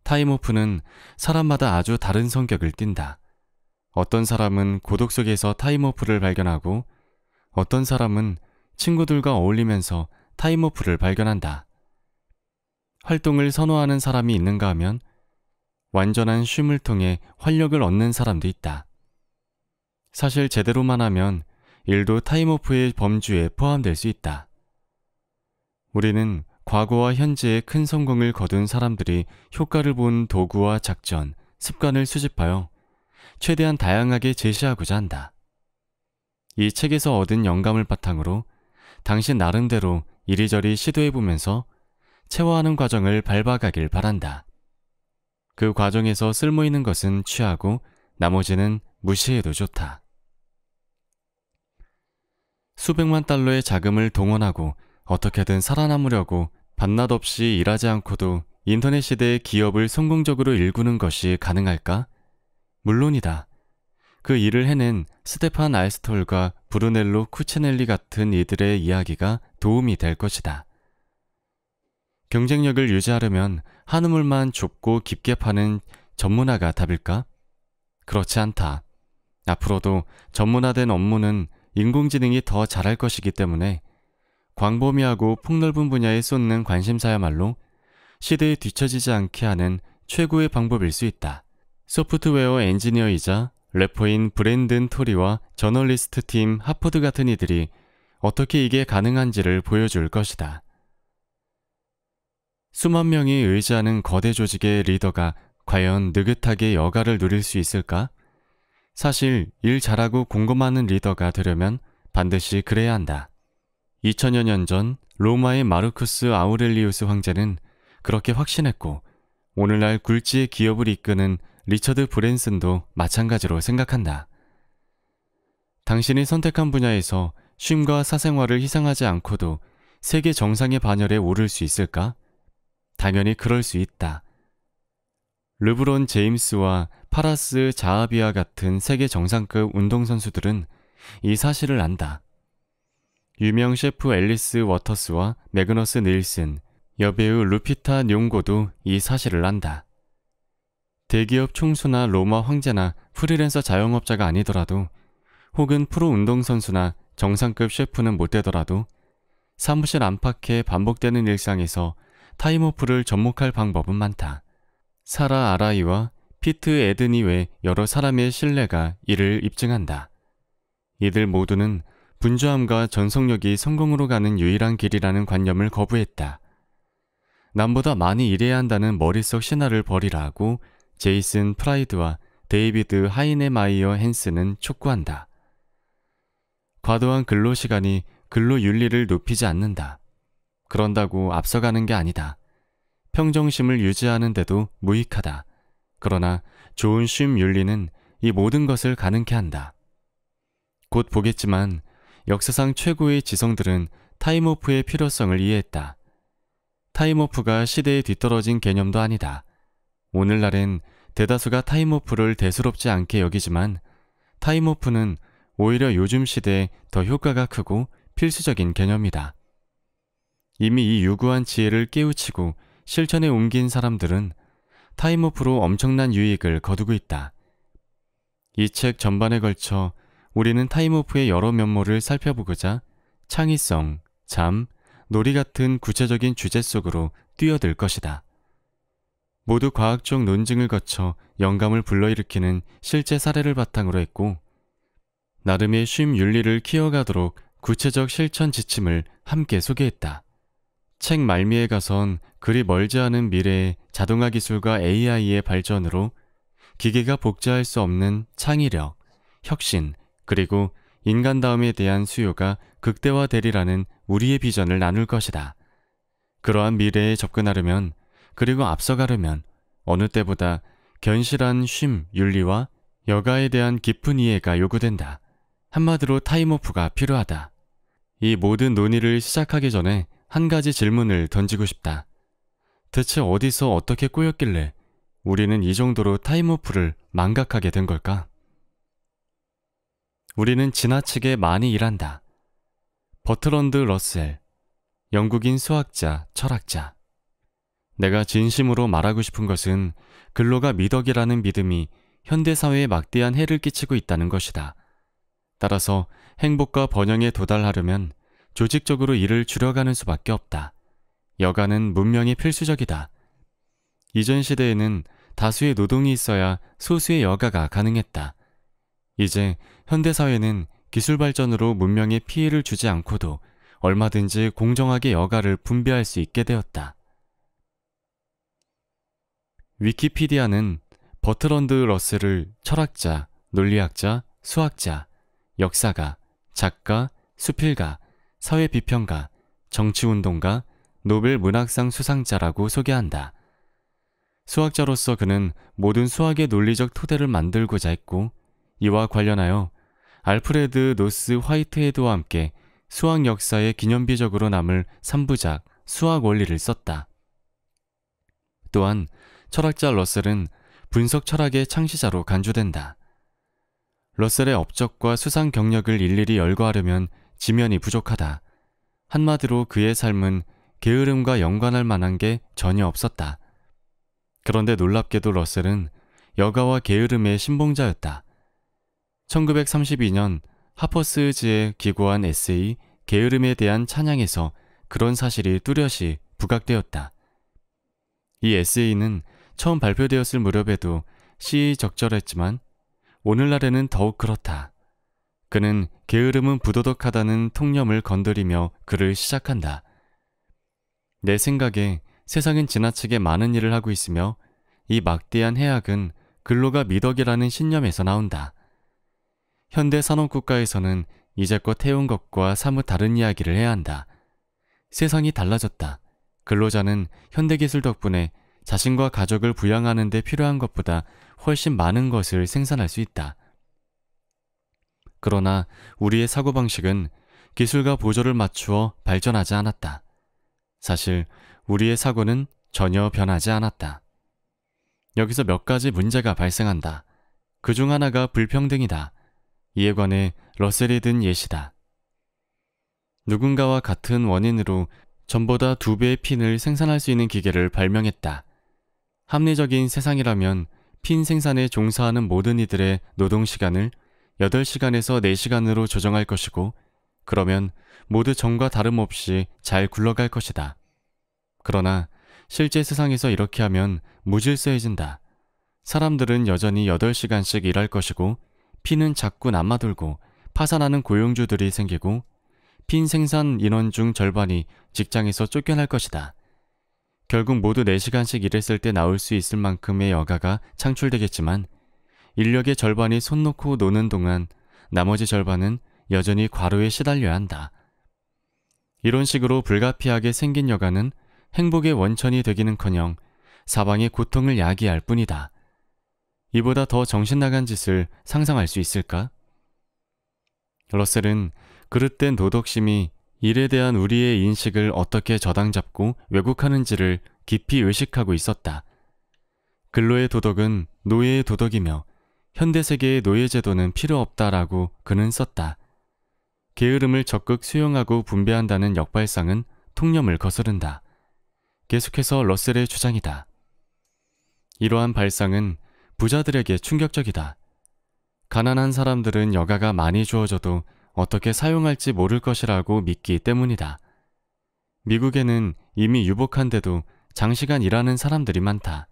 타임오프는 사람마다 아주 다른 성격을 띈다. 어떤 사람은 고독 속에서 타임오프를 발견하고 어떤 사람은 친구들과 어울리면서 타임오프를 발견한다. 활동을 선호하는 사람이 있는가 하면 완전한 쉼을 통해 활력을 얻는 사람도 있다. 사실 제대로만 하면 일도 타임오프의 범주에 포함될 수 있다. 우리는 과거와 현재의 큰 성공을 거둔 사람들이 효과를 본 도구와 작전, 습관을 수집하여 최대한 다양하게 제시하고자 한다. 이 책에서 얻은 영감을 바탕으로 당신 나름대로 이리저리 시도해보면서 채화하는 과정을 밟아가길 바란다. 그 과정에서 쓸모있는 것은 취하고 나머지는 무시해도 좋다. 수백만 달러의 자금을 동원하고 어떻게든 살아남으려고 밤낮 없이 일하지 않고도 인터넷 시대의 기업을 성공적으로 일구는 것이 가능할까? 물론이다. 그 일을 해낸 스테판 아이스톨과 브루넬로 쿠체넬리 같은 이들의 이야기가 도움이 될 것이다. 경쟁력을 유지하려면 한우물만 좁고 깊게 파는 전문화가 답일까? 그렇지 않다. 앞으로도 전문화된 업무는 인공지능이 더 잘할 것이기 때문에 광범위하고 폭넓은 분야에 쏟는 관심사야말로 시대에 뒤처지지 않게 하는 최고의 방법일 수 있다. 소프트웨어 엔지니어이자 래퍼인 브랜든 토리와 저널리스트 팀 하포드 같은 이들이 어떻게 이게 가능한지를 보여줄 것이다. 수만 명이 의지하는 거대 조직의 리더가 과연 느긋하게 여가를 누릴 수 있을까? 사실 일 잘하고 궁금하는 리더가 되려면 반드시 그래야 한다. 2000여 년전 로마의 마르쿠스 아우렐리우스 황제는 그렇게 확신했고 오늘날 굴지의 기업을 이끄는 리처드 브랜슨도 마찬가지로 생각한다. 당신이 선택한 분야에서 쉼과 사생활을 희생하지 않고도 세계 정상의 반열에 오를 수 있을까? 당연히 그럴 수 있다. 르브론 제임스와 파라스 자아비아 같은 세계 정상급 운동선수들은 이 사실을 안다. 유명 셰프 앨리스 워터스와 매그너스 닐슨, 여배우 루피타 뇽고도 이 사실을 안다. 대기업 총수나 로마 황제나 프리랜서 자영업자가 아니더라도 혹은 프로 운동선수나 정상급 셰프는 못 되더라도 사무실 안팎의 반복되는 일상에서 타임오프를 접목할 방법은 많다. 사라 아라이와 피트 에드니 외 여러 사람의 신뢰가 이를 입증한다. 이들 모두는 분주함과 전속력이 성공으로 가는 유일한 길이라는 관념을 거부했다. 남보다 많이 일해야 한다는 머릿속 신화를 버리라 하고 제이슨 프라이드와 데이비드 하이네마이어 헨스는 촉구한다. 과도한 근로시간이 근로윤리를 높이지 않는다. 그런다고 앞서가는 게 아니다. 평정심을 유지하는데도 무익하다. 그러나 좋은 쉼 윤리는 이 모든 것을 가능케 한다. 곧 보겠지만 역사상 최고의 지성들은 타임오프의 필요성을 이해했다. 타임오프가 시대에 뒤떨어진 개념도 아니다. 오늘날엔 대다수가 타임오프를 대수롭지 않게 여기지만 타임오프는 오히려 요즘 시대에 더 효과가 크고 필수적인 개념이다. 이미 이 유구한 지혜를 깨우치고 실천에 옮긴 사람들은 타임오프로 엄청난 유익을 거두고 있다. 이 책 전반에 걸쳐 우리는 타임오프의 여러 면모를 살펴보고자 창의성, 잠, 놀이 같은 구체적인 주제 속으로 뛰어들 것이다. 모두 과학적 논증을 거쳐 영감을 불러일으키는 실제 사례를 바탕으로 했고 나름의 쉼 윤리를 키워가도록 구체적 실천 지침을 함께 소개했다. 책 말미에 가선 그리 멀지 않은 미래의 자동화 기술과 AI의 발전으로 기계가 복제할 수 없는 창의력, 혁신, 그리고 인간다움에 대한 수요가 극대화되리라는 우리의 비전을 나눌 것이다. 그러한 미래에 접근하려면 그리고 앞서가려면 어느 때보다 견실한 쉼, 윤리와 여가에 대한 깊은 이해가 요구된다. 한마디로 타임오프가 필요하다. 이 모든 논의를 시작하기 전에 한 가지 질문을 던지고 싶다. 대체 어디서 어떻게 꼬였길래 우리는 이 정도로 타임오프를 망각하게 된 걸까? 우리는 지나치게 많이 일한다. 버트런드 러셀, 영국인 수학자, 철학자. 내가 진심으로 말하고 싶은 것은 근로가 미덕이라는 믿음이 현대사회에 막대한 해를 끼치고 있다는 것이다. 따라서 행복과 번영에 도달하려면 조직적으로 일을 줄여가는 수밖에 없다. 여가는 문명이 필수적이다. 이전 시대에는 다수의 노동이 있어야 소수의 여가가 가능했다. 이제 현대사회는 기술 발전으로 문명에 피해를 주지 않고도 얼마든지 공정하게 여가를 분배할 수 있게 되었다. 위키피디아는 버트런드 러스를 철학자, 논리학자, 수학자, 역사가, 작가, 수필가, 사회비평가, 정치운동가, 노벨 문학상 수상자라고 소개한다. 수학자로서 그는 모든 수학의 논리적 토대를 만들고자 했고, 이와 관련하여 알프레드 노스 화이트헤드와 함께 수학 역사의 기념비적으로 남을 3부작 수학 원리를 썼다. 또한 철학자 러셀은 분석 철학의 창시자로 간주된다. 러셀의 업적과 수상 경력을 일일이 열거하려면 지면이 부족하다. 한마디로 그의 삶은 게으름과 연관할 만한 게 전혀 없었다. 그런데 놀랍게도 러셀은 여가와 게으름의 신봉자였다. 1932년 하퍼스지에 기고한 에세이 게으름에 대한 찬양에서 그런 사실이 뚜렷이 부각되었다. 이 에세이는 처음 발표되었을 무렵에도 시의적절했지만 오늘날에는 더욱 그렇다. 그는 게으름은 부도덕하다는 통념을 건드리며 글을 시작한다. 내 생각에 세상은 지나치게 많은 일을 하고 있으며 이 막대한 해악은 근로가 미덕이라는 신념에서 나온다. 현대 산업국가에서는 이제껏 해온 것과 사뭇 다른 이야기를 해야 한다. 세상이 달라졌다. 근로자는 현대기술 덕분에 자신과 가족을 부양하는 데 필요한 것보다 훨씬 많은 것을 생산할 수 있다. 그러나 우리의 사고방식은 기술과 보조를 맞추어 발전하지 않았다. 사실 우리의 사고는 전혀 변하지 않았다. 여기서 몇 가지 문제가 발생한다. 그 중 하나가 불평등이다. 이에 관해 러셀이 든 예시다. 누군가와 같은 원인으로 전보다 두 배의 핀을 생산할 수 있는 기계를 발명했다. 합리적인 세상이라면 핀 생산에 종사하는 모든 이들의 노동 시간을 8시간에서 4시간으로 조정할 것이고 그러면 모두 정과 다름없이 잘 굴러갈 것이다. 그러나 실제 세상에서 이렇게 하면 무질서해진다. 사람들은 여전히 8시간씩 일할 것이고 피는 자꾸 남아돌고 파산하는 고용주들이 생기고 핀 생산 인원 중 절반이 직장에서 쫓겨날 것이다. 결국 모두 4시간씩 일했을 때 나올 수 있을 만큼의 여가가 창출되겠지만 인력의 절반이 손 놓고 노는 동안 나머지 절반은 여전히 과로에 시달려야 한다. 이런 식으로 불가피하게 생긴 여가는 행복의 원천이 되기는커녕 사방의 고통을 야기할 뿐이다. 이보다 더 정신나간 짓을 상상할 수 있을까? 러셀은 그릇된 도덕심이 일에 대한 우리의 인식을 어떻게 저당잡고 왜곡하는지를 깊이 의식하고 있었다. 근로의 도덕은 노예의 도덕이며 현대세계의 노예제도는 필요 없다라고 그는 썼다. 게으름을 적극 수용하고 분배한다는 역발상은 통념을 거스른다. 계속해서 러셀의 주장이다. 이러한 발상은 부자들에게 충격적이다. 가난한 사람들은 여가가 많이 주어져도 어떻게 사용할지 모를 것이라고 믿기 때문이다. 미국에는 이미 유복한데도 장시간 일하는 사람들이 많다.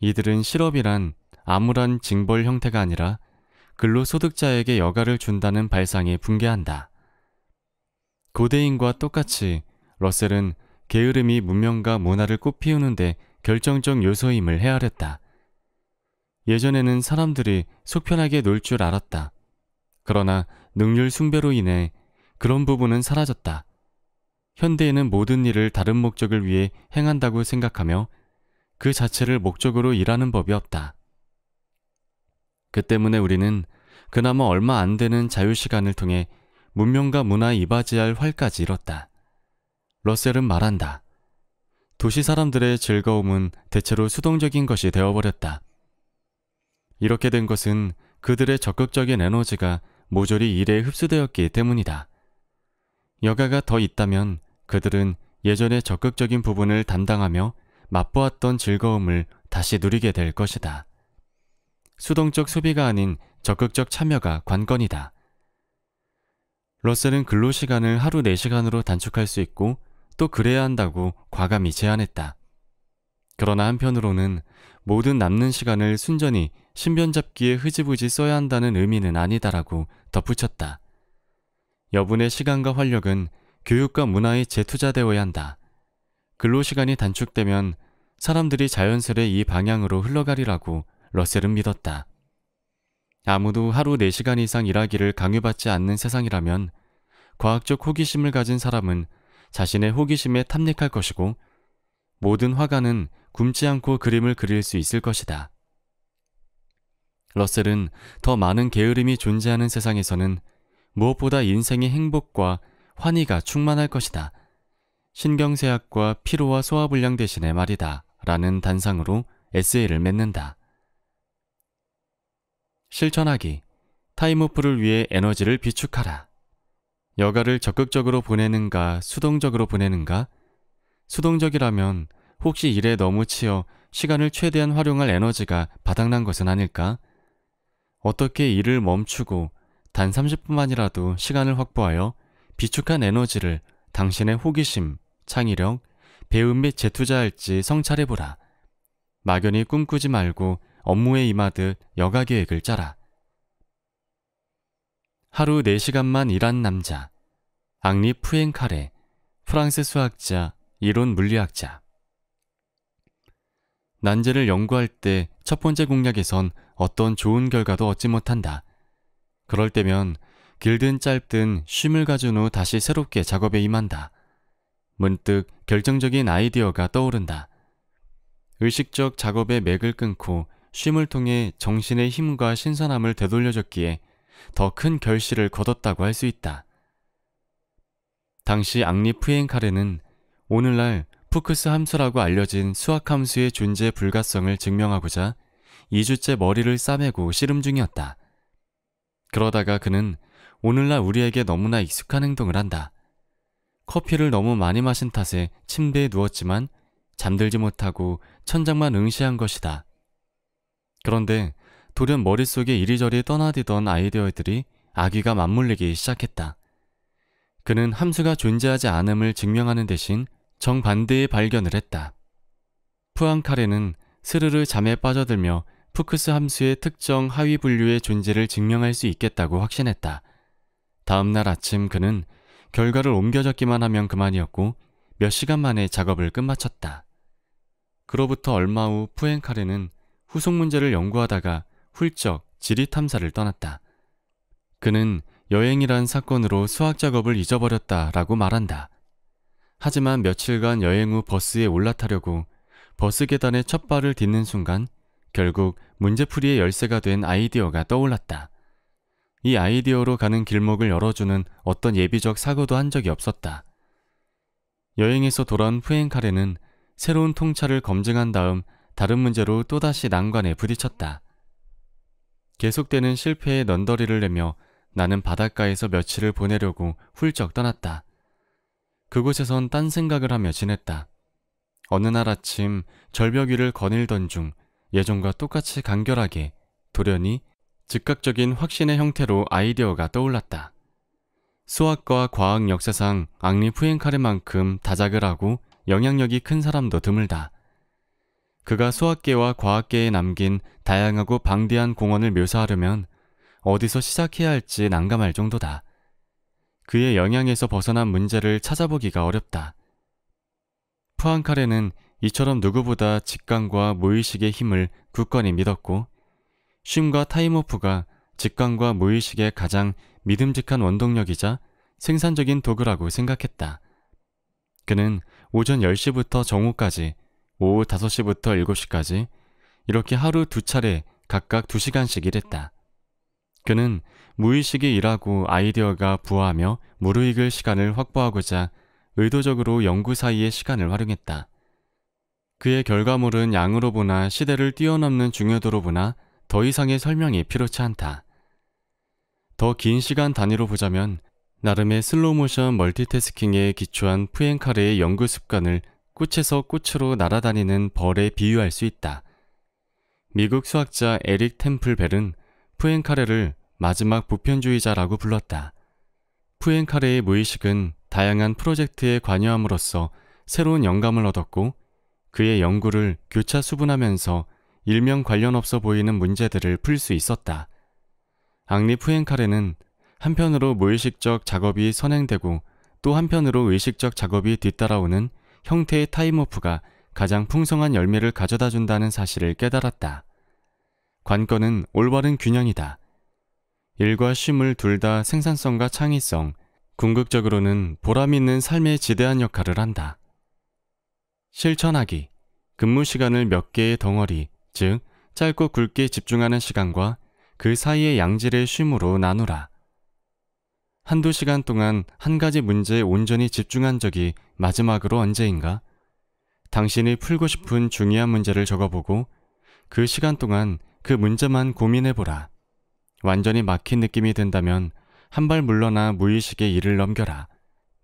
이들은 실업이란 암울한 징벌 형태가 아니라 근로소득자에게 여가를 준다는 발상이 붕괴한다. 고대인과 똑같이 러셀은 게으름이 문명과 문화를 꽃피우는데 결정적 요소임을 헤아렸다. 예전에는 사람들이 속편하게 놀 줄 알았다. 그러나 능률 숭배로 인해 그런 부분은 사라졌다. 현대에는 모든 일을 다른 목적을 위해 행한다고 생각하며 그 자체를 목적으로 일하는 법이 없다. 그 때문에 우리는 그나마 얼마 안 되는 자유시간을 통해 문명과 문화 이바지할 활까지 잃었다 러셀은 말한다. 도시 사람들의 즐거움은 대체로 수동적인 것이 되어버렸다. 이렇게 된 것은 그들의 적극적인 에너지가 모조리 일에 흡수되었기 때문이다. 여가가 더 있다면 그들은 예전의 적극적인 부분을 담당하며 맛보았던 즐거움을 다시 누리게 될 것이다. 수동적 소비가 아닌 적극적 참여가 관건이다. 러셀은 근로시간을 하루 4시간으로 단축할 수 있고 또 그래야 한다고 과감히 제안했다. 그러나 한편으로는 모든 남는 시간을 순전히 신변잡기에 흐지부지 써야 한다는 의미는 아니다라고 덧붙였다. 여분의 시간과 활력은 교육과 문화에 재투자되어야 한다. 근로시간이 단축되면 사람들이 자연스레 이 방향으로 흘러가리라고 러셀은 믿었다. 아무도 하루 4시간 이상 일하기를 강요받지 않는 세상이라면 과학적 호기심을 가진 사람은 자신의 호기심에 탐닉할 것이고 모든 화가는 굶지 않고 그림을 그릴 수 있을 것이다. 러셀은 더 많은 게으름이 존재하는 세상에서는 무엇보다 인생의 행복과 환희가 충만할 것이다. 신경쇠약과 피로와 소화불량 대신에 말이다. 라는 단상으로 에세이를 맺는다. 실천하기. 타임오프를 위해 에너지를 비축하라. 여가를 적극적으로 보내는가 수동적으로 보내는가? 수동적이라면 혹시 일에 너무 치여 시간을 최대한 활용할 에너지가 바닥난 것은 아닐까? 어떻게 일을 멈추고 단 30분만이라도 시간을 확보하여 비축한 에너지를 당신의 호기심, 창의력, 배움 및 재투자할지 성찰해보라. 막연히 꿈꾸지 말고 업무에 임하듯 여가 계획을 짜라. 하루 4시간만 일한 남자 앙리 푸엔카레, 프랑스 수학자, 이론 물리학자 난제를 연구할 때 첫 번째 공략에선 어떤 좋은 결과도 얻지 못한다. 그럴 때면 길든 짧든 쉼을 가준 후 다시 새롭게 작업에 임한다. 문득 결정적인 아이디어가 떠오른다. 의식적 작업의 맥을 끊고 쉼을 통해 정신의 힘과 신선함을 되돌려줬기에 더 큰 결실을 거뒀다고 할 수 있다. 당시 앙리 프엔카레는 오늘날 푸크스 함수라고 알려진 수학 함수의 존재 불가성을 증명하고자 2주째 머리를 싸매고 씨름 중이었다. 그러다가 그는 오늘날 우리에게 너무나 익숙한 행동을 한다. 커피를 너무 많이 마신 탓에 침대에 누웠지만 잠들지 못하고 천장만 응시한 것이다. 그런데 돌연 머릿속에 이리저리 떠나디던 아이디어들이 아귀가 맞물리기 시작했다. 그는 함수가 존재하지 않음을 증명하는 대신 정반대의 발견을 했다. 푸앙카레는 스르르 잠에 빠져들며 푸크스 함수의 특정 하위 분류의 존재를 증명할 수 있겠다고 확신했다. 다음날 아침 그는 결과를 옮겨 적기만 하면 그만이었고 몇 시간 만에 작업을 끝마쳤다. 그로부터 얼마 후 푸엔카르는 후속 문제를 연구하다가 훌쩍 지리 탐사를 떠났다. 그는 여행이란 사건으로 수학 작업을 잊어버렸다라고 말한다. 하지만 며칠간 여행 후 버스에 올라타려고 버스 계단에 첫 발을 딛는 순간 결국 문제풀이의 열쇠가 된 아이디어가 떠올랐다. 이 아이디어로 가는 길목을 열어주는 어떤 예비적 사고도 한 적이 없었다. 여행에서 돌아온 푸엔카레는 새로운 통찰을 검증한 다음 다른 문제로 또다시 난관에 부딪혔다. 계속되는 실패의 넌더리를 내며 나는 바닷가에서 며칠을 보내려고 훌쩍 떠났다. 그곳에선 딴 생각을 하며 지냈다. 어느 날 아침 절벽 위를 거닐던 중 예전과 똑같이 간결하게 도련히 즉각적인 확신의 형태로 아이디어가 떠올랐다. 수학과 과학 역사상 앙리 푸엔카레만큼 다작을 하고 영향력이 큰 사람도 드물다. 그가 수학계와 과학계에 남긴 다양하고 방대한 공헌을 묘사하려면 어디서 시작해야 할지 난감할 정도다. 그의 영향에서 벗어난 문제를 찾아보기가 어렵다. 푸안카레는 이처럼 누구보다 직관과 무의식의 힘을 굳건히 믿었고 쉼과 타임오프가 직관과 무의식의 가장 믿음직한 원동력이자 생산적인 도구라고 생각했다. 그는 오전 10시부터 정오까지, 오후 5시부터 7시까지 이렇게 하루 두 차례 각각 두시간씩 일했다. 그는 무의식이 일하고 아이디어가 부화하며 무르익을 시간을 확보하고자 의도적으로 연구 사이의 시간을 활용했다. 그의 결과물은 양으로 보나 시대를 뛰어넘는 중요도로 보나 더 이상의 설명이 필요치 않다. 더 긴 시간 단위로 보자면 나름의 슬로모션 멀티태스킹에 기초한 푸엔카르의 연구 습관을 꽃에서 꽃으로 날아다니는 벌에 비유할 수 있다. 미국 수학자 에릭 템플벨은 푸엔카레를 마지막 보편주의자라고 불렀다. 푸엔카레의 무의식은 다양한 프로젝트에 관여함으로써 새로운 영감을 얻었고 그의 연구를 교차 수분하면서 일명 관련 없어 보이는 문제들을 풀 수 있었다. 앙리 푸엔카레는 한편으로 무의식적 작업이 선행되고 또 한편으로 의식적 작업이 뒤따라오는 형태의 타임오프가 가장 풍성한 열매를 가져다 준다는 사실을 깨달았다. 관건은 올바른 균형이다. 일과 쉼을 둘 다 생산성과 창의성, 궁극적으로는 보람 있는 삶의 지대한 역할을 한다. 실천하기. 근무 시간을 몇 개의 덩어리, 즉 짧고 굵게 집중하는 시간과 그 사이의 양질의 쉼으로 나누라. 한두 시간 동안 한 가지 문제에 온전히 집중한 적이 마지막으로 언제인가? 당신이 풀고 싶은 중요한 문제를 적어보고 그 시간 동안 그 문제만 고민해보라. 완전히 막힌 느낌이 든다면 한 발 물러나 무의식의 일을 넘겨라.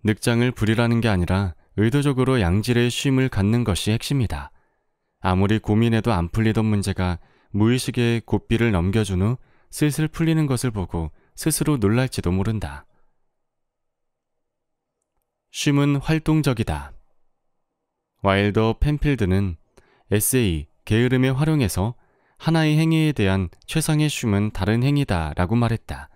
늑장을 부리라는 게 아니라 의도적으로 양질의 쉼을 갖는 것이 핵심이다. 아무리 고민해도 안 풀리던 문제가 무의식의 고삐를 넘겨준 후 슬슬 풀리는 것을 보고 스스로 놀랄지도 모른다. 쉼은 활동적이다. 와일더 펜필드는 에세이, 게으름의활용에서 하나의 행위에 대한 최상의 쉼은 다른 행위다 라고 말했다.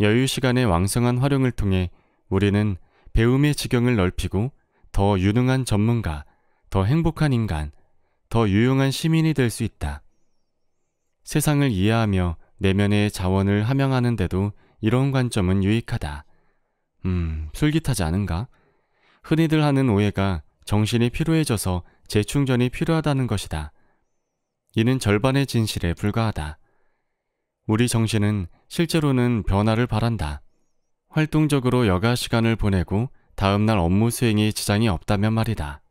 여유 시간의 왕성한 활용을 통해 우리는 배움의 지경을 넓히고 더 유능한 전문가, 더 행복한 인간, 더 유용한 시민이 될 수 있다. 세상을 이해하며 내면의 자원을 함양하는데도 이런 관점은 유익하다. 음, 솔깃하지 않은가? 흔히들 하는 오해가 정신이 피로해져서 재충전이 필요하다는 것이다. 이는 절반의 진실에 불과하다. 우리 정신은 실제로는 변화를 바란다. 활동적으로 여가 시간을 보내고 다음날 업무 수행이 지장이 없다면 말이다.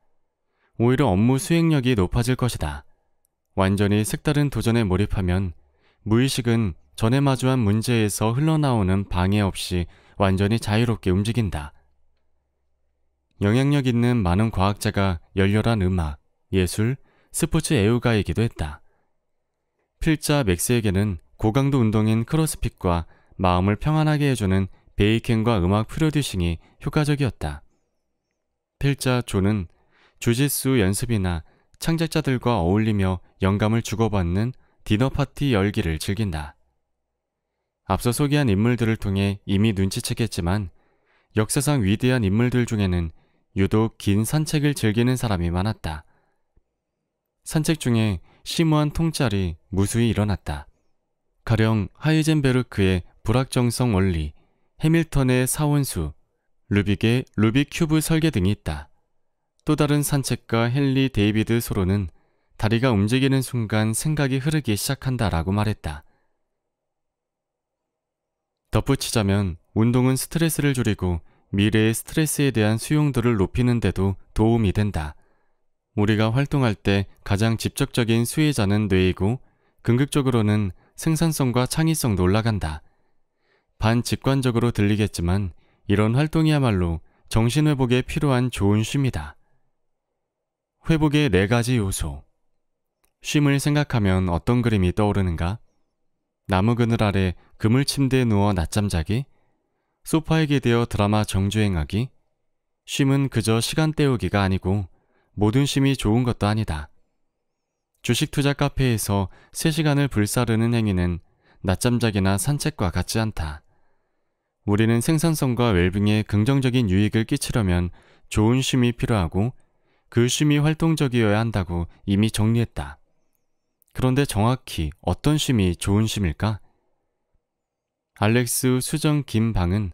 오히려 업무 수행력이 높아질 것이다. 완전히 색다른 도전에 몰입하면 무의식은 전에 마주한 문제에서 흘러나오는 방해 없이 완전히 자유롭게 움직인다. 영향력 있는 많은 과학자가 열렬한 음악, 예술, 스포츠 애호가이기도 했다. 필자 맥스에게는 고강도 운동인 크로스핏과 마음을 평안하게 해주는 베이킹과 음악 프로듀싱이 효과적이었다. 필자 존은 주짓수 연습이나 창작자들과 어울리며 영감을 주고받는 디너 파티 열기를 즐긴다. 앞서 소개한 인물들을 통해 이미 눈치챘겠지만 역사상 위대한 인물들 중에는 유독 긴 산책을 즐기는 사람이 많았다. 산책 중에 심오한 통짤이 무수히 일어났다. 가령 하이젠베르크의 불확정성 원리, 해밀턴의 사원수, 루빅의 루빅 큐브 설계 등이 있다. 또 다른 산책가 헨리 데이비드 소로는 다리가 움직이는 순간 생각이 흐르기 시작한다라고 말했다. 덧붙이자면 운동은 스트레스를 줄이고 미래의 스트레스에 대한 수용도를 높이는데도 도움이 된다. 우리가 활동할 때 가장 직접적인 수혜자는 뇌이고 긍극적으로는 생산성과 창의성도 올라간다. 반직관적으로 들리겠지만 이런 활동이야말로 정신회복에 필요한 좋은 쉼이다. 회복의 네 가지 요소. 쉼을 생각하면 어떤 그림이 떠오르는가? 나무 그늘 아래 그물 침대에 누워 낮잠 자기? 소파에 기대어 드라마 정주행하기? 쉼은 그저 시간 때우기가 아니고 모든 쉼이 좋은 것도 아니다. 주식 투자 카페에서 3시간을 불사르는 행위는 낮잠 자기나 산책과 같지 않다. 우리는 생산성과 웰빙에 긍정적인 유익을 끼치려면 좋은 쉼이 필요하고 그 쉼이 활동적이어야 한다고 이미 정리했다. 그런데 정확히 어떤 쉼이 좋은 쉼일까? 알렉스 수정 김방은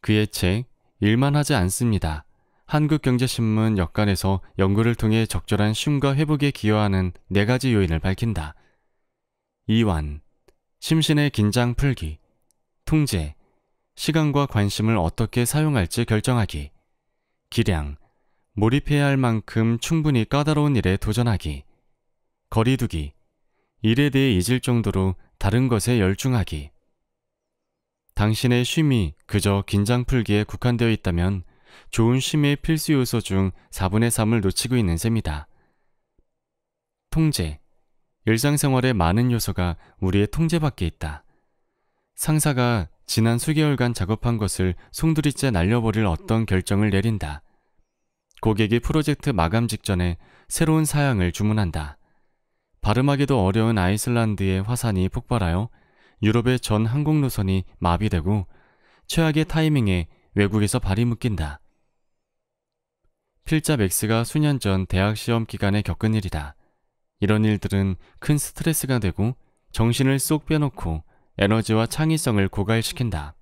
그의 책 일만 하지 않습니다. 한국경제신문 역간에서 연구를 통해 적절한 쉼과 회복에 기여하는 네 가지 요인을 밝힌다. 이완, 심신의 긴장 풀기, 통제, 시간과 관심을 어떻게 사용할지 결정하기, 기량, 몰입해야 할 만큼 충분히 까다로운 일에 도전하기, 거리두기, 일에 대해 잊을 정도로 다른 것에 열중하기. 당신의 쉼이 그저 긴장 풀기에 국한되어 있다면 좋은 쉼의 필수 요소 중 4분의 3을 놓치고 있는 셈이다. 통제. 일상생활의 많은 요소가 우리의 통제밖에 있다. 상사가 지난 수개월간 작업한 것을 송두리째 날려버릴 어떤 결정을 내린다. 고객이 프로젝트 마감 직전에 새로운 사양을 주문한다. 발음하기도 어려운 아이슬란드의 화산이 폭발하여 유럽의 전 항공 노선이 마비되고 최악의 타이밍에 외국에서 발이 묶인다. 필자 맥스가 수년 전 대학 시험 기간에 겪은 일이다. 이런 일들은 큰 스트레스가 되고 정신을 쏙 빼놓고 에너지와 창의성을 고갈시킨다.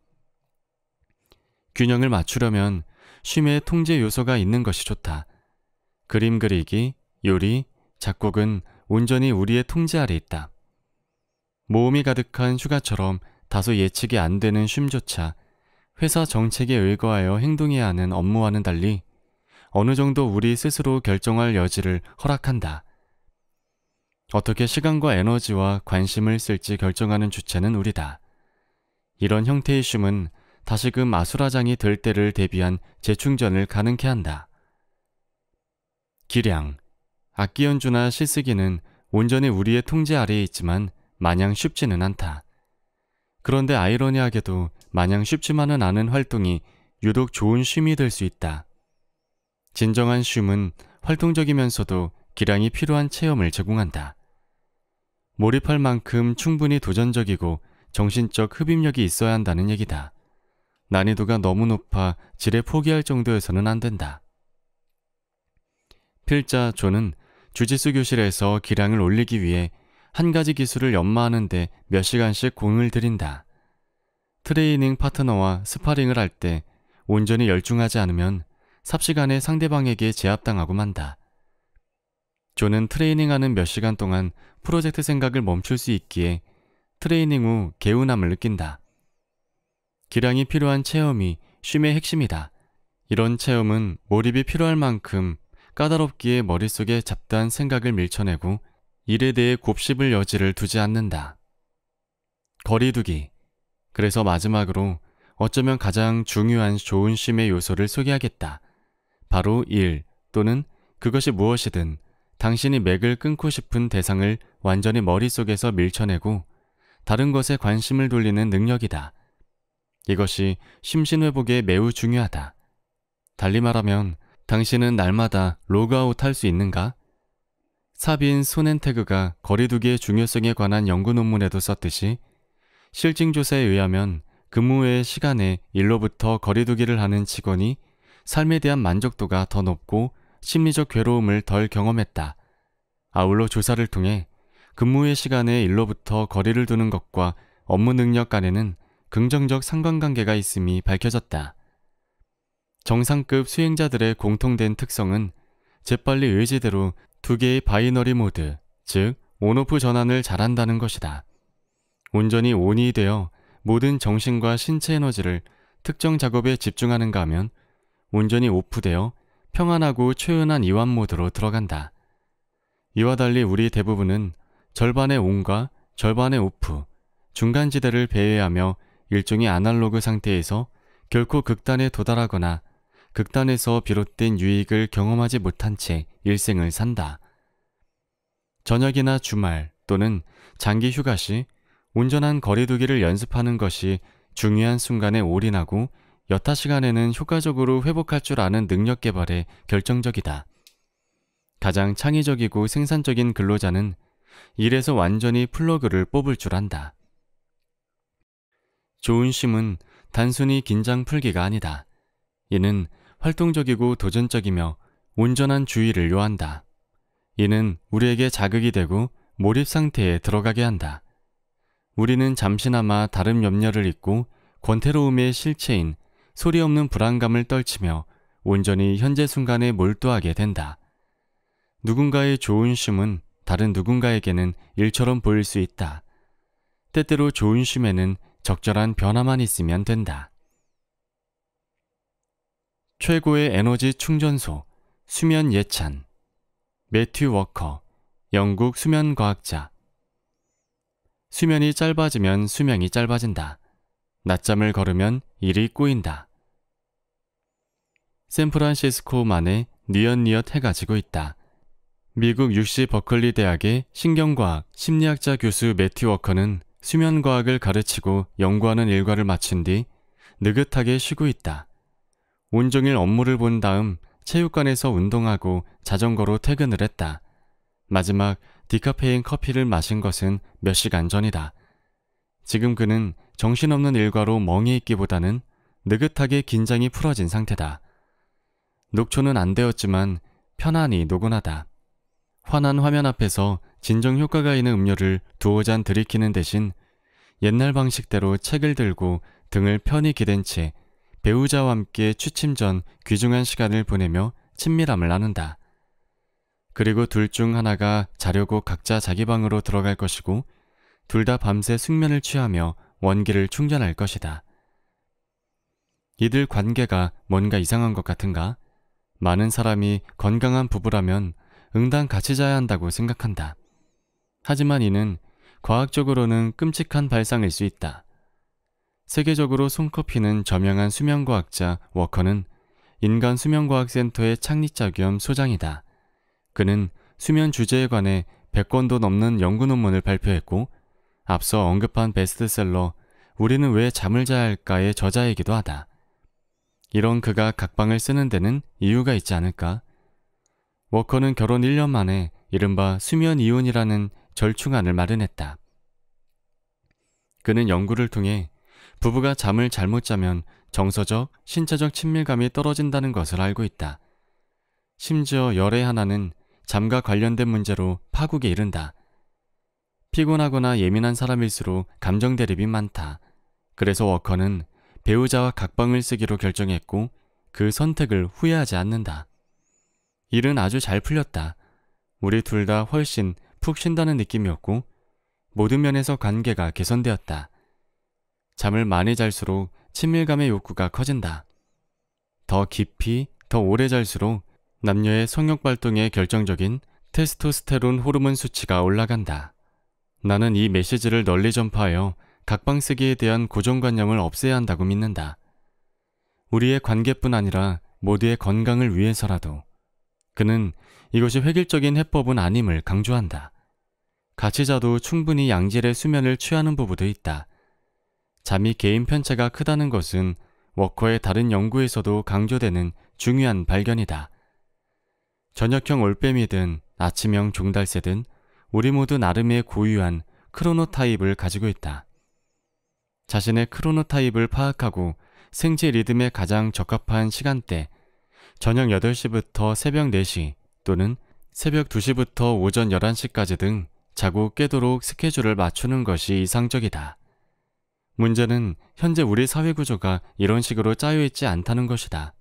균형을 맞추려면 쉼의 통제 요소가 있는 것이 좋다. 그림 그리기, 요리, 작곡은 온전히 우리의 통제 아래 있다. 모험이 가득한 휴가처럼 다소 예측이 안 되는 쉼조차 회사 정책에 의거하여 행동해야 하는 업무와는 달리 어느 정도 우리 스스로 결정할 여지를 허락한다. 어떻게 시간과 에너지와 관심을 쓸지 결정하는 주체는 우리다. 이런 형태의 쉼은 다시금 아수라장이 될 때를 대비한 재충전을 가능케 한다. 기량, 악기 연주나 시쓰기는 온전히 우리의 통제 아래에 있지만 마냥 쉽지는 않다. 그런데 아이러니하게도 마냥 쉽지만은 않은 활동이 유독 좋은 쉼이 될 수 있다. 진정한 쉼은 활동적이면서도 기량이 필요한 체험을 제공한다. 몰입할 만큼 충분히 도전적이고 정신적 흡입력이 있어야 한다는 얘기다. 난이도가 너무 높아 질에 포기할 정도에서는 안 된다. 필자 존은 주짓수 교실에서 기량을 올리기 위해 한 가지 기술을 연마하는데 몇 시간씩 공을 들인다. 트레이닝 파트너와 스파링을 할 때 온전히 열중하지 않으면 삽시간에 상대방에게 제압당하고 만다. 존은 트레이닝하는 몇 시간 동안 프로젝트 생각을 멈출 수 있기에 트레이닝 후 개운함을 느낀다. 기량이 필요한 체험이 쉼의 핵심이다. 이런 체험은 몰입이 필요할 만큼 까다롭기에 머릿속에 잡다한 생각을 밀쳐내고 일에 대해 곱씹을 여지를 두지 않는다. 거리두기. 그래서 마지막으로 어쩌면 가장 중요한 좋은 쉼의 요소를 소개하겠다. 바로 일 또는 그것이 무엇이든 당신이 맥을 끊고 싶은 대상을 완전히 머릿속에서 밀쳐내고 다른 것에 관심을 돌리는 능력이다. 이것이 심신회복에 매우 중요하다. 달리 말하면 당신은 날마다 로그아웃 할 수 있는가? 사빈 소넨테그가 거리두기의 중요성에 관한 연구 논문에도 썼듯이 실증조사에 의하면 근무 외의 시간에 일로부터 거리두기를 하는 직원이 삶에 대한 만족도가 더 높고 심리적 괴로움을 덜 경험했다. 아울러 조사를 통해 근무의 시간에 일로부터 거리를 두는 것과 업무 능력 간에는 긍정적 상관관계가 있음이 밝혀졌다. 정상급 수행자들의 공통된 특성은 재빨리 의지대로 두 개의 바이너리 모드, 즉 온오프 전환을 잘한다는 것이다. 온전히 온이 되어 모든 정신과 신체 에너지를 특정 작업에 집중하는가 하면 온전히 오프되어 평안하고 초연한 이완 모드로 들어간다. 이와 달리 우리 대부분은 절반의 온과 절반의 오프, 중간지대를 배회하며 일종의 아날로그 상태에서 결코 극단에 도달하거나 극단에서 비롯된 유익을 경험하지 못한 채 일생을 산다. 저녁이나 주말 또는 장기 휴가 시 온전한 거리두기를 연습하는 것이 중요한 순간에 올인하고 여타 시간에는 효과적으로 회복할 줄 아는 능력 개발에 결정적이다. 가장 창의적이고 생산적인 근로자는 일에서 완전히 플러그를 뽑을 줄 안다. 좋은 쉼은 단순히 긴장 풀기가 아니다. 이는 활동적이고 도전적이며 온전한 주의를 요한다. 이는 우리에게 자극이 되고 몰입 상태에 들어가게 한다. 우리는 잠시나마 다른 염려를 잊고 권태로움의 실체인 소리 없는 불안감을 떨치며 온전히 현재 순간에 몰두하게 된다. 누군가의 좋은 쉼은 다른 누군가에게는 일처럼 보일 수 있다. 때때로 좋은 쉼에는 적절한 변화만 있으면 된다. 최고의 에너지 충전소, 수면 예찬. 매튜 워커, 영국 수면 과학자. 수면이 짧아지면 수명이 짧아진다. 낮잠을 걸으면 일이 꼬인다. 샌프란시스코만의 니엿니엿 해가지고 있다. 미국 육시 버클리 대학의 신경과학 심리학자 교수 매티 워커는 수면과학을 가르치고 연구하는 일과를 마친 뒤 느긋하게 쉬고 있다. 온종일 업무를 본 다음 체육관에서 운동하고 자전거로 퇴근을 했다. 마지막 디카페인 커피를 마신 것은 몇 시간 전이다. 지금 그는 정신없는 일과로 멍해 있기보다는 느긋하게 긴장이 풀어진 상태다. 녹초는 안 되었지만 편안히 노곤하다. 환한 화면 앞에서 진정 효과가 있는 음료를 두어 잔 들이키는 대신 옛날 방식대로 책을 들고 등을 편히 기댄 채 배우자와 함께 취침 전 귀중한 시간을 보내며 친밀함을 나눈다. 그리고 둘 중 하나가 자려고 각자 자기 방으로 들어갈 것이고 둘 다 밤새 숙면을 취하며 원기를 충전할 것이다. 이들 관계가 뭔가 이상한 것 같은가? 많은 사람이 건강한 부부라면 응당 같이 자야 한다고 생각한다. 하지만 이는 과학적으로는 끔찍한 발상일 수 있다. 세계적으로 손커피는 저명한 수면과학자 워커는 인간 수면과학센터의 창립자 겸 소장이다. 그는 수면 주제에 관해 100권도 넘는 연구 논문을 발표했고 앞서 언급한 베스트셀러 우리는 왜 잠을 자야 할까의 저자이기도 하다. 이런 그가 각방을 쓰는 데는 이유가 있지 않을까? 워커는 결혼 1년 만에 이른바 수면 이혼이라는 절충안을 마련했다. 그는 연구를 통해 부부가 잠을 잘못 자면 정서적, 신체적 친밀감이 떨어진다는 것을 알고 있다. 심지어 열의 하나는 잠과 관련된 문제로 파국에 이른다. 피곤하거나 예민한 사람일수록 감정 대립이 많다. 그래서 워커는 배우자와 각방을 쓰기로 결정했고 그 선택을 후회하지 않는다. 일은 아주 잘 풀렸다. 우리 둘 다 훨씬 푹 쉰다는 느낌이었고 모든 면에서 관계가 개선되었다. 잠을 많이 잘수록 친밀감의 욕구가 커진다. 더 깊이, 더 오래 잘수록 남녀의 성욕 발동에 결정적인 테스토스테론 호르몬 수치가 올라간다. 나는 이 메시지를 널리 전파하여 각방 쓰기에 대한 고정관념을 없애야 한다고 믿는다. 우리의 관계뿐 아니라 모두의 건강을 위해서라도 그는 이것이 획일적인 해법은 아님을 강조한다. 가치 자도 충분히 양질의 수면을 취하는 부부도 있다. 잠이 개인 편차가 크다는 것은 워커의 다른 연구에서도 강조되는 중요한 발견이다. 저녁형 올빼미든 아침형 종달새든 우리 모두 나름의 고유한 크로노타입을 가지고 있다. 자신의 크로노타입을 파악하고 생체 리듬에 가장 적합한 시간대, 저녁 8시부터 새벽 4시 또는 새벽 2시부터 오전 11시까지 등 자고 깨도록 스케줄을 맞추는 것이 이상적이다. 문제는 현재 우리 사회 구조가 이런 식으로 짜여있지 않다는 것이다.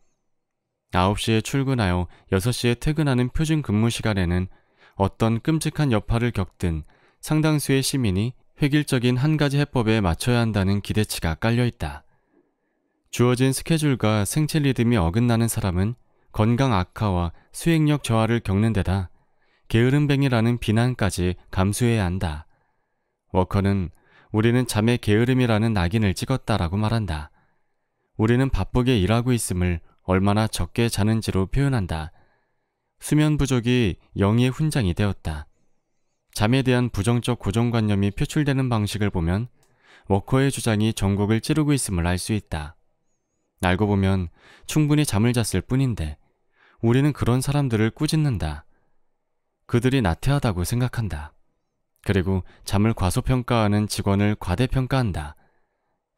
9시에 출근하여 6시에 퇴근하는 표준 근무 시간에는 어떤 끔찍한 여파를 겪든 상당수의 시민이 획일적인 한 가지 해법에 맞춰야 한다는 기대치가 깔려 있다. 주어진 스케줄과 생체 리듬이 어긋나는 사람은 건강 악화와 수행력 저하를 겪는 데다 게으름뱅이라는 비난까지 감수해야 한다. 워커는 우리는 잠의 게으름이라는 낙인을 찍었다라고 말한다. 우리는 바쁘게 일하고 있음을 얼마나 적게 자는지로 표현한다. 수면 부족이 영의 훈장이 되었다. 잠에 대한 부정적 고정관념이 표출되는 방식을 보면 워커의 주장이 전국을 찌르고 있음을 알 수 있다. 알고 보면 충분히 잠을 잤을 뿐인데 우리는 그런 사람들을 꾸짖는다. 그들이 나태하다고 생각한다. 그리고 잠을 과소평가하는 직원을 과대평가한다.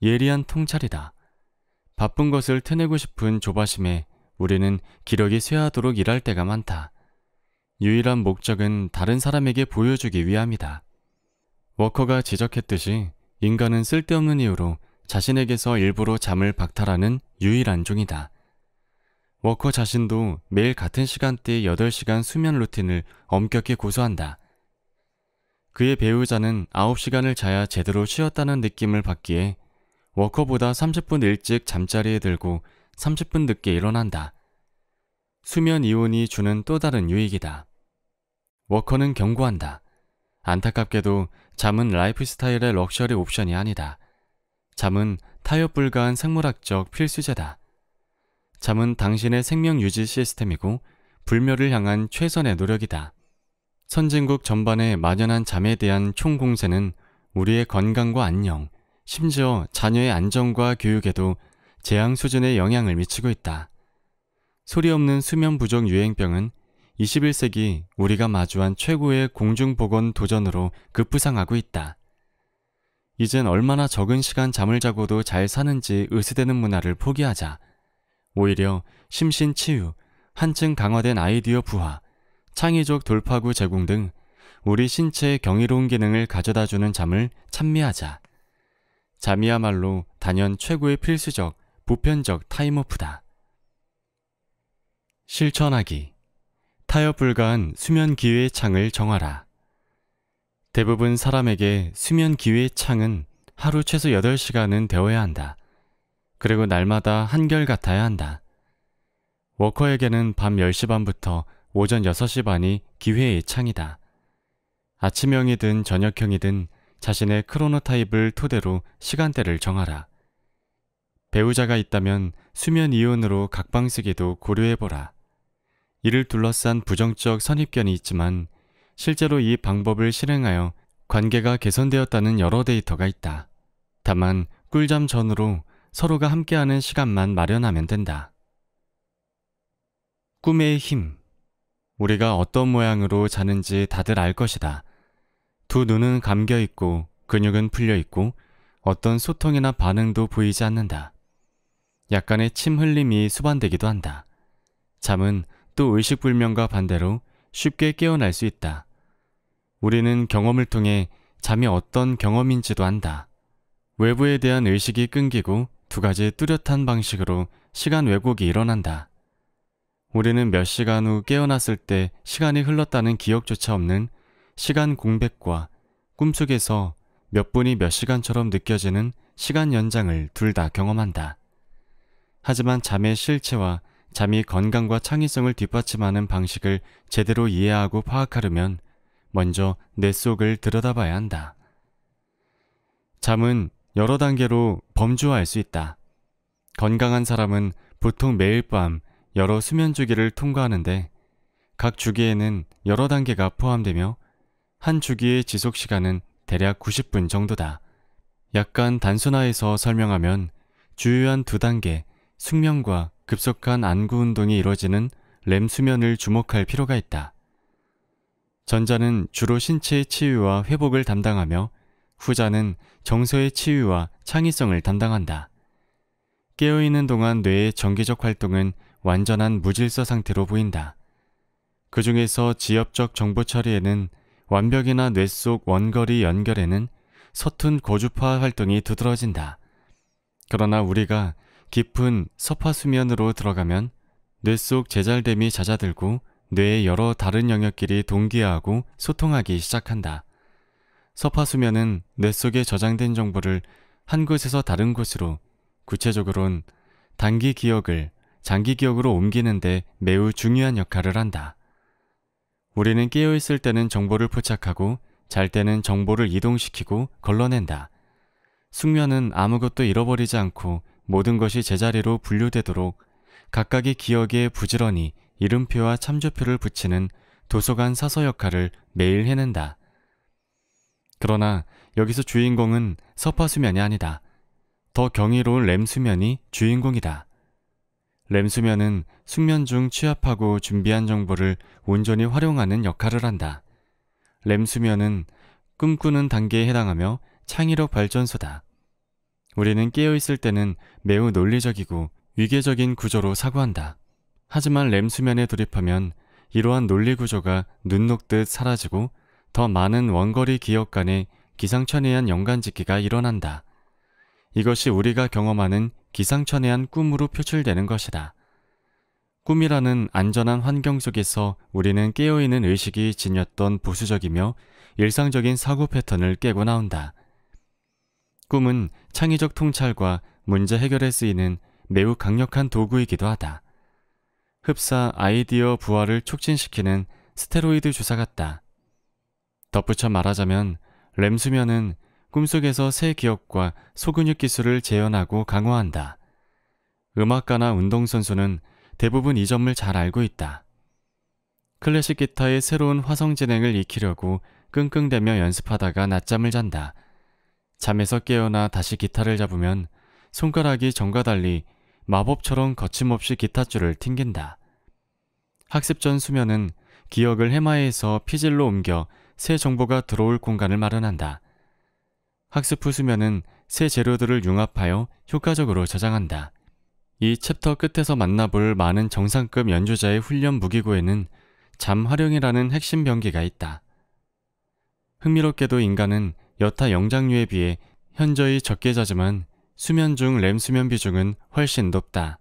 예리한 통찰이다. 바쁜 것을 태내고 싶은 조바심에 우리는 기력이 쇠하도록 일할 때가 많다. 유일한 목적은 다른 사람에게 보여주기 위함이다. 워커가 지적했듯이 인간은 쓸데없는 이유로 자신에게서 일부러 잠을 박탈하는 유일한 종이다. 워커 자신도 매일 같은 시간대에 8시간 수면 루틴을 엄격히 고수한다. 그의 배우자는 9시간을 자야 제대로 쉬었다는 느낌을 받기에 워커보다 30분 일찍 잠자리에 들고 30분 늦게 일어난다. 수면 이온이 주는 또 다른 유익이다. 워커는 경고한다. 안타깝게도 잠은 라이프 스타일의 럭셔리 옵션이 아니다. 잠은 타협 불가한 생물학적 필수제다. 잠은 당신의 생명 유지 시스템이고 불멸을 향한 최선의 노력이다. 선진국 전반의 만연한 잠에 대한 총공세는 우리의 건강과 안녕, 심지어 자녀의 안전과 교육에도 재앙 수준의 영향을 미치고 있다. 소리 없는 수면 부족 유행병은 21세기 우리가 마주한 최고의 공중보건 도전으로 급부상하고 있다. 이젠 얼마나 적은 시간 잠을 자고도 잘 사는지 으스대는 문화를 포기하자. 오히려 심신치유, 한층 강화된 아이디어 부하, 창의적 돌파구 제공 등 우리 신체의 경이로운 기능을 가져다주는 잠을 찬미하자. 잠이야말로 단연 최고의 필수적, 보편적 타임오프다. 실천하기 타협 불가한 수면 기회의 창을 정하라. 대부분 사람에게 수면 기회의 창은 하루 최소 8시간은 되어야 한다. 그리고 날마다 한결같아야 한다. 워커에게는 밤 10시 반부터 오전 6시 반이 기회의 창이다. 아침형이든 저녁형이든 자신의 크로노타입을 토대로 시간대를 정하라. 배우자가 있다면 수면 이온으로 각방 쓰기도 고려해보라. 이를 둘러싼 부정적 선입견이 있지만 실제로 이 방법을 실행하여 관계가 개선되었다는 여러 데이터가 있다. 다만 꿀잠 전으로 서로가 함께하는 시간만 마련하면 된다. 꿈의 힘 우리가 어떤 모양으로 자는지 다들 알 것이다. 두 눈은 감겨 있고 근육은 풀려 있고 어떤 소통이나 반응도 보이지 않는다. 약간의 침 흘림이 수반되기도 한다. 잠은 또의식불명과 반대로 쉽게 깨어날 수 있다. 우리는 경험을 통해 잠이 어떤 경험인지도 안다. 외부에 대한 의식이 끊기고 두 가지 뚜렷한 방식으로 시간 왜곡이 일어난다. 우리는 몇 시간 후 깨어났을 때 시간이 흘렀다는 기억조차 없는 시간 공백과 꿈속에서 몇 분이 몇 시간처럼 느껴지는 시간 연장을 둘 다 경험한다. 하지만 잠의 실체와 잠이 건강과 창의성을 뒷받침하는 방식을 제대로 이해하고 파악하려면 먼저 뇌 속을 들여다봐야 한다. 잠은 여러 단계로 범주화할 수 있다. 건강한 사람은 보통 매일 밤 여러 수면 주기를 통과하는데 각 주기에는 여러 단계가 포함되며 한 주기의 지속 시간은 대략 90분 정도다. 약간 단순화해서 설명하면 주요한 두 단계, 숙면과 급속한 안구 운동이 이뤄지는 렘 수면을 주목할 필요가 있다. 전자는 주로 신체의 치유와 회복을 담당하며 후자는 정서의 치유와 창의성을 담당한다. 깨어있는 동안 뇌의 정기적 활동은 완전한 무질서 상태로 보인다. 그 중에서 지엽적 정보 처리에는 완벽이나 뇌 속 원거리 연결에는 서툰 고주파 활동이 두드러진다. 그러나 우리가 깊은 서파수면으로 들어가면 뇌 속 제잘됨이 잦아들고 뇌의 여러 다른 영역끼리 동기화하고 소통하기 시작한다. 서파수면은 뇌 속에 저장된 정보를 한 곳에서 다른 곳으로 구체적으론 단기 기억을 장기 기억으로 옮기는데 매우 중요한 역할을 한다. 우리는 깨어있을 때는 정보를 포착하고 잘 때는 정보를 이동시키고 걸러낸다. 숙면은 아무것도 잃어버리지 않고 모든 것이 제자리로 분류되도록 각각의 기억에 부지런히 이름표와 참조표를 붙이는 도서관 사서 역할을 매일 해낸다. 그러나 여기서 주인공은 서파수면이 아니다. 더 경이로운 램수면이 주인공이다. 램수면은 숙면 중 취합하고 준비한 정보를 온전히 활용하는 역할을 한다. 램수면은 꿈꾸는 단계에 해당하며 창의력 발전소다. 우리는 깨어있을 때는 매우 논리적이고 위계적인 구조로 사고한다. 하지만 램 수면에 돌입하면 이러한 논리 구조가 눈 녹듯 사라지고 더 많은 원거리 기억 간의 기상천외한 연관짓기가 일어난다. 이것이 우리가 경험하는 기상천외한 꿈으로 표출되는 것이다. 꿈이라는 안전한 환경 속에서 우리는 깨어있는 의식이 지녔던 보수적이며 일상적인 사고 패턴을 깨고 나온다. 꿈은 창의적 통찰과 문제 해결에 쓰이는 매우 강력한 도구이기도 하다. 흡사 아이디어 부활을 촉진시키는 스테로이드 주사 같다. 덧붙여 말하자면 램수면은 꿈속에서 새 기억과 소근육 기술을 재현하고 강화한다. 음악가나 운동선수는 대부분 이 점을 잘 알고 있다. 클래식 기타의 새로운 화성 진행을 익히려고 끙끙대며 연습하다가 낮잠을 잔다. 잠에서 깨어나 다시 기타를 잡으면 손가락이 전과 달리 마법처럼 거침없이 기타줄을 튕긴다. 학습 전 수면은 기억을 해마에서 피질로 옮겨 새 정보가 들어올 공간을 마련한다. 학습 후 수면은 새 재료들을 융합하여 효과적으로 저장한다. 이 챕터 끝에서 만나볼 많은 정상급 연주자의 훈련 무기구에는잠 활용이라는 핵심 병기가 있다. 흥미롭게도 인간은 여타 영장류에 비해 현저히 적게 자지만 수면 중렘 수면 비중은 훨씬 높다.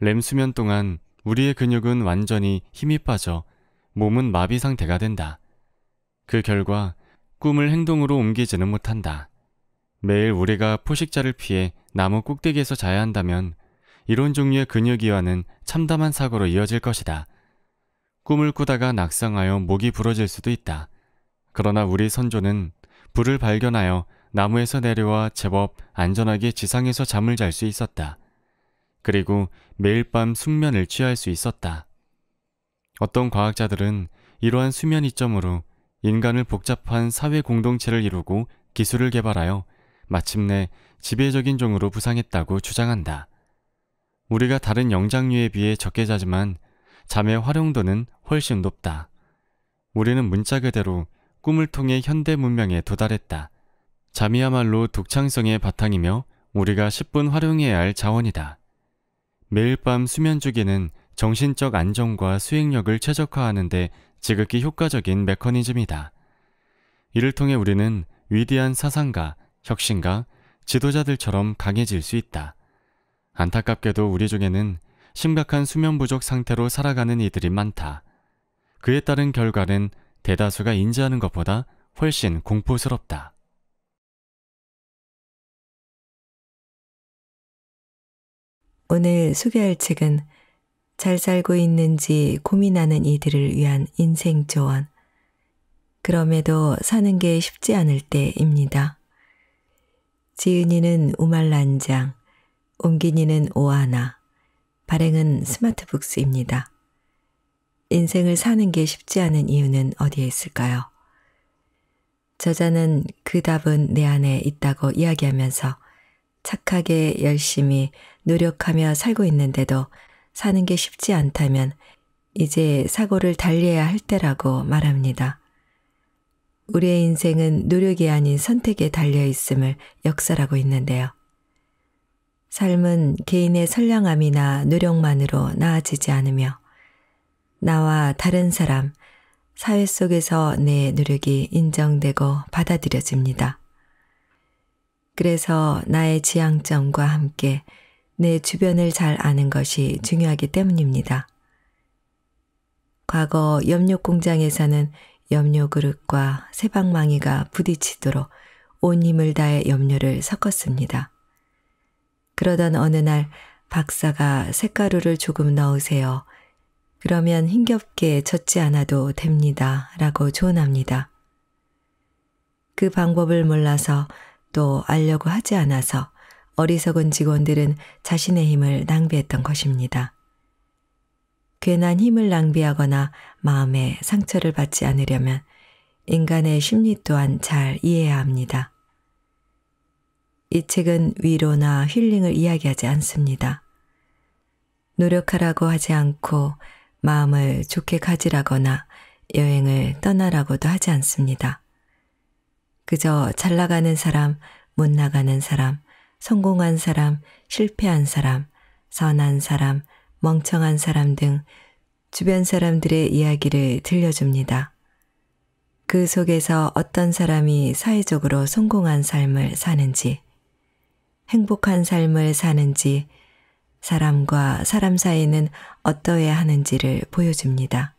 렘 수면 동안 우리의 근육은 완전히 힘이 빠져 몸은 마비 상태가 된다. 그 결과 꿈을 행동으로 옮기지는 못한다. 매일 우리가 포식자를 피해 나무 꼭대기에서 자야 한다면 이런 종류의 근육이완은 참담한 사고로 이어질 것이다. 꿈을 꾸다가 낙상하여 목이 부러질 수도 있다. 그러나 우리 선조는 불을 발견하여 나무에서 내려와 제법 안전하게 지상에서 잠을 잘 수 있었다. 그리고 매일 밤 숙면을 취할 수 있었다. 어떤 과학자들은 이러한 수면 이점으로 인간을 복잡한 사회 공동체를 이루고 기술을 개발하여 마침내 지배적인 종으로 부상했다고 주장한다. 우리가 다른 영장류에 비해 적게 자지만 잠의 활용도는 훨씬 높다. 우리는 문자 그대로 꿈을 통해 현대 문명에 도달했다. 잠이야말로 독창성의 바탕이며 우리가 10분 활용해야 할 자원이다. 매일 밤 수면 주기는 정신적 안정과 수행력을 최적화하는데 지극히 효과적인 메커니즘이다. 이를 통해 우리는 위대한 사상가, 혁신가, 지도자들처럼 강해질 수 있다. 안타깝게도 우리 중에는 심각한 수면 부족 상태로 살아가는 이들이 많다. 그에 따른 결과는 대다수가 인지하는 것보다 훨씬 공포스럽다. 오늘 소개할 책은 잘 살고 있는지 고민하는 이들을 위한 인생 조언. 그럼에도 사는 게 쉽지 않을 때입니다. 지은이는 우말란장, 옮기니는 오하나, 발행은 스마트북스입니다. 인생을 사는 게 쉽지 않은 이유는 어디에 있을까요? 저자는 그 답은 내 안에 있다고 이야기하면서 착하게 열심히 노력하며 살고 있는데도 사는 게 쉽지 않다면 이제 사고를 달리해야 할 때라고 말합니다. 우리의 인생은 노력이 아닌 선택에 달려 있음을 역설하고 있는데요. 삶은 개인의 선량함이나 노력만으로 나아지지 않으며 나와 다른 사람, 사회 속에서 내 노력이 인정되고 받아들여집니다. 그래서 나의 지향점과 함께 내 주변을 잘 아는 것이 중요하기 때문입니다. 과거 염료 공장에서는 염료 그릇과 세방망이가 부딪히도록 온 힘을 다해 염료를 섞었습니다. 그러던 어느 날 박사가 색가루를 조금 넣으세요. 그러면 힘겹게 젖지 않아도 됩니다. 라고 조언합니다. 그 방법을 몰라서 또 알려고 하지 않아서 어리석은 직원들은 자신의 힘을 낭비했던 것입니다. 괜한 힘을 낭비하거나 마음에 상처를 받지 않으려면 인간의 심리 또한 잘 이해해야 합니다. 이 책은 위로나 힐링을 이야기하지 않습니다. 노력하라고 하지 않고 마음을 좋게 가지라거나 여행을 떠나라고도 하지 않습니다. 그저 잘 나가는 사람, 못 나가는 사람, 성공한 사람, 실패한 사람, 선한 사람, 멍청한 사람 등 주변 사람들의 이야기를 들려줍니다. 그 속에서 어떤 사람이 사회적으로 성공한 삶을 사는지, 행복한 삶을 사는지, 사람과 사람 사이는 어떠해야 하는지를 보여줍니다.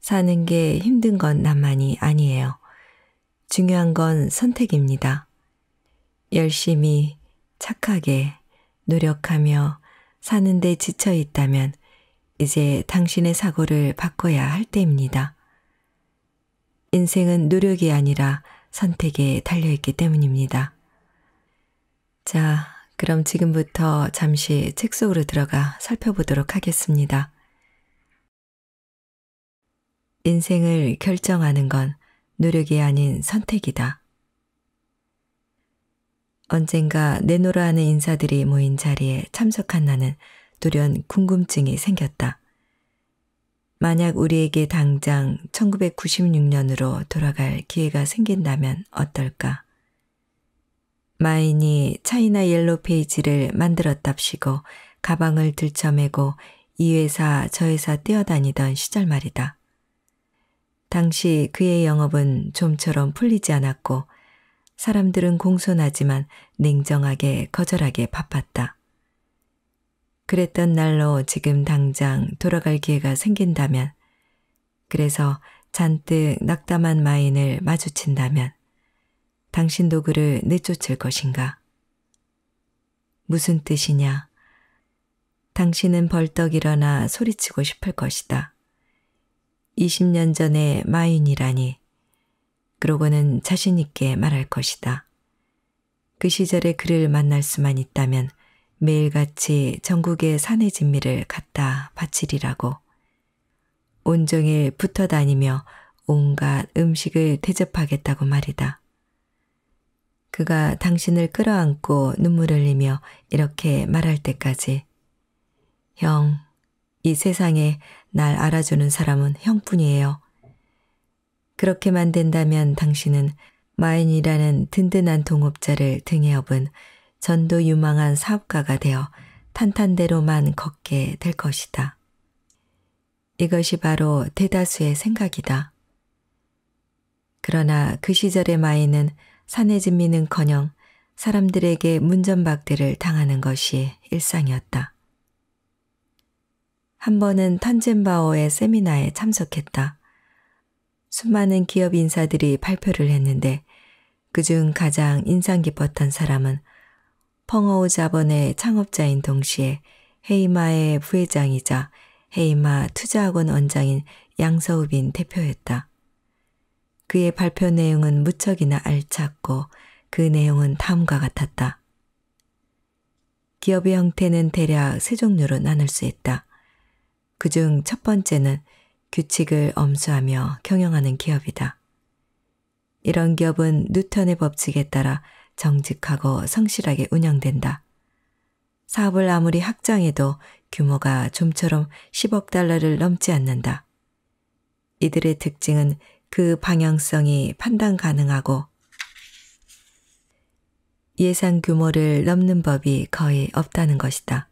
사는 게 힘든 건 나만이 아니에요. 중요한 건 선택입니다. 열심히, 착하게, 노력하며 사는데 지쳐 있다면 이제 당신의 사고를 바꿔야 할 때입니다. 인생은 노력이 아니라 선택에 달려있기 때문입니다. 자, 그럼 지금부터 잠시 책 속으로 들어가 살펴보도록 하겠습니다. 인생을 결정하는 건 노력이 아닌 선택이다. 언젠가 내노라 하는 인사들이 모인 자리에 참석한 나는 돌연 궁금증이 생겼다. 만약 우리에게 당장 1996년으로 돌아갈 기회가 생긴다면 어떨까? 마인이 차이나 옐로 페이지를 만들었답시고 가방을 들쳐매고 이 회사 저 회사 뛰어다니던 시절 말이다. 당시 그의 영업은 좀처럼 풀리지 않았고 사람들은 공손하지만 냉정하게 거절하게 바빴다. 그랬던 날로 지금 당장 돌아갈 기회가 생긴다면, 그래서 잔뜩 낙담한 마인을 마주친다면, 당신도 그를 내쫓을 것인가? 무슨 뜻이냐? 당신은 벌떡 일어나 소리치고 싶을 것이다. 20년 전에 마인이라니. 그러고는 자신있게 말할 것이다. 그 시절에 그를 만날 수만 있다면 매일같이 전국의 산의 진미를 갖다 바치리라고. 온종일 붙어 다니며 온갖 음식을 대접하겠다고 말이다. 그가 당신을 끌어안고 눈물을 흘리며 이렇게 말할 때까지 형, 이 세상에 날 알아주는 사람은 형뿐이에요. 그렇게만 된다면 당신은 마인이라는 든든한 동업자를 등에 업은 전도 유망한 사업가가 되어 탄탄대로만 걷게 될 것이다. 이것이 바로 대다수의 생각이다. 그러나 그 시절의 마인은 산해진미는커녕 사람들에게 문전박대를 당하는 것이 일상이었다. 한 번은 탄젠바오의 세미나에 참석했다. 수많은 기업 인사들이 발표를 했는데 그중 가장 인상 깊었던 사람은 펑어우 자본의 창업자인 동시에 헤이마의 부회장이자 헤이마 투자학원 원장인 양서우빈 대표였다. 그의 발표 내용은 무척이나 알찼고 그 내용은 다음과 같았다. 기업의 형태는 대략 세 종류로 나눌 수 있다. 그 중 첫 번째는 규칙을 엄수하며 경영하는 기업이다. 이런 기업은 뉴턴의 법칙에 따라 정직하고 성실하게 운영된다. 사업을 아무리 확장해도 규모가 좀처럼 10억 달러를 넘지 않는다. 이들의 특징은 그 방향성이 판단 가능하고 예상 규모를 넘는 법이 거의 없다는 것이다.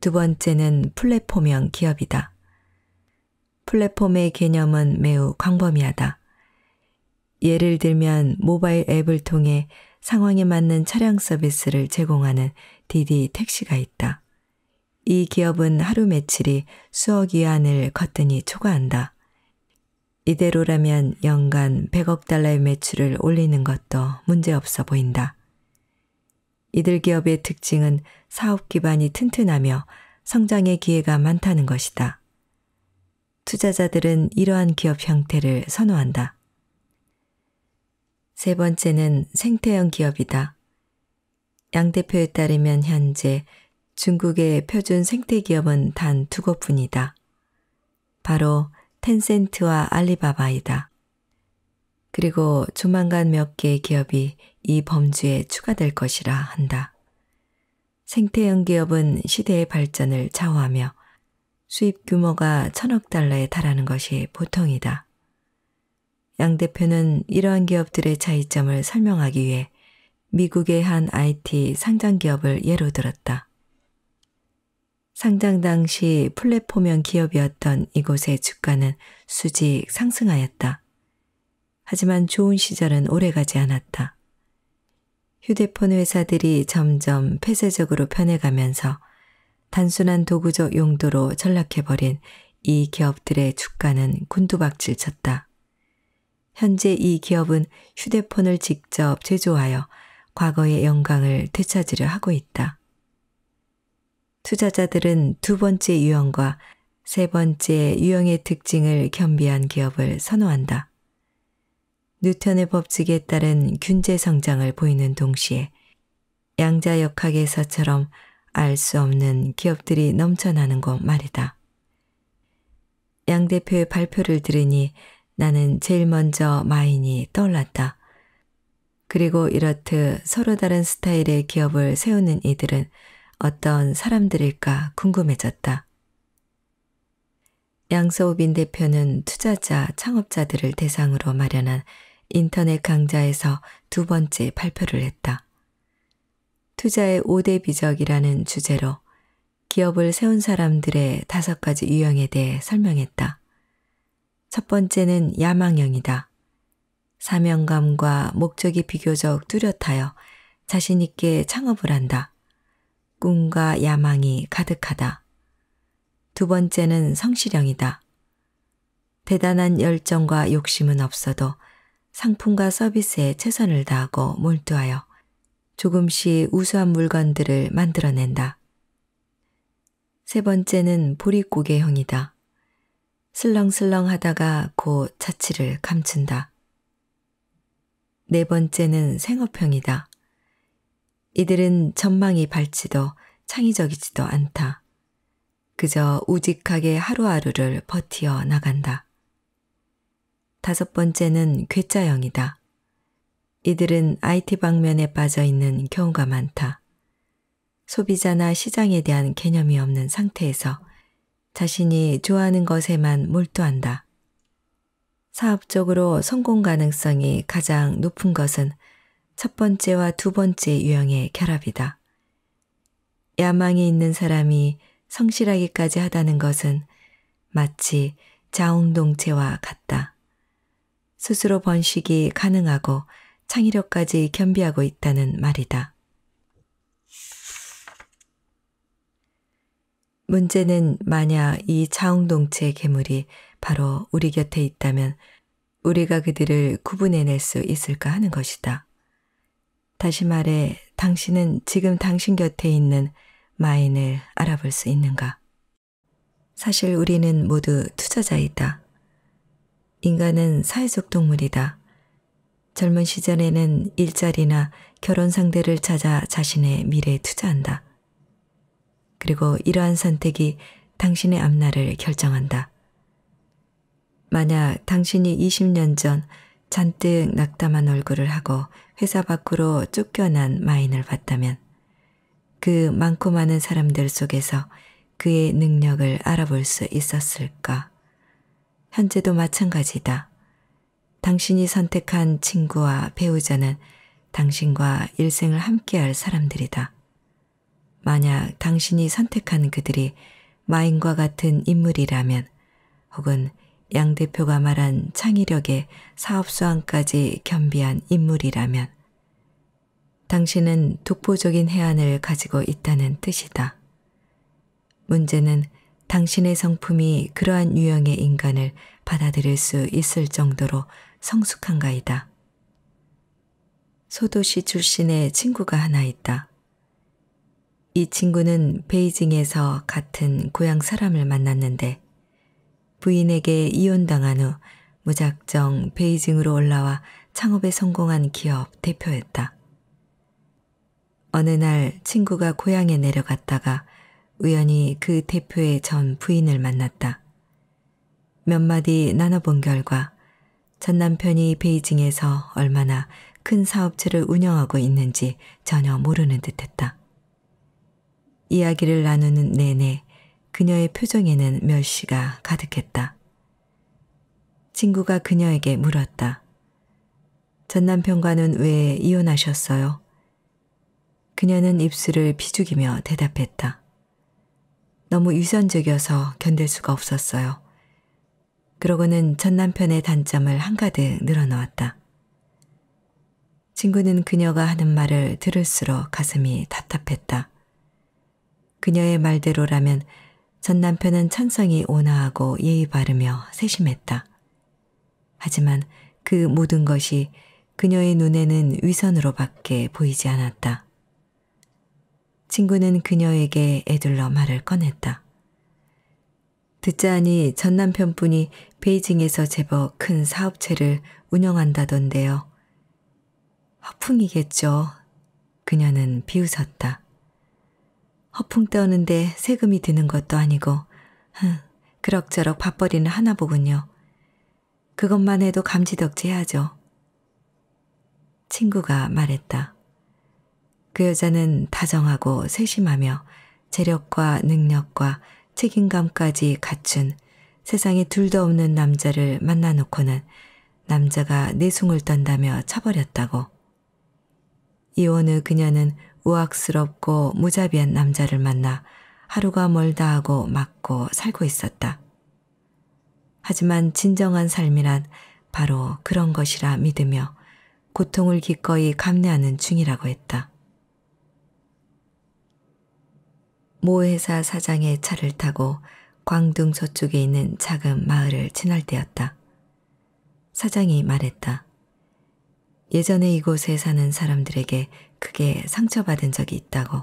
두 번째는 플랫폼형 기업이다. 플랫폼의 개념은 매우 광범위하다. 예를 들면 모바일 앱을 통해 상황에 맞는 차량 서비스를 제공하는 디디 택시가 있다. 이 기업은 하루 매출이 수억 위안을 거뜬히 초과한다. 이대로라면 연간 100억 달러의 매출을 올리는 것도 문제없어 보인다. 이들 기업의 특징은 사업 기반이 튼튼하며 성장의 기회가 많다는 것이다. 투자자들은 이러한 기업 형태를 선호한다. 세 번째는 생태형 기업이다. 양 대표에 따르면 현재 중국의 표준 생태 기업은 단 두 곳뿐이다. 바로 텐센트와 알리바바이다. 그리고 조만간 몇 개의 기업이 이 범주에 추가될 것이라 한다. 생태형 기업은 시대의 발전을 좌우하며 수입 규모가 천억 달러에 달하는 것이 보통이다. 양 대표는 이러한 기업들의 차이점을 설명하기 위해 미국의 한 IT 상장 기업을 예로 들었다. 상장 당시 플랫포면 기업이었던 이곳의 주가는 수직 상승하였다. 하지만 좋은 시절은 오래가지 않았다. 휴대폰 회사들이 점점 폐쇄적으로 변해가면서 단순한 도구적 용도로 전락해버린 이 기업들의 주가는 군두박질 쳤다. 현재 이 기업은 휴대폰을 직접 제조하여 과거의 영광을 되찾으려 하고 있다. 투자자들은 두 번째 유형과 세 번째 유형의 특징을 겸비한 기업을 선호한다. 뉴턴의 법칙에 따른 균제 성장을 보이는 동시에 양자역학에서처럼 알 수 없는 기업들이 넘쳐나는 것 말이다. 양 대표의 발표를 들으니 나는 제일 먼저 마인이 떠올랐다. 그리고 이렇듯 서로 다른 스타일의 기업을 세우는 이들은 어떤 사람들일까 궁금해졌다. 양서우빈 대표는 투자자, 창업자들을 대상으로 마련한 인터넷 강좌에서 두 번째 발표를 했다. 투자의 5대 비적이라는 주제로 기업을 세운 사람들의 다섯 가지 유형에 대해 설명했다. 첫 번째는 야망형이다. 사명감과 목적이 비교적 뚜렷하여 자신있게 창업을 한다. 꿈과 야망이 가득하다. 두 번째는 성실형이다. 대단한 열정과 욕심은 없어도 상품과 서비스에 최선을 다하고 몰두하여 조금씩 우수한 물건들을 만들어낸다. 세 번째는 보릿고개형이다. 슬렁슬렁 하다가 곧 자취를 감춘다. 네 번째는 생업형이다. 이들은 전망이 밝지도 창의적이지도 않다. 그저 우직하게 하루하루를 버티어 나간다. 다섯 번째는 괴짜형이다. 이들은 IT 방면에 빠져 있는 경우가 많다. 소비자나 시장에 대한 개념이 없는 상태에서 자신이 좋아하는 것에만 몰두한다. 사업적으로 성공 가능성이 가장 높은 것은 첫 번째와 두 번째 유형의 결합이다. 야망이 있는 사람이 성실하기까지 하다는 것은 마치 자웅동체와 같다. 스스로 번식이 가능하고 창의력까지 겸비하고 있다는 말이다. 문제는 만약 이 자웅동체 괴물이 바로 우리 곁에 있다면 우리가 그들을 구분해낼 수 있을까 하는 것이다. 다시 말해 당신은 지금 당신 곁에 있는 마인을 알아볼 수 있는가? 사실 우리는 모두 투자자이다. 인간은 사회적 동물이다. 젊은 시절에는 일자리나 결혼 상대를 찾아 자신의 미래에 투자한다. 그리고 이러한 선택이 당신의 앞날을 결정한다. 만약 당신이 20년 전 잔뜩 낙담한 얼굴을 하고 회사 밖으로 쫓겨난 마인을 봤다면 그 많고 많은 사람들 속에서 그의 능력을 알아볼 수 있었을까? 현재도 마찬가지다. 당신이 선택한 친구와 배우자는 당신과 일생을 함께할 사람들이다. 만약 당신이 선택한 그들이 마인과 같은 인물이라면 혹은 양 대표가 말한 창의력에 사업 수완까지 겸비한 인물이라면 당신은 독보적인 해안을 가지고 있다는 뜻이다. 문제는 당신의 성품이 그러한 유형의 인간을 받아들일 수 있을 정도로 성숙한가이다. 소도시 출신의 친구가 하나 있다. 이 친구는 베이징에서 같은 고향 사람을 만났는데 부인에게 이혼당한 후 무작정 베이징으로 올라와 창업에 성공한 기업 대표였다. 어느 날 친구가 고향에 내려갔다가 우연히 그 대표의 전 부인을 만났다. 몇 마디 나눠본 결과 전 남편이 베이징에서 얼마나 큰 사업체를 운영하고 있는지 전혀 모르는 듯했다. 이야기를 나누는 내내 그녀의 표정에는 멸시가 가득했다. 친구가 그녀에게 물었다. 전 남편과는 왜 이혼하셨어요? 그녀는 입술을 피죽이며 대답했다. 너무 유선적이어서 견딜 수가 없었어요. 그러고는 전 남편의 단점을 한가득 늘어놓았다. 친구는 그녀가 하는 말을 들을수록 가슴이 답답했다. 그녀의 말대로라면 전 남편은 천성이 온화하고 예의 바르며 세심했다. 하지만 그 모든 것이 그녀의 눈에는 위선으로밖에 보이지 않았다. 친구는 그녀에게 애둘러 말을 꺼냈다. 듣자 하니 전남편뿐이 베이징에서 제법 큰 사업체를 운영한다던데요. 허풍이겠죠. 그녀는 비웃었다. 허풍 떠는데 세금이 드는 것도 아니고 흥, 그럭저럭 밥벌이는 하나 보군요. 그것만 해도 감지덕지해야죠. 친구가 말했다. 그 여자는 다정하고 세심하며 재력과 능력과 책임감까지 갖춘 세상에 둘도 없는 남자를 만나놓고는 남자가 내숭을 떤다며 차버렸다고. 이혼의 그녀는 우악스럽고 무자비한 남자를 만나 하루가 멀다 하고 맞고 살고 있었다. 하지만 진정한 삶이란 바로 그런 것이라 믿으며 고통을 기꺼이 감내하는 중이라고 했다. 모 회사 사장의 차를 타고 광둥 서쪽에 있는 작은 마을을 지날 때였다. 사장이 말했다. 예전에 이곳에 사는 사람들에게 크게 상처받은 적이 있다고.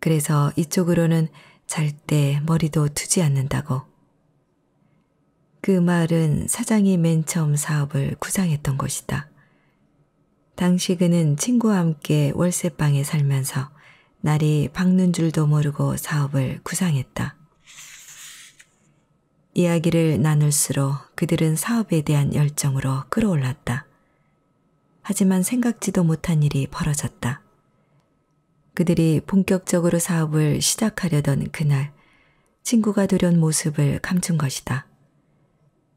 그래서 이쪽으로는 잘 때 머리도 두지 않는다고. 그 마을은 사장이 맨 처음 사업을 구상했던 곳이다. 당시 그는 친구와 함께 월세방에 살면서 날이 박는 줄도 모르고 사업을 구상했다. 이야기를 나눌수록 그들은 사업에 대한 열정으로 끌어올랐다. 하지만 생각지도 못한 일이 벌어졌다. 그들이 본격적으로 사업을 시작하려던 그날, 친구가 두려운 모습을 감춘 것이다.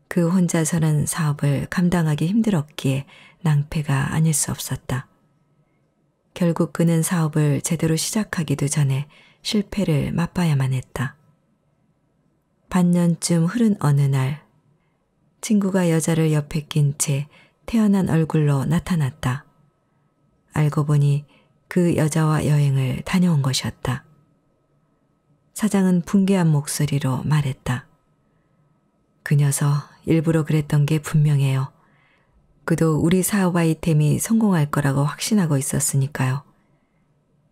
그 혼자서는 사업을 감당하기 힘들었기에 낭패가 아닐 수 없었다. 결국 그는 사업을 제대로 시작하기도 전에 실패를 맛봐야만 했다. 반년쯤 흐른 어느 날, 친구가 여자를 옆에 낀채 태어난 얼굴로 나타났다. 알고 보니 그 여자와 여행을 다녀온 것이었다. 사장은 붕괴한 목소리로 말했다. 그 녀석 일부러 그랬던 게 분명해요. 그도 우리 사업 아이템이 성공할 거라고 확신하고 있었으니까요.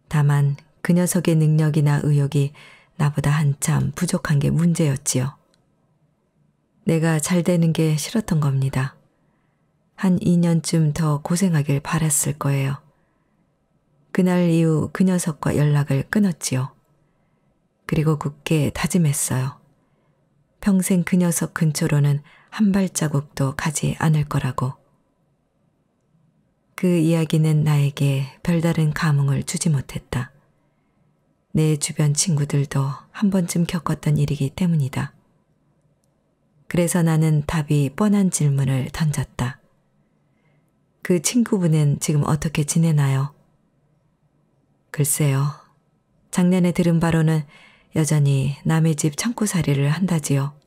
다만 그 녀석의 능력이나 의욕이 나보다 한참 부족한 게 문제였지요. 내가 잘 되는 게 싫었던 겁니다. 한 2년쯤 더 고생하길 바랐을 거예요. 그날 이후 그 녀석과 연락을 끊었지요. 그리고 굳게 다짐했어요. 평생 그 녀석 근처로는 한 발자국도 가지 않을 거라고. 그 이야기는 나에게 별다른 감흥을 주지 못했다. 내 주변 친구들도 한 번쯤 겪었던 일이기 때문이다. 그래서 나는 답이 뻔한 질문을 던졌다. 그 친구분은 지금 어떻게 지내나요? 글쎄요. 작년에 들은 바로는 여전히 남의 집 창고살이를 한다지요.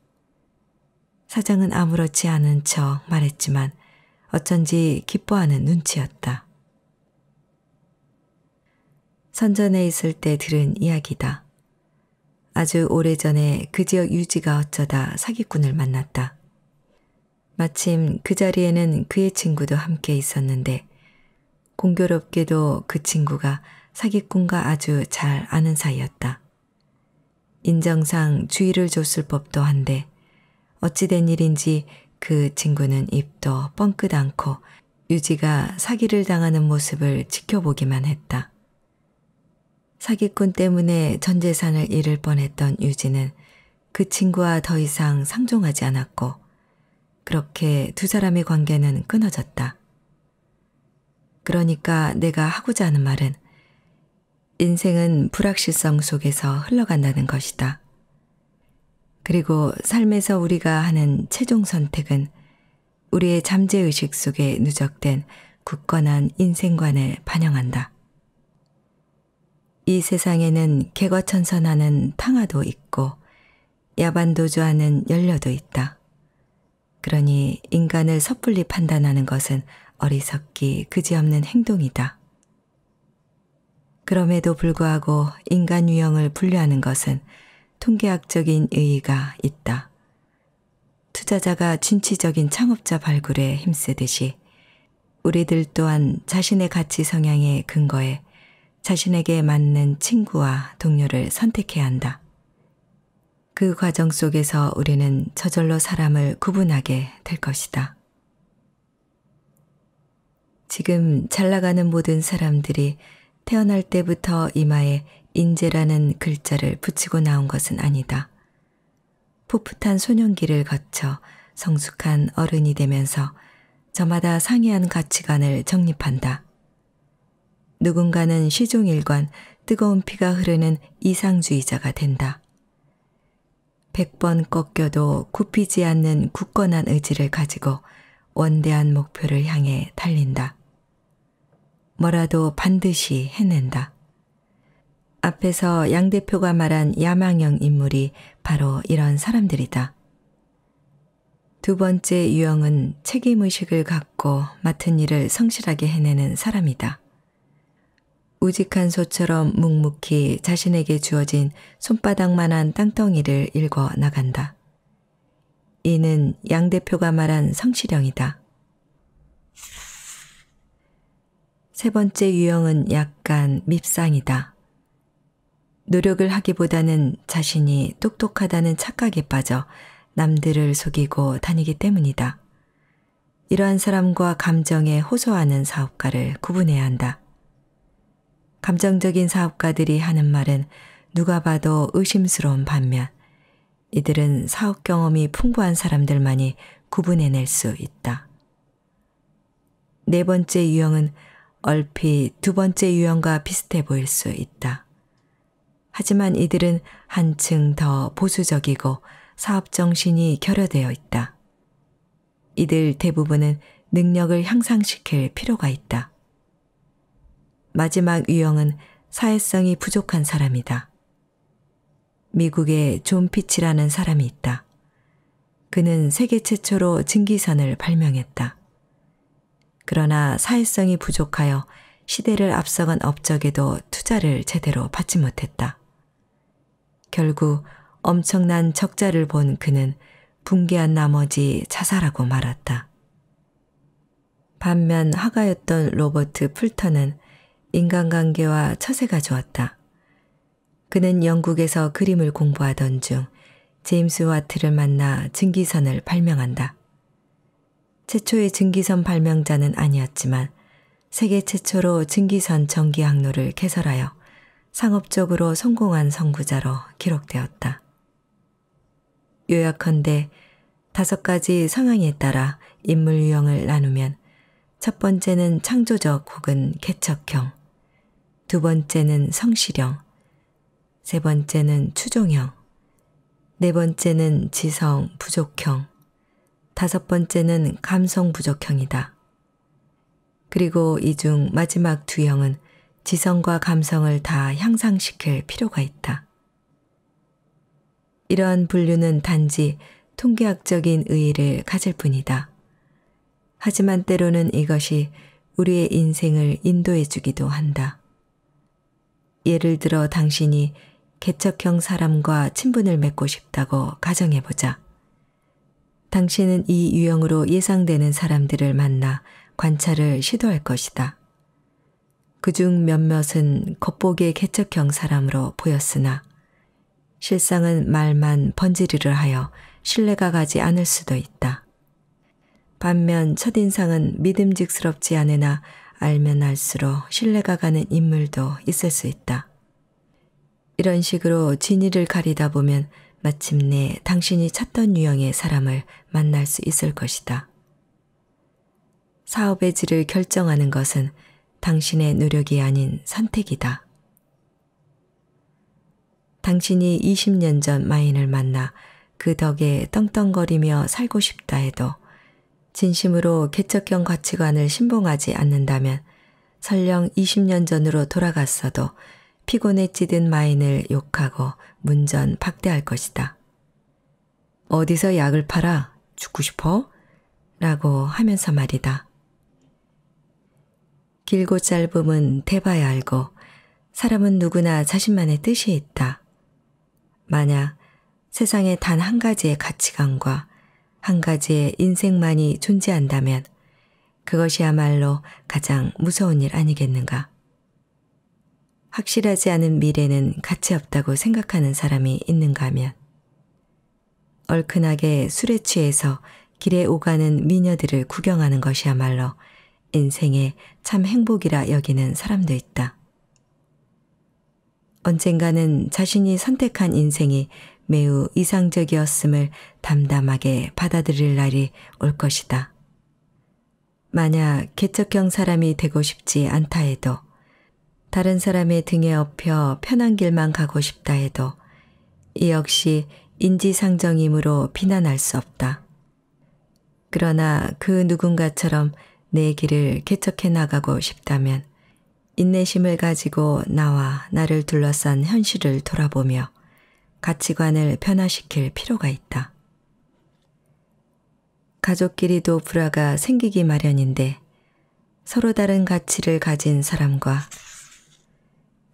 사장은 아무렇지 않은 척 말했지만 어쩐지 기뻐하는 눈치였다. 선전에 있을 때 들은 이야기다. 아주 오래전에 그 지역 유지가 어쩌다 사기꾼을 만났다. 마침 그 자리에는 그의 친구도 함께 있었는데 공교롭게도 그 친구가 사기꾼과 아주 잘 아는 사이였다. 인정상 주의를 줬을 법도 한데 어찌된 일인지 그 친구는 입도 뻥끗 않고 유지가 사기를 당하는 모습을 지켜보기만 했다. 사기꾼 때문에 전 재산을 잃을 뻔했던 유지는 그 친구와 더 이상 상종하지 않았고 그렇게 두 사람의 관계는 끊어졌다. 그러니까 내가 하고자 하는 말은 인생은 불확실성 속에서 흘러간다는 것이다. 그리고 삶에서 우리가 하는 최종 선택은 우리의 잠재의식 속에 누적된 굳건한 인생관을 반영한다. 이 세상에는 개과천선하는 탕화도 있고 야반도주하는 연료도 있다. 그러니 인간을 섣불리 판단하는 것은 어리석기 그지없는 행동이다. 그럼에도 불구하고 인간 유형을 분류하는 것은 통계학적인 의의가 있다. 투자자가 진취적인 창업자 발굴에 힘쓰듯이 우리들 또한 자신의 가치 성향의 근거에 자신에게 맞는 친구와 동료를 선택해야 한다. 그 과정 속에서 우리는 저절로 사람을 구분하게 될 것이다. 지금 잘 나가는 모든 사람들이 태어날 때부터 이마에 인재라는 글자를 붙이고 나온 것은 아니다. 풋풋한 소년기를 거쳐 성숙한 어른이 되면서 저마다 상이한 가치관을 정립한다. 누군가는 시종일관 뜨거운 피가 흐르는 이상주의자가 된다. 백번 꺾여도 굽히지 않는 굳건한 의지를 가지고 원대한 목표를 향해 달린다. 뭐라도 반드시 해낸다. 앞에서 양 대표가 말한 야망형 인물이 바로 이런 사람들이다. 두 번째 유형은 책임의식을 갖고 맡은 일을 성실하게 해내는 사람이다. 우직한 소처럼 묵묵히 자신에게 주어진 손바닥만한 땅덩이를 읽어 나간다. 이는 양 대표가 말한 성실형이다. 세 번째 유형은 약간 밉상이다. 노력을 하기보다는 자신이 똑똑하다는 착각에 빠져 남들을 속이고 다니기 때문이다. 이러한 사람과 감정에 호소하는 사업가를 구분해야 한다. 감정적인 사업가들이 하는 말은 누가 봐도 의심스러운 반면 이들은 사업 경험이 풍부한 사람들만이 구분해낼 수 있다. 네 번째 유형은 얼핏 두 번째 유형과 비슷해 보일 수 있다. 하지만 이들은 한층 더 보수적이고 사업 정신이 결여되어 있다. 이들 대부분은 능력을 향상시킬 필요가 있다. 마지막 유형은 사회성이 부족한 사람이다. 미국에 존 피치라는 사람이 있다. 그는 세계 최초로 증기선을 발명했다. 그러나 사회성이 부족하여 시대를 앞서간 업적에도 투자를 제대로 받지 못했다. 결국 엄청난 적자를 본 그는 붕괴한 나머지 자살하고 말았다. 반면 화가였던 로버트 풀턴은 인간관계와 처세가 좋았다. 그는 영국에서 그림을 공부하던 중 제임스 와트를 만나 증기선을 발명한다. 최초의 증기선 발명자는 아니었지만 세계 최초로 증기선 전기 항로를 개설하여 상업적으로 성공한 선구자로 기록되었다. 요약컨대 다섯 가지 성향에 따라 인물 유형을 나누면 첫 번째는 창조적 혹은 개척형, 두 번째는 성실형세 번째는 추종형, 네 번째는 지성 부족형, 다섯 번째는 감성 부족형이다. 그리고 이 중 마지막 두 형은 지성과 감성을 다 향상시킬 필요가 있다. 이러한 분류는 단지 통계학적인 의의를 가질 뿐이다. 하지만 때로는 이것이 우리의 인생을 인도해 주기도 한다. 예를 들어 당신이 개척형 사람과 친분을 맺고 싶다고 가정해보자. 당신은 이 유형으로 예상되는 사람들을 만나 관찰을 시도할 것이다. 그중 몇몇은 겉보기에 개척형 사람으로 보였으나 실상은 말만 번지르르 하여 신뢰가 가지 않을 수도 있다. 반면 첫인상은 믿음직스럽지 않으나 알면 알수록 신뢰가 가는 인물도 있을 수 있다. 이런 식으로 진위를 가리다 보면 마침내 당신이 찾던 유형의 사람을 만날 수 있을 것이다. 사업의 질을 결정하는 것은 당신의 노력이 아닌 선택이다. 당신이 20년 전 마인을 만나 그 덕에 떵떵거리며 살고 싶다 해도 진심으로 개척형 가치관을 신봉하지 않는다면 설령 20년 전으로 돌아갔어도 피곤해 찌든 마인을 욕하고 문전 박대할 것이다. 어디서 약을 팔아? 죽고 싶어? 라고 하면서 말이다. 길고 짧음은 대봐야 알고 사람은 누구나 자신만의 뜻이 있다. 만약 세상에 단 한 가지의 가치관과 한 가지의 인생만이 존재한다면 그것이야말로 가장 무서운 일 아니겠는가. 확실하지 않은 미래는 가치 없다고 생각하는 사람이 있는가 하면 얼큰하게 술에 취해서 길에 오가는 미녀들을 구경하는 것이야말로 인생의 참 행복이라 여기는 사람도 있다. 언젠가는 자신이 선택한 인생이 매우 이상적이었음을 담담하게 받아들일 날이 올 것이다. 만약 개척형 사람이 되고 싶지 않다 해도 다른 사람의 등에 업혀 편한 길만 가고 싶다 해도 이 역시 인지상정임으로 비난할 수 없다. 그러나 그 누군가처럼 내 길을 개척해 나가고 싶다면 인내심을 가지고 나와 나를 둘러싼 현실을 돌아보며 가치관을 변화시킬 필요가 있다. 가족끼리도 불화가 생기기 마련인데 서로 다른 가치를 가진 사람과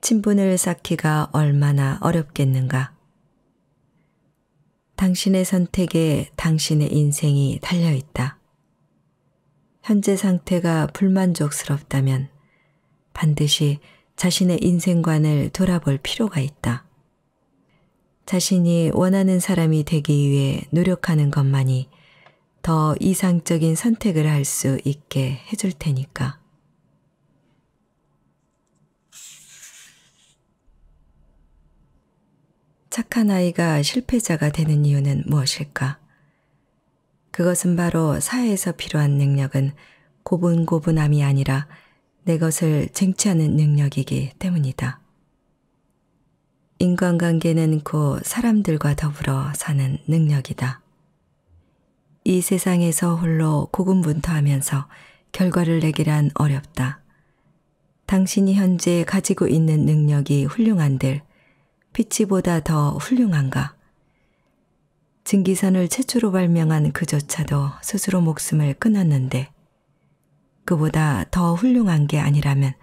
친분을 쌓기가 얼마나 어렵겠는가. 당신의 선택에 당신의 인생이 달려있다. 현재 상태가 불만족스럽다면 반드시 자신의 인생관을 돌아볼 필요가 있다. 자신이 원하는 사람이 되기 위해 노력하는 것만이 더 이상적인 선택을 할 수 있게 해줄 테니까. 착한 아이가 실패자가 되는 이유는 무엇일까? 그것은 바로 사회에서 필요한 능력은 고분고분함이 아니라 내 것을 쟁취하는 능력이기 때문이다. 인간관계는 곧 사람들과 더불어 사는 능력이다. 이 세상에서 홀로 고군분투하면서 결과를 내기란 어렵다. 당신이 현재 가지고 있는 능력이 훌륭한들 피치보다 더 훌륭한가? 증기선을 최초로 발명한 그조차도 스스로 목숨을 끊었는데 그보다 더 훌륭한 게 아니라면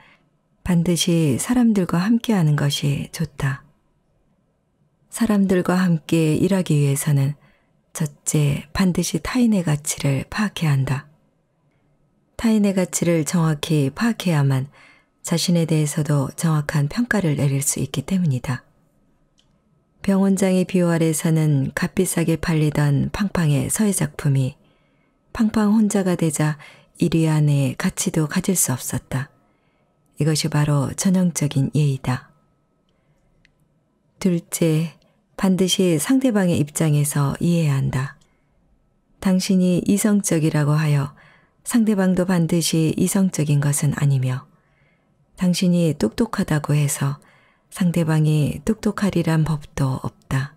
반드시 사람들과 함께하는 것이 좋다. 사람들과 함께 일하기 위해서는 첫째 반드시 타인의 가치를 파악해야 한다. 타인의 가치를 정확히 파악해야만 자신에 대해서도 정확한 평가를 내릴 수 있기 때문이다. 병원장의 비호 아래서는 값비싸게 팔리던 팡팡의 서예작품이 팡팡 혼자가 되자 1위 안에 가치도 가질 수 없었다. 이것이 바로 전형적인 예이다 둘째, 반드시 상대방의 입장에서 이해해야 한다. 당신이 이성적이라고 하여 상대방도 반드시 이성적인 것은 아니며 당신이 똑똑하다고 해서 상대방이 똑똑하리란 법도 없다.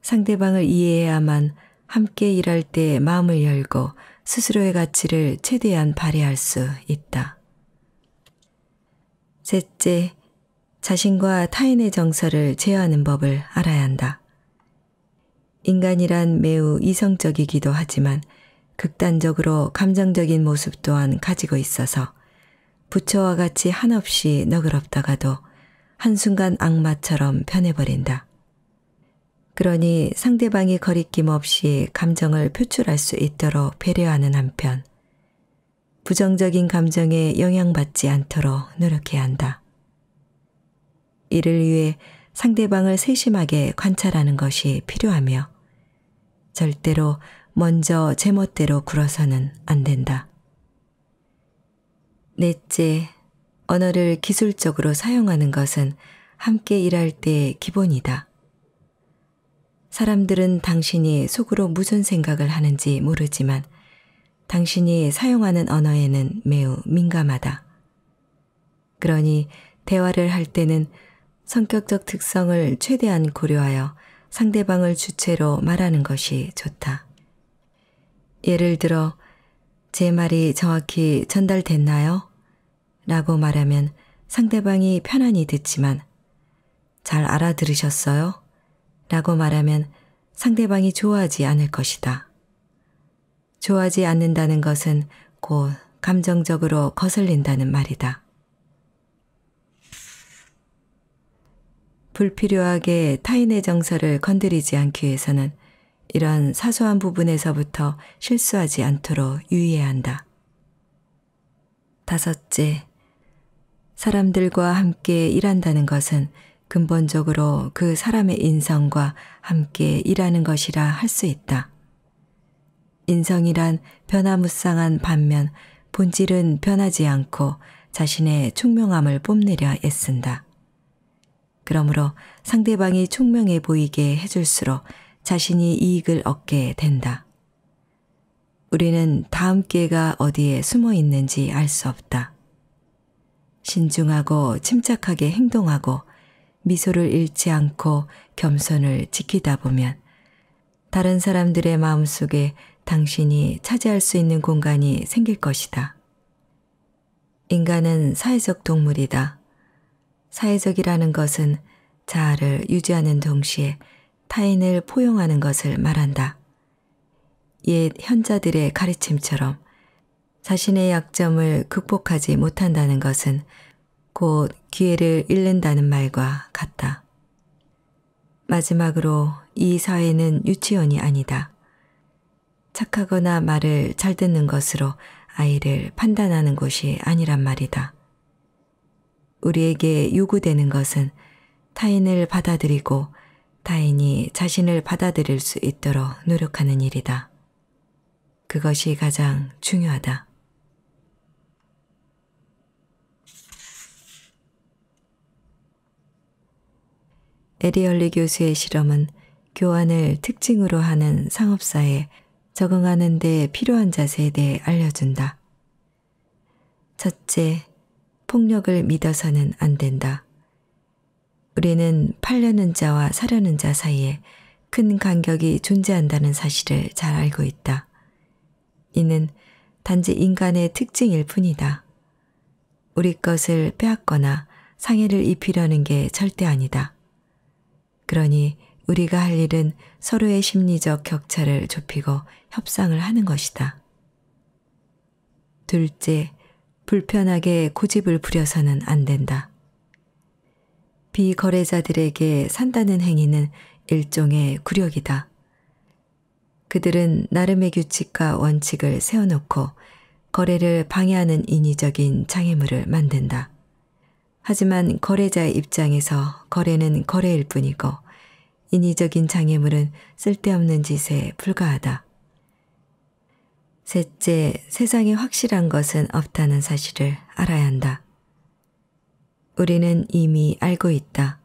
상대방을 이해해야만 함께 일할 때 마음을 열고 스스로의 가치를 최대한 발휘할 수 있다. 셋째, 자신과 타인의 정서를 제어하는 법을 알아야 한다. 인간이란 매우 이성적이기도 하지만 극단적으로 감정적인 모습 또한 가지고 있어서 부처와 같이 한없이 너그럽다가도 한순간 악마처럼 변해버린다. 그러니 상대방이 거리낌 없이 감정을 표출할 수 있도록 배려하는 한편 부정적인 감정에 영향받지 않도록 노력해야 한다. 이를 위해 상대방을 세심하게 관찰하는 것이 필요하며 절대로 먼저 제멋대로 굴어서는 안 된다. 넷째, 언어를 기술적으로 사용하는 것은 함께 일할 때의 기본이다. 사람들은 당신이 속으로 무슨 생각을 하는지 모르지만 당신이 사용하는 언어에는 매우 민감하다. 그러니 대화를 할 때는 성격적 특성을 최대한 고려하여 상대방을 주체로 말하는 것이 좋다. 예를 들어, 제 말이 정확히 전달됐나요? 라고 말하면 상대방이 편안히 듣지만, 잘 알아들으셨어요? 라고 말하면 상대방이 좋아하지 않을 것이다. 좋아하지 않는다는 것은 곧 감정적으로 거슬린다는 말이다. 불필요하게 타인의 정서를 건드리지 않기 위해서는 이런 사소한 부분에서부터 실수하지 않도록 유의해야 한다. 다섯째, 사람들과 함께 일한다는 것은 근본적으로 그 사람의 인성과 함께 일하는 것이라 할 수 있다. 인성이란 변화무쌍한 반면 본질은 변하지 않고 자신의 총명함을 뽐내려 애쓴다. 그러므로 상대방이 총명해 보이게 해줄수록 자신이 이익을 얻게 된다. 우리는 다음 기회가 어디에 숨어 있는지 알 수 없다. 신중하고 침착하게 행동하고 미소를 잃지 않고 겸손을 지키다 보면 다른 사람들의 마음속에 당신이 차지할 수 있는 공간이 생길 것이다. 인간은 사회적 동물이다. 사회적이라는 것은 자아를 유지하는 동시에 타인을 포용하는 것을 말한다. 옛 현자들의 가르침처럼 자신의 약점을 극복하지 못한다는 것은 곧 기회를 잃는다는 말과 같다. 마지막으로 이 사회는 유치원이 아니다. 착하거나 말을 잘 듣는 것으로 아이를 판단하는 곳이 아니란 말이다. 우리에게 요구되는 것은 타인을 받아들이고 타인이 자신을 받아들일 수 있도록 노력하는 일이다. 그것이 가장 중요하다. 에리얼리 교수의 실험은 교환을 특징으로 하는 상업사에 적응하는 데 필요한 자세에 대해 알려준다. 첫째, 폭력을 믿어서는 안 된다. 우리는 팔려는 자와 사려는 자 사이에 큰 간격이 존재한다는 사실을 잘 알고 있다. 이는 단지 인간의 특징일 뿐이다. 우리 것을 빼앗거나 상해를 입히려는 게 절대 아니다. 그러니 우리가 할 일은 서로의 심리적 격차를 좁히고 협상을 하는 것이다. 둘째, 불편하게 고집을 부려서는 안 된다. 비거래자들에게 산다는 행위는 일종의 굴욕이다. 그들은 나름의 규칙과 원칙을 세워놓고 거래를 방해하는 인위적인 장애물을 만든다. 하지만 거래자의 입장에서 거래는 거래일 뿐이고 인위적인 장애물은 쓸데없는 짓에 불과하다. 셋째, 세상에 확실한 것은 없다는 사실을 알아야 한다. 우리는 이미 알고 있다.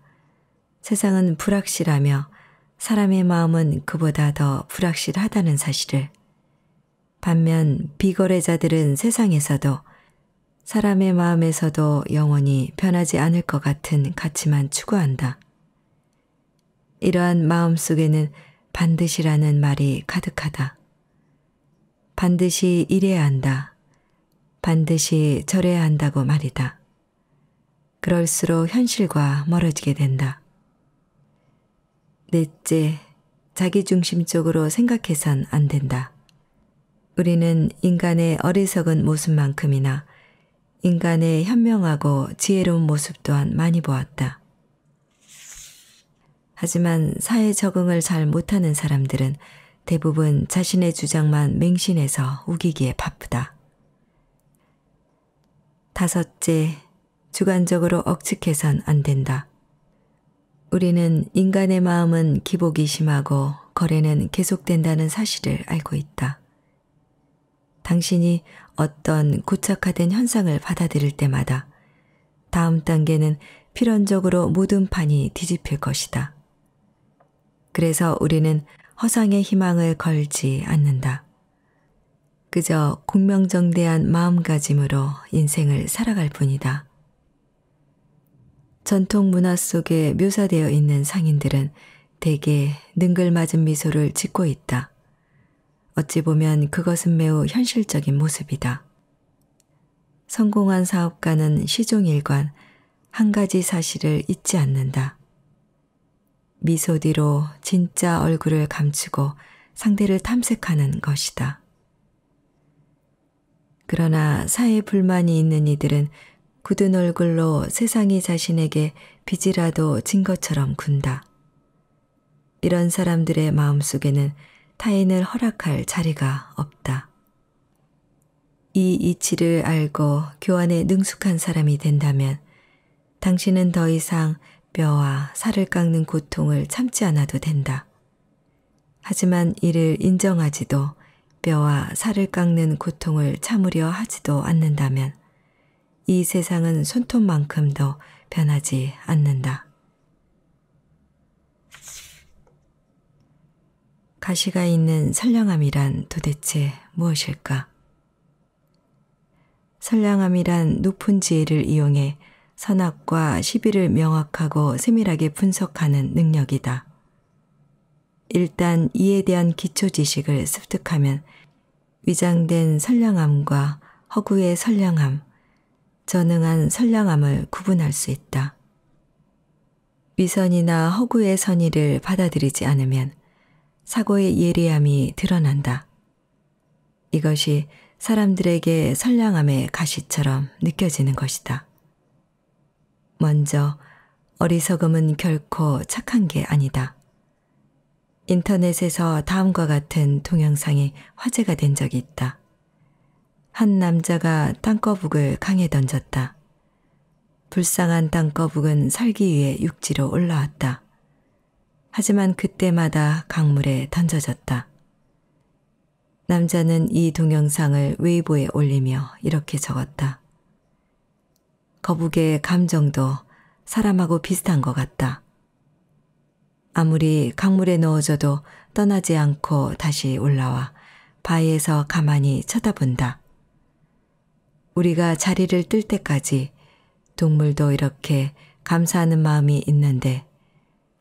세상은 불확실하며 사람의 마음은 그보다 더 불확실하다는 사실을. 반면 비거래자들은 세상에서도 사람의 마음에서도 영원히 변하지 않을 것 같은 가치만 추구한다. 이러한 마음 속에는 반드시라는 말이 가득하다. 반드시 이래야 한다. 반드시 저래야 한다고 말이다. 그럴수록 현실과 멀어지게 된다. 넷째, 자기중심적으로 생각해선 안 된다. 우리는 인간의 어리석은 모습만큼이나 인간의 현명하고 지혜로운 모습 또한 많이 보았다. 하지만 사회 적응을 잘 못하는 사람들은 대부분 자신의 주장만 맹신해서 우기기에 바쁘다. 다섯째, 주관적으로 억측해선 안 된다. 우리는 인간의 마음은 기복이 심하고 거래는 계속된다는 사실을 알고 있다. 당신이 어떤 고착화된 현상을 받아들일 때마다 다음 단계는 필연적으로 모든 판이 뒤집힐 것이다. 그래서 우리는 허상의 희망을 걸지 않는다. 그저 공명정대한 마음가짐으로 인생을 살아갈 뿐이다. 전통 문화 속에 묘사되어 있는 상인들은 대개 능글맞은 미소를 짓고 있다. 어찌 보면 그것은 매우 현실적인 모습이다. 성공한 사업가는 시종일관 한 가지 사실을 잊지 않는다. 미소 뒤로 진짜 얼굴을 감추고 상대를 탐색하는 것이다. 그러나 사회 불만이 있는 이들은 굳은 얼굴로 세상이 자신에게 빚이라도 진 것처럼 군다. 이런 사람들의 마음속에는 타인을 허락할 자리가 없다. 이 이치를 알고 교환에 능숙한 사람이 된다면 당신은 더 이상 뼈와 살을 깎는 고통을 참지 않아도 된다. 하지만 이를 인정하지도 뼈와 살을 깎는 고통을 참으려 하지도 않는다면 이 세상은 손톱만큼도 변하지 않는다. 가시가 있는 선량함이란 도대체 무엇일까? 선량함이란 높은 지혜를 이용해 선악과 시비를 명확하고 세밀하게 분석하는 능력이다. 일단 이에 대한 기초 지식을 습득하면 위장된 선량함과 허구의 선량함, 전능한 선량함을 구분할 수 있다. 위선이나 허구의 선의를 받아들이지 않으면 사고의 예리함이 드러난다. 이것이 사람들에게 선량함의 가시처럼 느껴지는 것이다. 먼저 어리석음은 결코 착한 게 아니다. 인터넷에서 다음과 같은 동영상이 화제가 된 적이 있다. 한 남자가 땅거북을 강에 던졌다. 불쌍한 땅거북은 살기 위해 육지로 올라왔다. 하지만 그때마다 강물에 던져졌다. 남자는 이 동영상을 웨이보에 올리며 이렇게 적었다. 거북의 감정도 사람하고 비슷한 것 같다. 아무리 강물에 넣어져도 떠나지 않고 다시 올라와 바위에서 가만히 쳐다본다. 우리가 자리를 뜰 때까지 동물도 이렇게 감사하는 마음이 있는데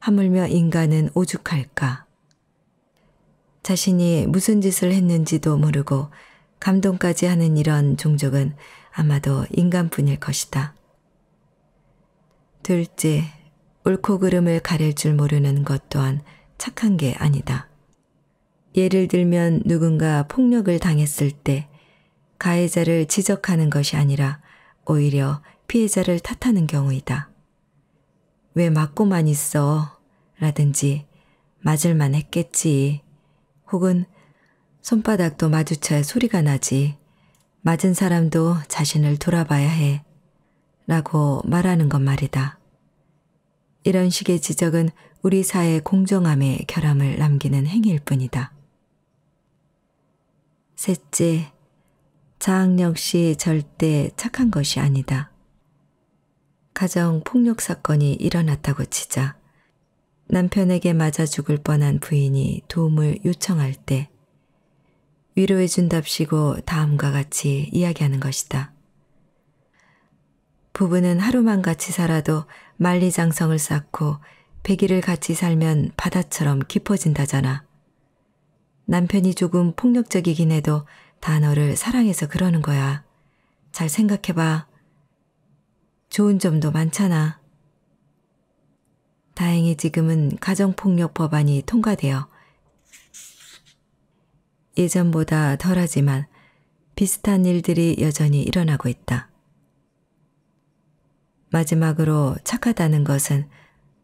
하물며 인간은 오죽할까. 자신이 무슨 짓을 했는지도 모르고 감동까지 하는 이런 종족은 아마도 인간뿐일 것이다. 둘째, 옳고 그름을 가릴 줄 모르는 것 또한 착한 게 아니다. 예를 들면 누군가 폭력을 당했을 때 가해자를 지적하는 것이 아니라 오히려 피해자를 탓하는 경우이다. 왜 맞고만 있어? 라든지 맞을만 했겠지. 혹은 손바닥도 마주쳐야 소리가 나지. 맞은 사람도 자신을 돌아봐야 해. 라고 말하는 것 말이다. 이런 식의 지적은 우리 사회의 공정함의 결함을 남기는 행위일 뿐이다. 셋째, 자학 역시 절대 착한 것이 아니다. 가정 폭력 사건이 일어났다고 치자 남편에게 맞아 죽을 뻔한 부인이 도움을 요청할 때 위로해준답시고 다음과 같이 이야기하는 것이다. 부부는 하루만 같이 살아도 만리장성을 쌓고 백일을 같이 살면 바다처럼 깊어진다잖아. 남편이 조금 폭력적이긴 해도 단어를 사랑해서 그러는 거야. 잘 생각해봐. 좋은 점도 많잖아. 다행히 지금은 가정폭력 법안이 통과되어 예전보다 덜하지만 비슷한 일들이 여전히 일어나고 있다. 마지막으로 착하다는 것은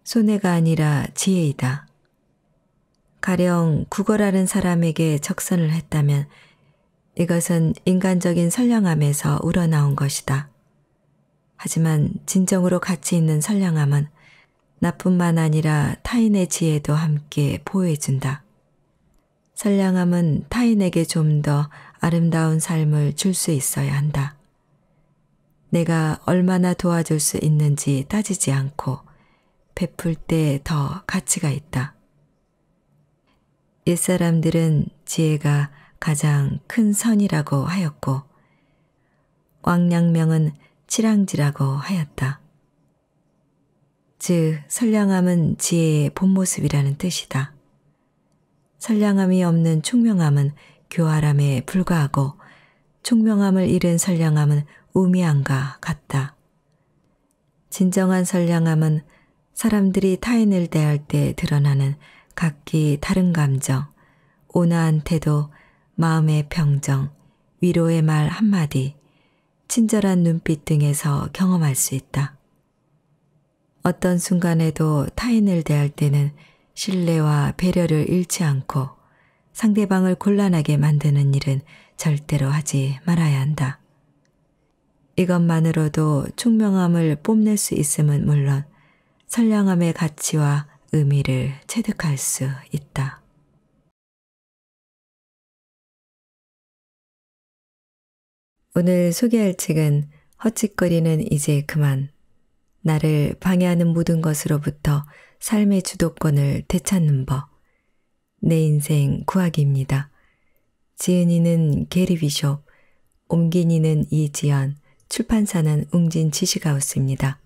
손해가 아니라 지혜이다. 가령 구걸하는 사람에게 적선을 했다면 이것은 인간적인 선량함에서 우러나온 것이다. 하지만 진정으로 가치 있는 선량함은 나뿐만 아니라 타인의 지혜도 함께 보호해준다. 선량함은 타인에게 좀 더 아름다운 삶을 줄 수 있어야 한다. 내가 얼마나 도와줄 수 있는지 따지지 않고 베풀 때 더 가치가 있다. 옛사람들은 지혜가 가장 큰 선이라고 하였고 왕량명은 치랑지라고 하였다. 즉 선량함은 지혜의 본모습이라는 뜻이다. 선량함이 없는 총명함은 교활함에 불과하고 총명함을 잃은 선량함은 우미함과 같다. 진정한 선량함은 사람들이 타인을 대할 때 드러나는 각기 다른 감정, 온화한 태도, 마음의 평정, 위로의 말 한마디, 친절한 눈빛 등에서 경험할 수 있다. 어떤 순간에도 타인을 대할 때는 신뢰와 배려를 잃지 않고 상대방을 곤란하게 만드는 일은 절대로 하지 말아야 한다. 이것만으로도 총명함을 뽐낼 수 있음은 물론 선량함의 가치와 의미를 체득할 수 있다. 오늘 소개할 책은 허짓거리는 이제 그만 나를 방해하는 모든 것으로부터 삶의 주도권을 되찾는 법. 내 인생 구하기입니다. 지은이는 게리 비숍, 옮긴이는 이지연, 출판사는 웅진 지식하우스입니다.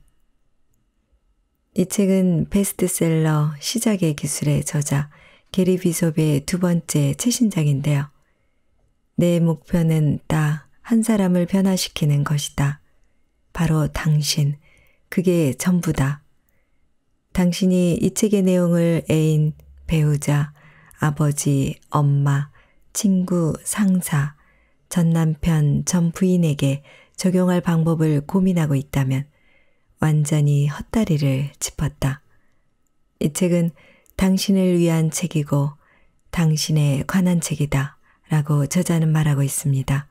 이 책은 베스트셀러 시작의 기술의 저자 게리 비숍의 두 번째 최신작인데요. 내 목표는 나한 사람을 변화시키는 것이다. 바로 당신. 그게 전부다. 당신이 이 책의 내용을 애인, 배우자, 아버지, 엄마, 친구, 상사, 전 남편, 전 부인에게 적용할 방법을 고민하고 있다면 완전히 헛다리를 짚었다. 이 책은 당신을 위한 책이고 당신에 관한 책이다 라고 저자는 말하고 있습니다.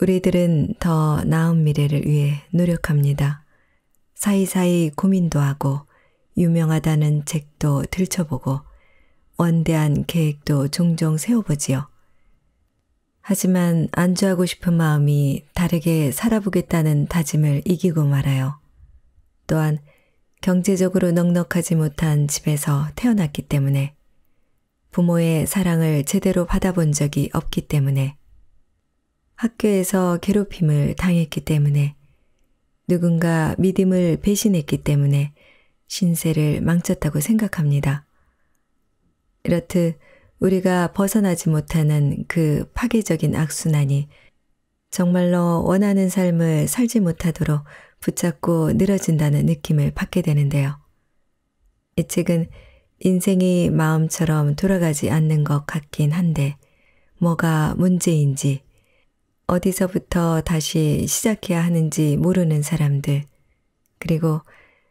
우리들은 더 나은 미래를 위해 노력합니다. 사이사이 고민도 하고 유명하다는 책도 들춰보고 원대한 계획도 종종 세워보지요. 하지만 안주하고 싶은 마음이 다르게 살아보겠다는 다짐을 이기고 말아요. 또한 경제적으로 넉넉하지 못한 집에서 태어났기 때문에 부모의 사랑을 제대로 받아본 적이 없기 때문에 학교에서 괴롭힘을 당했기 때문에 누군가 믿음을 배신했기 때문에 신세를 망쳤다고 생각합니다. 이렇듯 우리가 벗어나지 못하는 그 파괴적인 악순환이 정말로 원하는 삶을 살지 못하도록 붙잡고 늘어진다는 느낌을 받게 되는데요. 이 책은 인생이 마음처럼 돌아가지 않는 것 같긴 한데 뭐가 문제인지 어디서부터 다시 시작해야 하는지 모르는 사람들, 그리고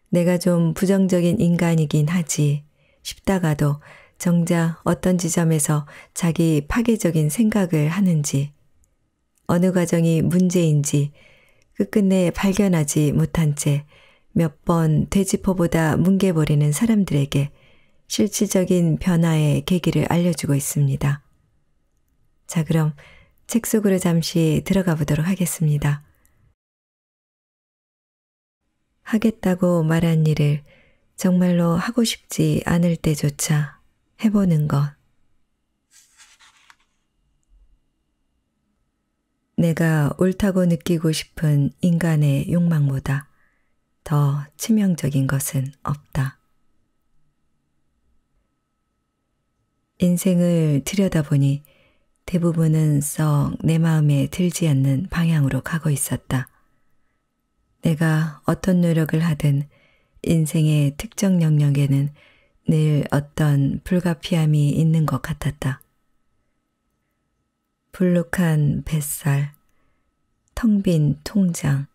내가 좀 부정적인 인간이긴 하지 싶다가도 정작 어떤 지점에서 자기 파괴적인 생각을 하는지, 어느 과정이 문제인지 끝끝내 발견하지 못한 채 몇 번 되짚어보다 뭉개버리는 사람들에게 실질적인 변화의 계기를 알려주고 있습니다. 자, 그럼 책 속으로 잠시 들어가 보도록 하겠습니다. 하겠다고 말한 일을 정말로 하고 싶지 않을 때조차 해보는 것. 내가 옳다고 느끼고 싶은 인간의 욕망보다 더 치명적인 것은 없다. 인생을 들여다보니 대부분은 썩 내 마음에 들지 않는 방향으로 가고 있었다. 내가 어떤 노력을 하든 인생의 특정 영역에는 늘 어떤 불가피함이 있는 것 같았다. 불룩한 뱃살, 텅 빈 통장,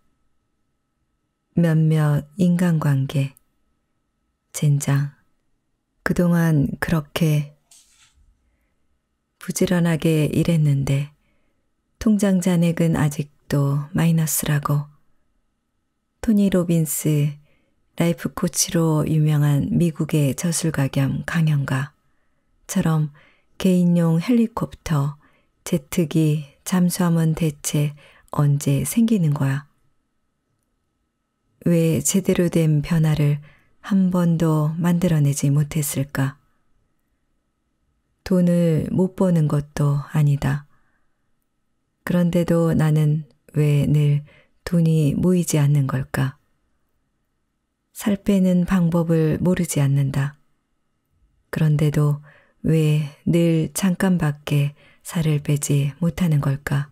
몇몇 인간관계, 젠장, 그동안 그렇게 부지런하게 일했는데 통장 잔액은 아직도 마이너스라고 토니 로빈스 라이프 코치로 유명한 미국의 저술가 겸 강연가처럼 개인용 헬리콥터, 제트기, 잠수함은 대체 언제 생기는 거야? 왜 제대로 된 변화를 한 번도 만들어내지 못했을까? 돈을 못 버는 것도 아니다. 그런데도 나는 왜 늘 돈이 모이지 않는 걸까? 살 빼는 방법을 모르지 않는다. 그런데도 왜 늘 잠깐밖에 살을 빼지 못하는 걸까?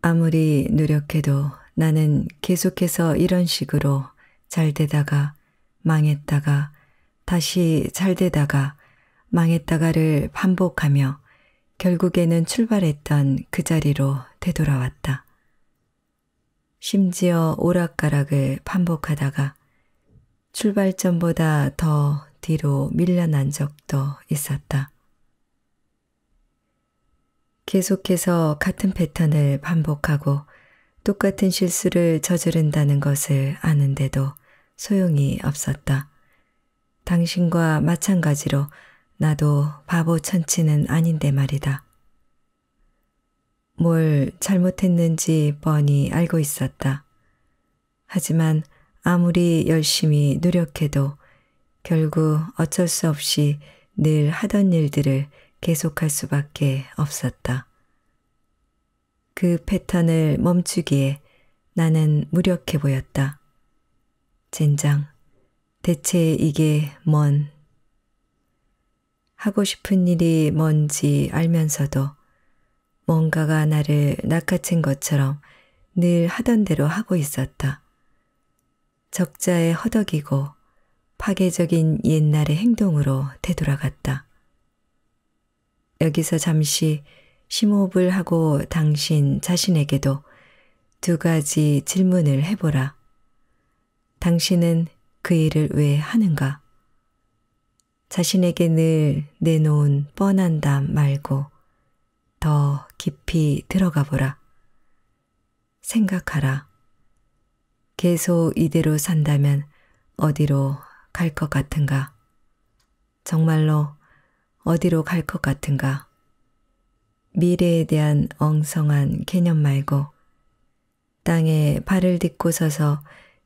아무리 노력해도 나는 계속해서 이런 식으로 잘 되다가 망했다가 다시 잘 되다가 망했다가를 반복하며 결국에는 출발했던 그 자리로 되돌아왔다. 심지어 오락가락을 반복하다가 출발점보다 더 뒤로 밀려난 적도 있었다. 계속해서 같은 패턴을 반복하고 똑같은 실수를 저지른다는 것을 아는데도 소용이 없었다. 당신과 마찬가지로 나도 바보 천치는 아닌데 말이다. 뭘 잘못했는지 뻔히 알고 있었다. 하지만 아무리 열심히 노력해도 결국 어쩔 수 없이 늘 하던 일들을 계속할 수밖에 없었다. 그 패턴을 멈추기에 나는 무력해 보였다. 젠장, 대체 이게 뭔 하고 싶은 일이 뭔지 알면서도 뭔가가 나를 낚아챈 것처럼 늘 하던 대로 하고 있었다. 적자에 허덕이고 파괴적인 옛날의 행동으로 되돌아갔다. 여기서 잠시 심호흡을 하고 당신 자신에게도 두 가지 질문을 해보라. 당신은 그 일을 왜 하는가? 자신에게 늘 내놓은 뻔한 담 말고 더 깊이 들어가 보라. 생각하라. 계속 이대로 산다면 어디로 갈 것 같은가? 정말로 어디로 갈 것 같은가? 미래에 대한 엉성한 개념 말고 땅에 발을 딛고 서서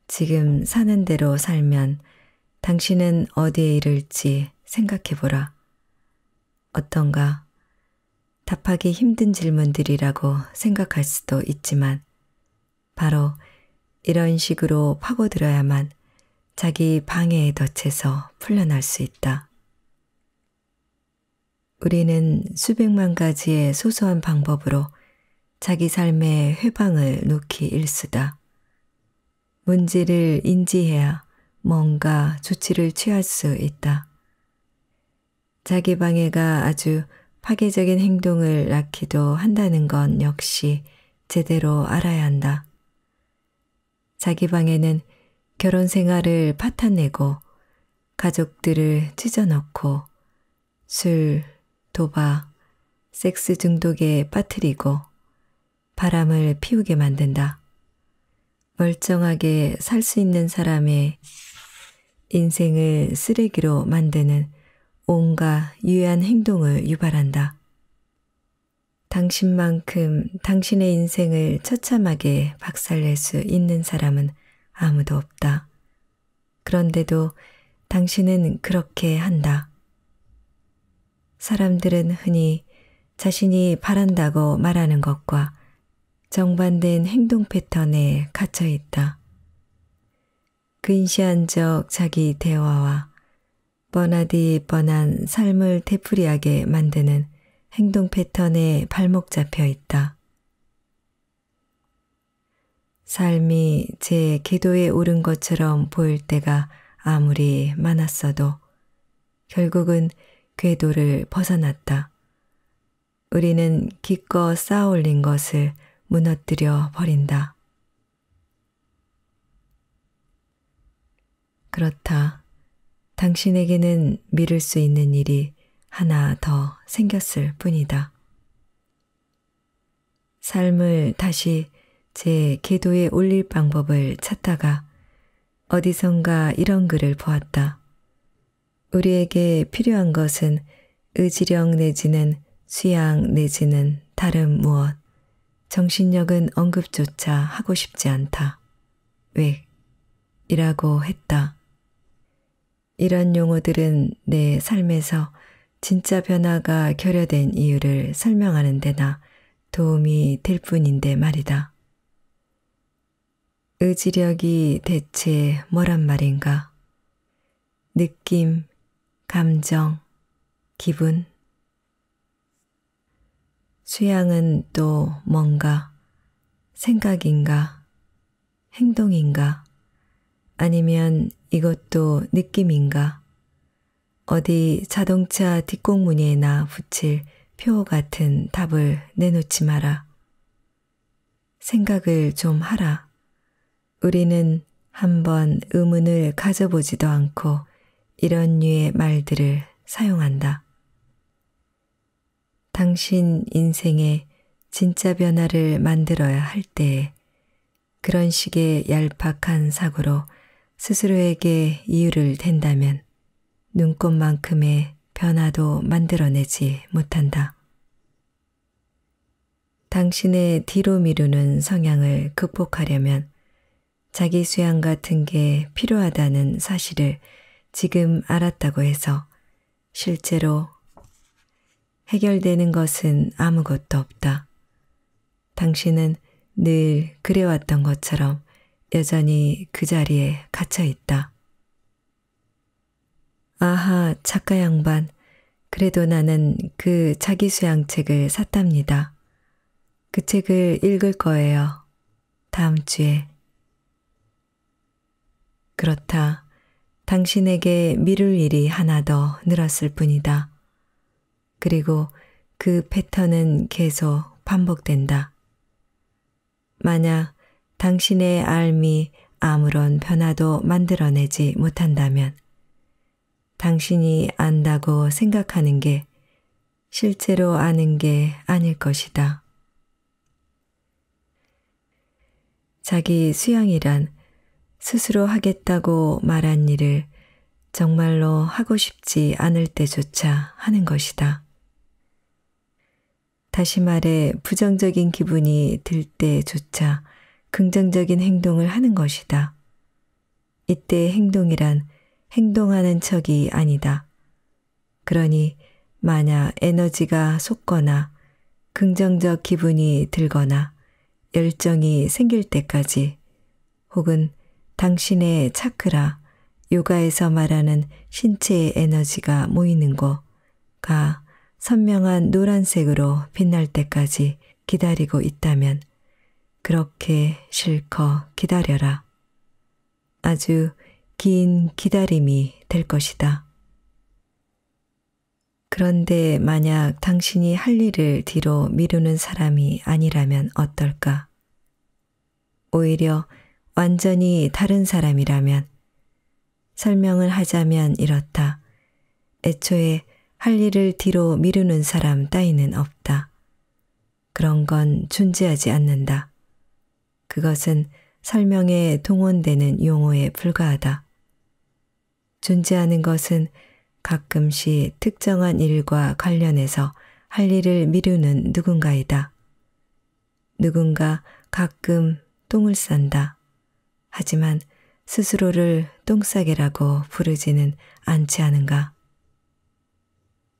지금 사는 대로 살면 당신은 어디에 이를지 생각해보라. 어떤가? 답하기 힘든 질문들이라고 생각할 수도 있지만, 바로 이런 식으로 파고들어야만 자기 방해에 덫에서 풀려날 수 있다. 우리는 수백만 가지의 소소한 방법으로 자기 삶의 회방을 놓기 일수다. 문제를 인지해야 뭔가 조치를 취할 수 있다. 자기방해가 아주 파괴적인 행동을 낳기도 한다는 건 역시 제대로 알아야 한다. 자기방해는 결혼 생활을 파탄내고 가족들을 찢어넣고 술, 도박, 섹스 중독에 빠뜨리고 바람을 피우게 만든다. 멀쩡하게 살 수 있는 사람의 인생을 쓰레기로 만드는 온갖 유해한 행동을 유발한다. 당신만큼 당신의 인생을 처참하게 박살낼 수 있는 사람은 아무도 없다. 그런데도 당신은 그렇게 한다. 사람들은 흔히 자신이 바란다고 말하는 것과 정반된 행동 패턴에 갇혀 있다. 근시안적 자기 대화와 뻔하디 뻔한 삶을 되풀이하게 만드는 행동 패턴에 발목 잡혀 있다. 삶이 제 궤도에 오른 것처럼 보일 때가 아무리 많았어도 결국은 궤도를 벗어났다. 우리는 기껏 쌓아올린 것을 무너뜨려 버린다. 그렇다. 당신에게는 미룰 수 있는 일이 하나 더 생겼을 뿐이다. 삶을 다시 제 궤도에 올릴 방법을 찾다가 어디선가 이런 글을 보았다. 우리에게 필요한 것은 의지력 내지는 수양 내지는 다른 무엇, 정신력은 언급조차 하고 싶지 않다. 왜? 이라고 했다. 이런 용어들은 내 삶에서 진짜 변화가 결여된 이유를 설명하는 데나 도움이 될 뿐인데 말이다. 의지력이 대체 뭐란 말인가? 느낌, 감정, 기분. 수양은 또 뭔가, 생각인가, 행동인가, 아니면 이것도 느낌인가? 어디 자동차 뒷공무에나 붙일 표 같은 답을 내놓지 마라. 생각을 좀 하라. 우리는 한번 의문을 가져보지도 않고 이런 류의 말들을 사용한다. 당신 인생에 진짜 변화를 만들어야 할 때에 그런 식의 얄팍한 사고로 스스로에게 이유를 댄다면 눈꽃만큼의 변화도 만들어내지 못한다. 당신의 뒤로 미루는 성향을 극복하려면 자기 수양 같은 게 필요하다는 사실을 지금 알았다고 해서 실제로 해결되는 것은 아무것도 없다. 당신은 늘 그래왔던 것처럼 여전히 그 자리에 갇혀 있다. 아하, 작가 양반. 그래도 나는 그 자기 수양책을 샀답니다. 그 책을 읽을 거예요. 다음 주에. 그렇다. 당신에게 미룰 일이 하나 더 늘었을 뿐이다. 그리고 그 패턴은 계속 반복된다. 만약 당신의 앎이 아무런 변화도 만들어내지 못한다면 당신이 안다고 생각하는 게 실제로 아는 게 아닐 것이다. 자기 수양이란 스스로 하겠다고 말한 일을 정말로 하고 싶지 않을 때조차 하는 것이다. 다시 말해 부정적인 기분이 들 때조차 긍정적인 행동을 하는 것이다. 이때 행동이란 행동하는 척이 아니다. 그러니 만약 에너지가 솟거나 긍정적 기분이 들거나 열정이 생길 때까지 혹은 당신의 차크라, 요가에서 말하는 신체의 에너지가 모이는 곳가 선명한 노란색으로 빛날 때까지 기다리고 있다면 그렇게 실컷 기다려라. 아주 긴 기다림이 될 것이다. 그런데 만약 당신이 할 일을 뒤로 미루는 사람이 아니라면 어떨까? 오히려 완전히 다른 사람이라면 설명을 하자면 이렇다. 애초에 할 일을 뒤로 미루는 사람 따위는 없다. 그런 건 존재하지 않는다. 그것은 설명에 동원되는 용어에 불과하다. 존재하는 것은 가끔씩 특정한 일과 관련해서 할 일을 미루는 누군가이다. 누군가 가끔 똥을 싼다. 하지만 스스로를 똥싸개라고 부르지는 않지 않은가.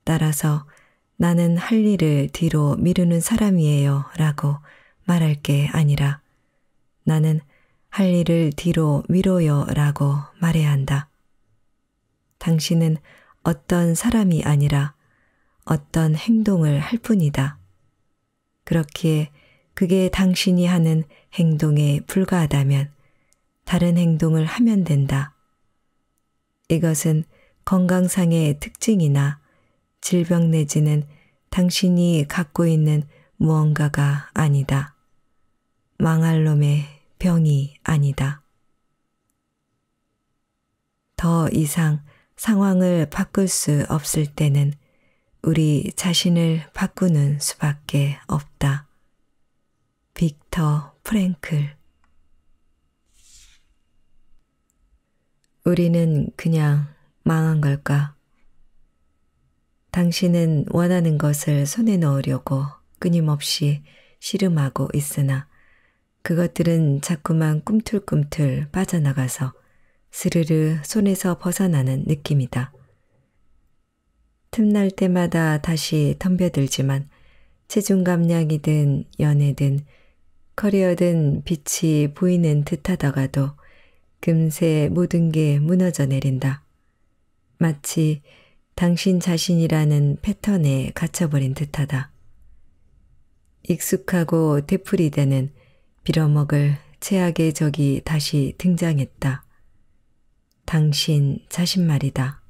따라서 나는 할 일을 뒤로 미루는 사람이에요 라고 말할 게 아니라 나는 할 일을 뒤로 미뤄요 라고 말해야 한다. 당신은 어떤 사람이 아니라 어떤 행동을 할 뿐이다. 그렇기에 그게 당신이 하는 행동에 불과하다면 다른 행동을 하면 된다. 이것은 건강상의 특징이나 질병 내지는 당신이 갖고 있는 무언가가 아니다. 망할 놈의 병이 아니다. 더 이상 상황을 바꿀 수 없을 때는 우리 자신을 바꾸는 수밖에 없다. 빅터 프랭클 우리는 그냥 망한 걸까? 당신은 원하는 것을 손에 넣으려고 끊임없이 씨름하고 있으나 그것들은 자꾸만 꿈틀꿈틀 빠져나가서 스르르 손에서 벗어나는 느낌이다. 틈날 때마다 다시 덤벼들지만 체중 감량이든 연애든 커리어든 빛이 보이는 듯 하다가도 금세 모든 게 무너져 내린다. 마치 당신 자신이라는 패턴에 갇혀버린 듯하다. 익숙하고 되풀이되는 빌어먹을 최악의 적이 다시 등장했다. 당신 자신 말이다.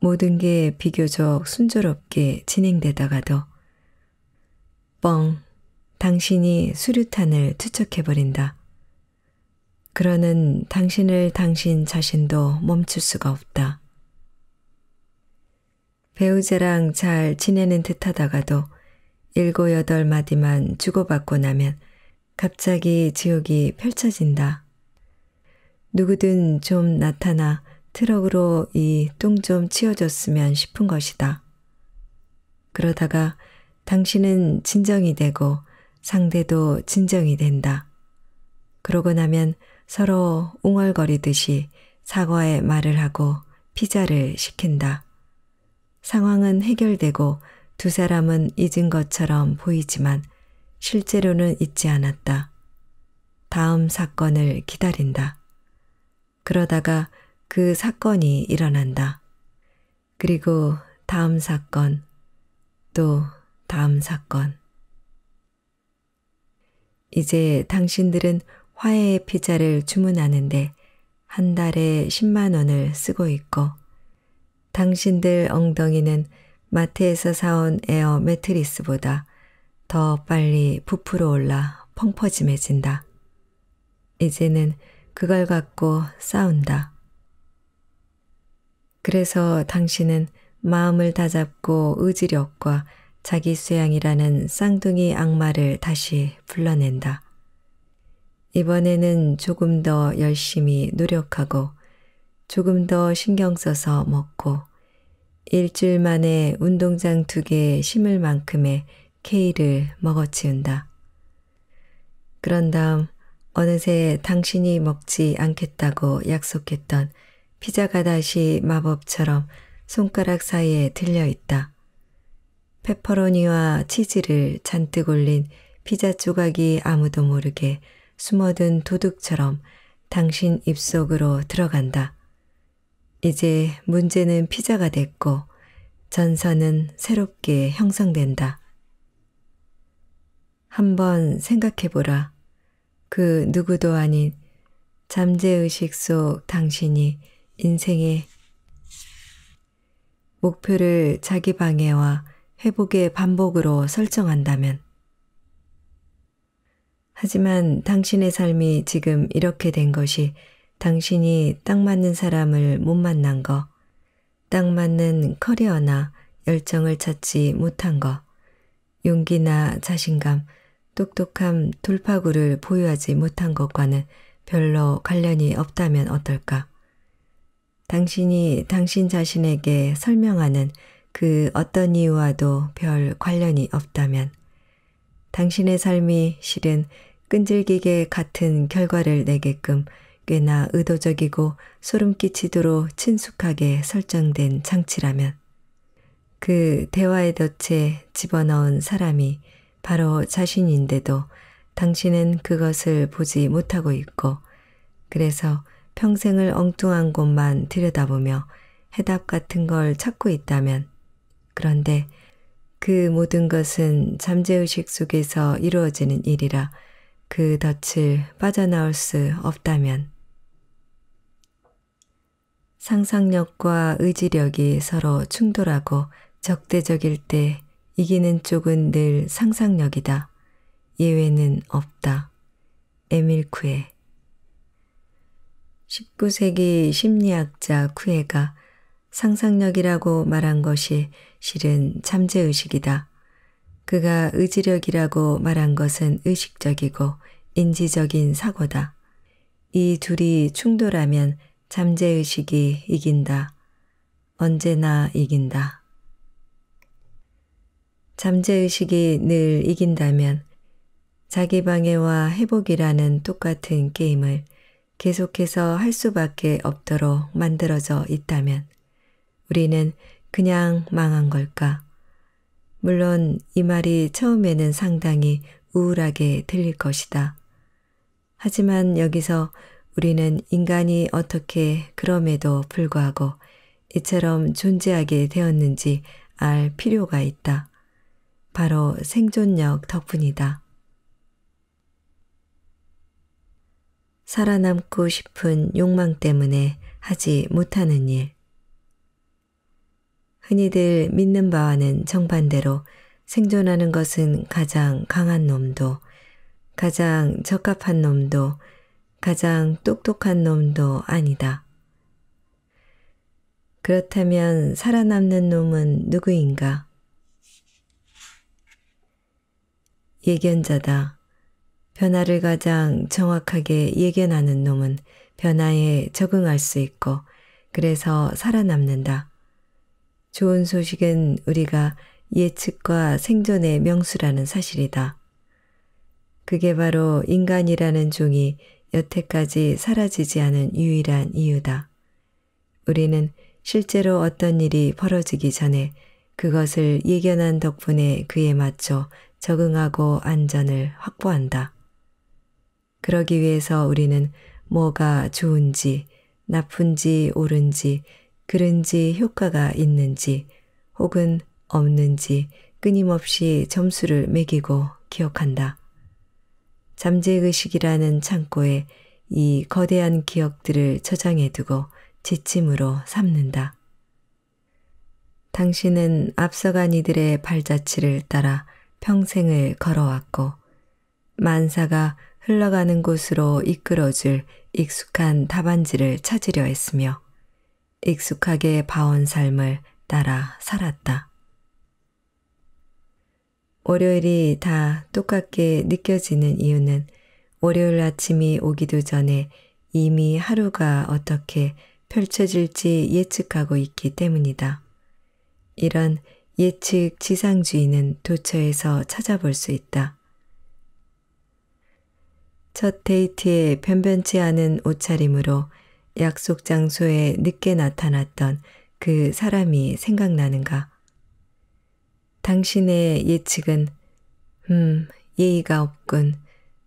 모든 게 비교적 순조롭게 진행되다가도 뻥, 당신이 수류탄을 투척해버린다. 그러는 당신을 당신 자신도 멈출 수가 없다. 배우자랑 잘 지내는 듯 하다가도 일곱 여덟 마디만 주고받고 나면 갑자기 지옥이 펼쳐진다. 누구든 좀 나타나 트럭으로 이 똥 좀 치워줬으면 싶은 것이다. 그러다가 당신은 진정이 되고 상대도 진정이 된다. 그러고 나면 서로 웅얼거리듯이 사과의 말을 하고 피자를 시킨다. 상황은 해결되고 두 사람은 잊은 것처럼 보이지만 실제로는 잊지 않았다. 다음 사건을 기다린다. 그러다가 그 사건이 일어난다. 그리고 다음 사건, 또 다음 사건. 이제 당신들은 화해의 피자를 주문하는데 한 달에 10만 원을 쓰고 있고 당신들 엉덩이는 마트에서 사온 에어 매트리스보다 더 빨리 부풀어 올라 펑퍼짐해진다. 이제는 그걸 갖고 싸운다. 그래서 당신은 마음을 다잡고 의지력과 자기 수양이라는 쌍둥이 악마를 다시 불러낸다. 이번에는 조금 더 열심히 노력하고 조금 더 신경 써서 먹고 일주일 만에 운동장 두 개에 심을 만큼의 케이를 먹어치운다. 그런 다음 어느새 당신이 먹지 않겠다고 약속했던 피자가 다시 마법처럼 손가락 사이에 들려있다. 페퍼로니와 치즈를 잔뜩 올린 피자 조각이 아무도 모르게 숨어든 도둑처럼 당신 입속으로 들어간다. 이제 문제는 피자가 됐고 전선은 새롭게 형성된다. 한번 생각해보라. 그 누구도 아닌 잠재의식 속 당신이 인생의 목표를 자기 방해와 회복의 반복으로 설정한다면 하지만 당신의 삶이 지금 이렇게 된 것이 당신이 딱 맞는 사람을 못 만난 거, 딱 맞는 커리어나 열정을 찾지 못한 거, 용기나 자신감, 똑똑함, 돌파구를 보유하지 못한 것과는 별로 관련이 없다면 어떨까? 당신이 당신 자신에게 설명하는 그 어떤 이유와도 별 관련이 없다면 당신의 삶이 실은 끈질기게 같은 결과를 내게끔 꽤나 의도적이고 소름 끼치도록 친숙하게 설정된 장치라면 그 대화의 덫에 집어넣은 사람이 바로 자신인데도 당신은 그것을 보지 못하고 있고 그래서 평생을 엉뚱한 곳만 들여다보며 해답 같은 걸 찾고 있다면 그런데 그 모든 것은 잠재의식 속에서 이루어지는 일이라 그 덫을 빠져나올 수 없다면 상상력과 의지력이 서로 충돌하고 적대적일 때 이기는 쪽은 늘 상상력이다. 예외는 없다. 에밀 쿠에 19세기 심리학자 쿠에가 상상력이라고 말한 것이 실은 잠재의식이다. 그가 의지력이라고 말한 것은 의식적이고 인지적인 사고다. 이 둘이 충돌하면 잠재의식이 이긴다. 언제나 이긴다. 잠재의식이 늘 이긴다면 자기 방해와 회복이라는 똑같은 게임을 계속해서 할 수밖에 없도록 만들어져 있다면 우리는 그냥 망한 걸까? 물론 이 말이 처음에는 상당히 우울하게 들릴 것이다. 하지만 여기서 우리는 인간이 어떻게 그럼에도 불구하고 이처럼 존재하게 되었는지 알 필요가 있다. 바로 생존력 덕분이다. 살아남고 싶은 욕망 때문에 하지 못하는 일. 흔히들 믿는 바와는 정반대로 생존하는 것은 가장 강한 놈도 가장 적합한 놈도 가장 똑똑한 놈도 아니다. 그렇다면 살아남는 놈은 누구인가? 예견자다. 변화를 가장 정확하게 예견하는 놈은 변화에 적응할 수 있고 그래서 살아남는다. 좋은 소식은 우리가 예측과 생존의 명수라는 사실이다. 그게 바로 인간이라는 종이 여태까지 사라지지 않은 유일한 이유다. 우리는 실제로 어떤 일이 벌어지기 전에 그것을 예견한 덕분에 그에 맞춰 적응하고 안전을 확보한다. 그러기 위해서 우리는 뭐가 좋은지, 나쁜지, 옳은지, 그른지 효과가 있는지, 혹은 없는지 끊임없이 점수를 매기고 기억한다. 잠재의식이라는 창고에 이 거대한 기억들을 저장해두고 지침으로 삼는다. 당신은 앞서간 이들의 발자취를 따라 평생을 걸어왔고 만사가 흘러가는 곳으로 이끌어줄 익숙한 답안지를 찾으려 했으며 익숙하게 봐온 삶을 따라 살았다. 월요일이 다 똑같게 느껴지는 이유는 월요일 아침이 오기도 전에 이미 하루가 어떻게 펼쳐질지 예측하고 있기 때문이다. 이런 예측 지상주의는 도처에서 찾아볼 수 있다. 첫 데이트에 변변치 않은 옷차림으로 약속 장소에 늦게 나타났던 그 사람이 생각나는가? 당신의 예측은 음, 예의가 없군.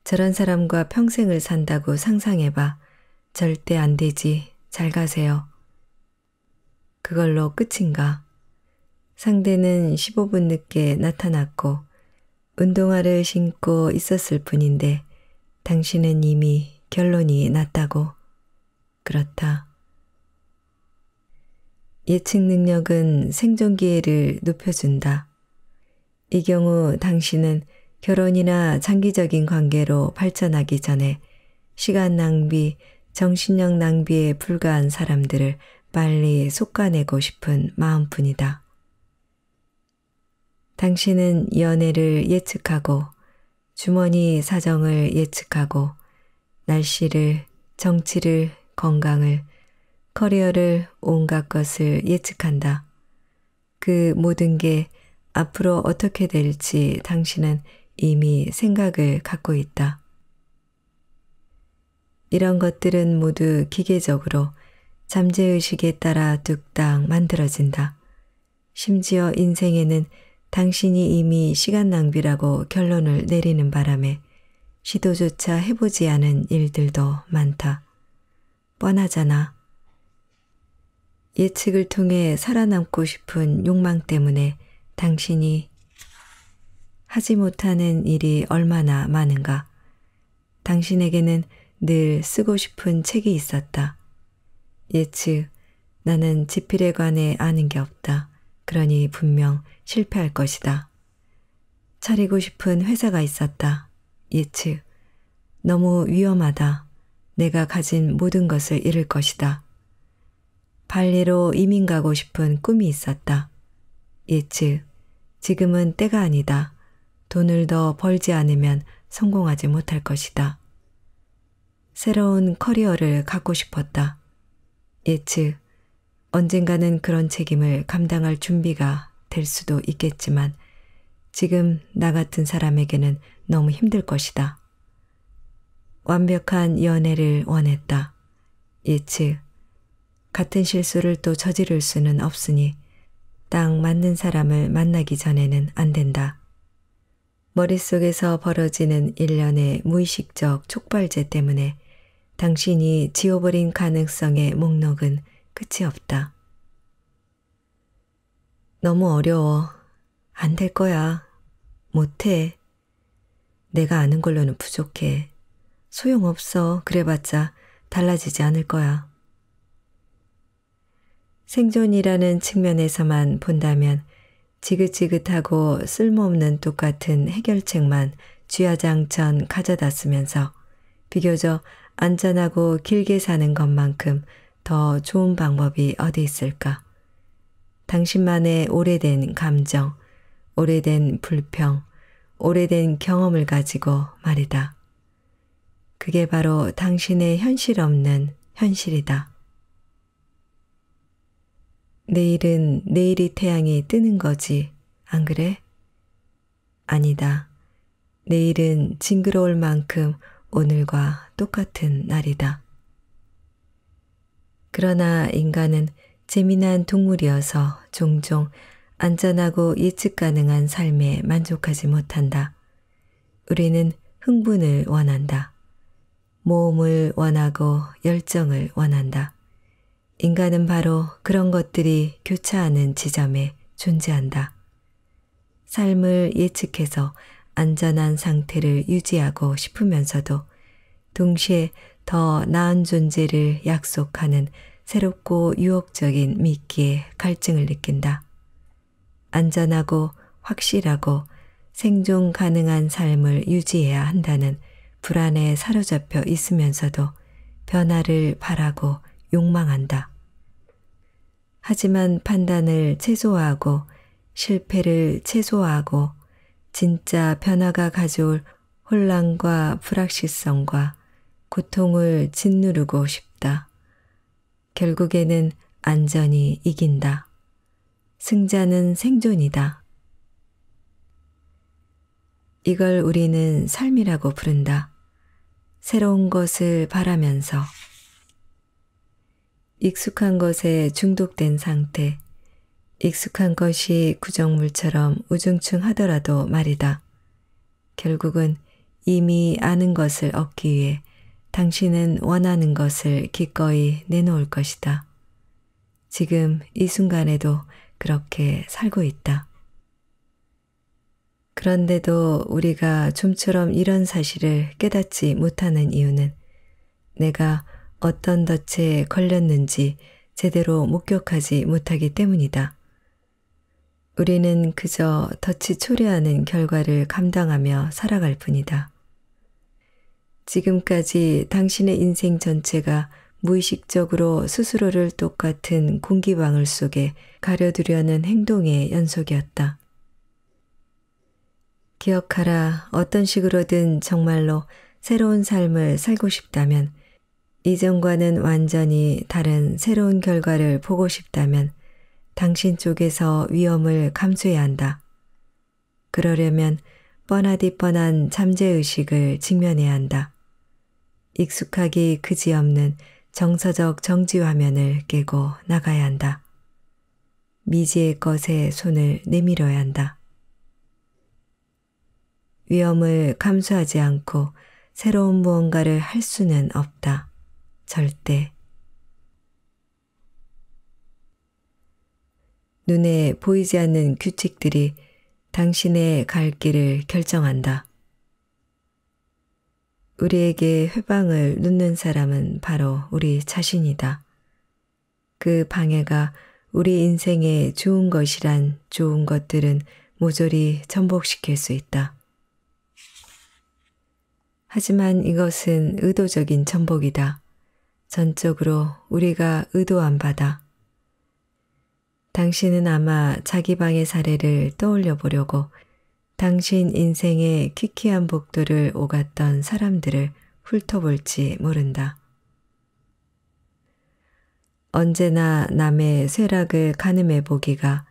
저런 사람과 평생을 산다고 상상해봐. 절대 안 되지. 잘 가세요. 그걸로 끝인가? 상대는 15분 늦게 나타났고 운동화를 신고 있었을 뿐인데 당신은 이미 결론이 났다고. 그렇다. 예측 능력은 생존 기회를 높여준다. 이 경우 당신은 결혼이나 장기적인 관계로 발전하기 전에 시간 낭비, 정신력 낭비에 불과한 사람들을 빨리 속아내고 싶은 마음뿐이다. 당신은 연애를 예측하고 주머니 사정을 예측하고 날씨를, 정치를, 건강을, 커리어를 온갖 것을 예측한다. 그 모든 게 앞으로 어떻게 될지 당신은 이미 생각을 갖고 있다. 이런 것들은 모두 기계적으로 잠재의식에 따라 뚝딱 만들어진다. 심지어 인생에는 당신이 이미 시간 낭비라고 결론을 내리는 바람에 시도조차 해보지 않은 일들도 많다. 뻔하잖아. 예측을 통해 살아남고 싶은 욕망 때문에 당신이 하지 못하는 일이 얼마나 많은가. 당신에게는 늘 쓰고 싶은 책이 있었다. 예측, 나는 지필에 관해 아는 게 없다. 그러니 분명 실패할 것이다. 차리고 싶은 회사가 있었다. 예측, 너무 위험하다. 내가 가진 모든 것을 잃을 것이다. 발리로 이민 가고 싶은 꿈이 있었다. 예측, 지금은 때가 아니다. 돈을 더 벌지 않으면 성공하지 못할 것이다. 새로운 커리어를 갖고 싶었다. 예측, 언젠가는 그런 책임을 감당할 준비가 될 수도 있겠지만 지금 나 같은 사람에게는 너무 힘들 것이다. 완벽한 연애를 원했다. 예측, 같은 실수를 또 저지를 수는 없으니 딱 맞는 사람을 만나기 전에는 안 된다. 머릿속에서 벌어지는 일련의 무의식적 촉발제 때문에 당신이 지워버린 가능성의 목록은 끝이 없다. 너무 어려워. 안 될 거야. 못해. 내가 아는 걸로는 부족해. 소용없어. 그래봤자 달라지지 않을 거야. 생존이라는 측면에서만 본다면 지긋지긋하고 쓸모없는 똑같은 해결책만 쥐야장천 가져다 쓰면서 비교적 안전하고 길게 사는 것만큼 더 좋은 방법이 어디 있을까? 당신만의 오래된 감정, 오래된 불평, 오래된 경험을 가지고 말이다. 그게 바로 당신의 현실 없는 현실이다. 내일은 내일이 태양이 뜨는 거지, 안 그래? 아니다. 내일은 징그러울 만큼 오늘과 똑같은 날이다. 그러나 인간은 재미난 동물이어서 종종 안전하고 예측 가능한 삶에 만족하지 못한다. 우리는 흥분을 원한다. 모험을 원하고 열정을 원한다. 인간은 바로 그런 것들이 교차하는 지점에 존재한다. 삶을 예측해서 안전한 상태를 유지하고 싶으면서도 동시에 더 나은 존재를 약속하는 새롭고 유혹적인 미끼에 갈증을 느낀다. 안전하고 확실하고 생존 가능한 삶을 유지해야 한다는 불안에 사로잡혀 있으면서도 변화를 바라고 욕망한다. 하지만 판단을 최소화하고 실패를 최소화하고 진짜 변화가 가져올 혼란과 불확실성과 고통을 짓누르고 싶다. 결국에는 안전이 이긴다. 승자는 생존이다. 이걸 우리는 삶이라고 부른다. 새로운 것을 바라면서. 익숙한 것에 중독된 상태, 익숙한 것이 구정물처럼 우중충 하더라도 말이다. 결국은 이미 아는 것을 얻기 위해 당신은 원하는 것을 기꺼이 내놓을 것이다. 지금 이 순간에도 그렇게 살고 있다. 그런데도 우리가 좀처럼 이런 사실을 깨닫지 못하는 이유는 내가 어떤 덫에 걸렸는지 제대로 목격하지 못하기 때문이다. 우리는 그저 덫이 초래하는 결과를 감당하며 살아갈 뿐이다. 지금까지 당신의 인생 전체가 무의식적으로 스스로를 똑같은 공기방울 속에 가려두려는 행동의 연속이었다. 기억하라 어떤 식으로든 정말로 새로운 삶을 살고 싶다면 이전과는 완전히 다른 새로운 결과를 보고 싶다면 당신 쪽에서 위험을 감수해야 한다. 그러려면 뻔하디 뻔한 잠재의식을 직면해야 한다. 익숙하기 그지없는 정서적 정지화면을 깨고 나가야 한다. 미지의 것에 손을 내밀어야 한다. 위험을 감수하지 않고 새로운 무언가를 할 수는 없다. 절대. 눈에 보이지 않는 규칙들이 당신의 갈 길을 결정한다. 우리에게 회방을 놓는 사람은 바로 우리 자신이다. 그 방해가 우리 인생에 좋은 것이란 좋은 것들은 모조리 전복시킬 수 있다. 하지만 이것은 의도적인 전복이다. 전적으로 우리가 의도한 바다. 당신은 아마 자기 방의 사례를 떠올려 보려고 당신 인생의 키키한 복도를 오갔던 사람들을 훑어볼지 모른다. 언제나 남의 쇠락을 가늠해 보기가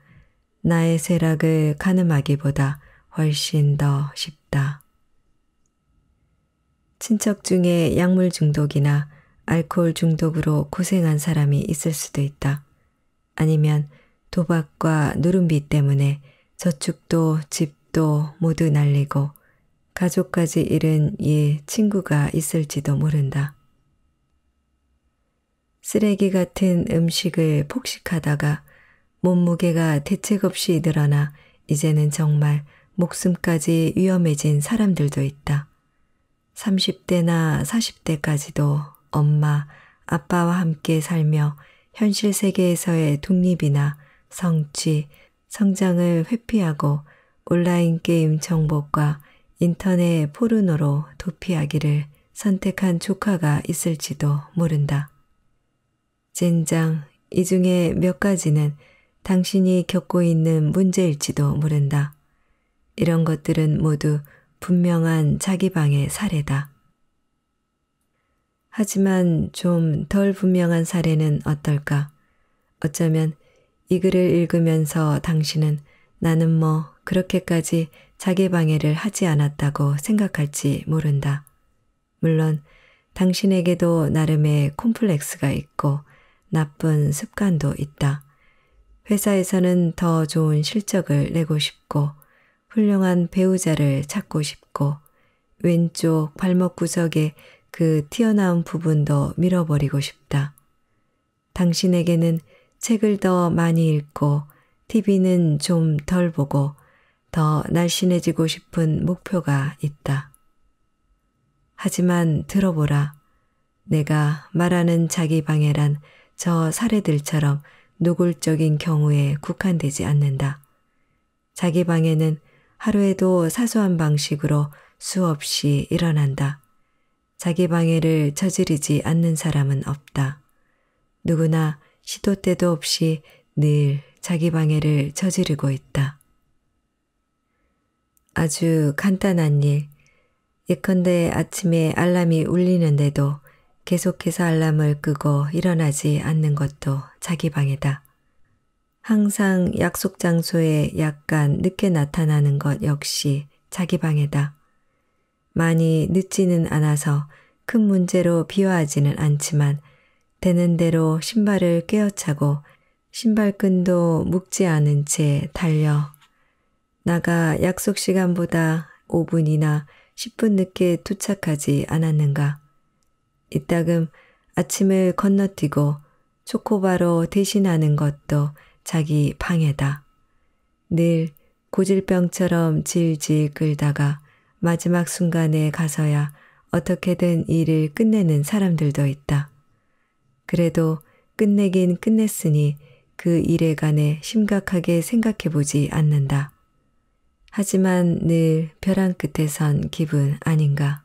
나의 쇠락을 가늠하기보다 훨씬 더 쉽다. 친척 중에 약물 중독이나 알코올 중독으로 고생한 사람이 있을 수도 있다. 아니면 도박과 누름비 때문에 저축도 집도 모두 날리고 가족까지 잃은 이 친구가 있을지도 모른다. 쓰레기 같은 음식을 폭식하다가 몸무게가 대책 없이 늘어나 이제는 정말 목숨까지 위험해진 사람들도 있다. 30대나 40대까지도 엄마, 아빠와 함께 살며 현실 세계에서의 독립이나 성취, 성장을 회피하고 온라인 게임 정보과 인터넷 포르노로 도피하기를 선택한 조카가 있을지도 모른다. 젠장, 이 중에 몇 가지는 당신이 겪고 있는 문제일지도 모른다. 이런 것들은 모두 분명한 자기 방의 사례다. 하지만 좀 덜 분명한 사례는 어떨까? 어쩌면 이 글을 읽으면서 당신은 나는 뭐 그렇게까지 자기 방해를 하지 않았다고 생각할지 모른다. 물론 당신에게도 나름의 콤플렉스가 있고 나쁜 습관도 있다. 회사에서는 더 좋은 실적을 내고 싶고 훌륭한 배우자를 찾고 싶고 왼쪽 발목 구석에 그 튀어나온 부분도 밀어버리고 싶다. 당신에게는 책을 더 많이 읽고 TV는 좀 덜 보고 더 날씬해지고 싶은 목표가 있다. 하지만 들어보라. 내가 말하는 자기 방해란 저 사례들처럼 노골적인 경우에 국한되지 않는다. 자기 방해는 하루에도 사소한 방식으로 수없이 일어난다. 자기 방해를 저지르지 않는 사람은 없다. 누구나 시도 때도 없이 늘 자기 방해를 저지르고 있다. 아주 간단한 일. 예컨대 아침에 알람이 울리는데도 계속해서 알람을 끄고 일어나지 않는 것도 자기 방해다. 항상 약속 장소에 약간 늦게 나타나는 것 역시 자기 방해다. 많이 늦지는 않아서 큰 문제로 비화하지는 않지만 되는 대로 신발을 꿰어차고 신발끈도 묶지 않은 채 달려 나가 약속 시간보다 5분이나 10분 늦게 도착하지 않았는가. 이따금 아침을 건너뛰고 초코바로 대신하는 것도 자기 방해다. 늘 고질병처럼 질질 끌다가 마지막 순간에 가서야 어떻게든 일을 끝내는 사람들도 있다. 그래도 끝내긴 끝냈으니 그 일에 관해 심각하게 생각해보지 않는다. 하지만 늘 벼랑 끝에 선 기분 아닌가.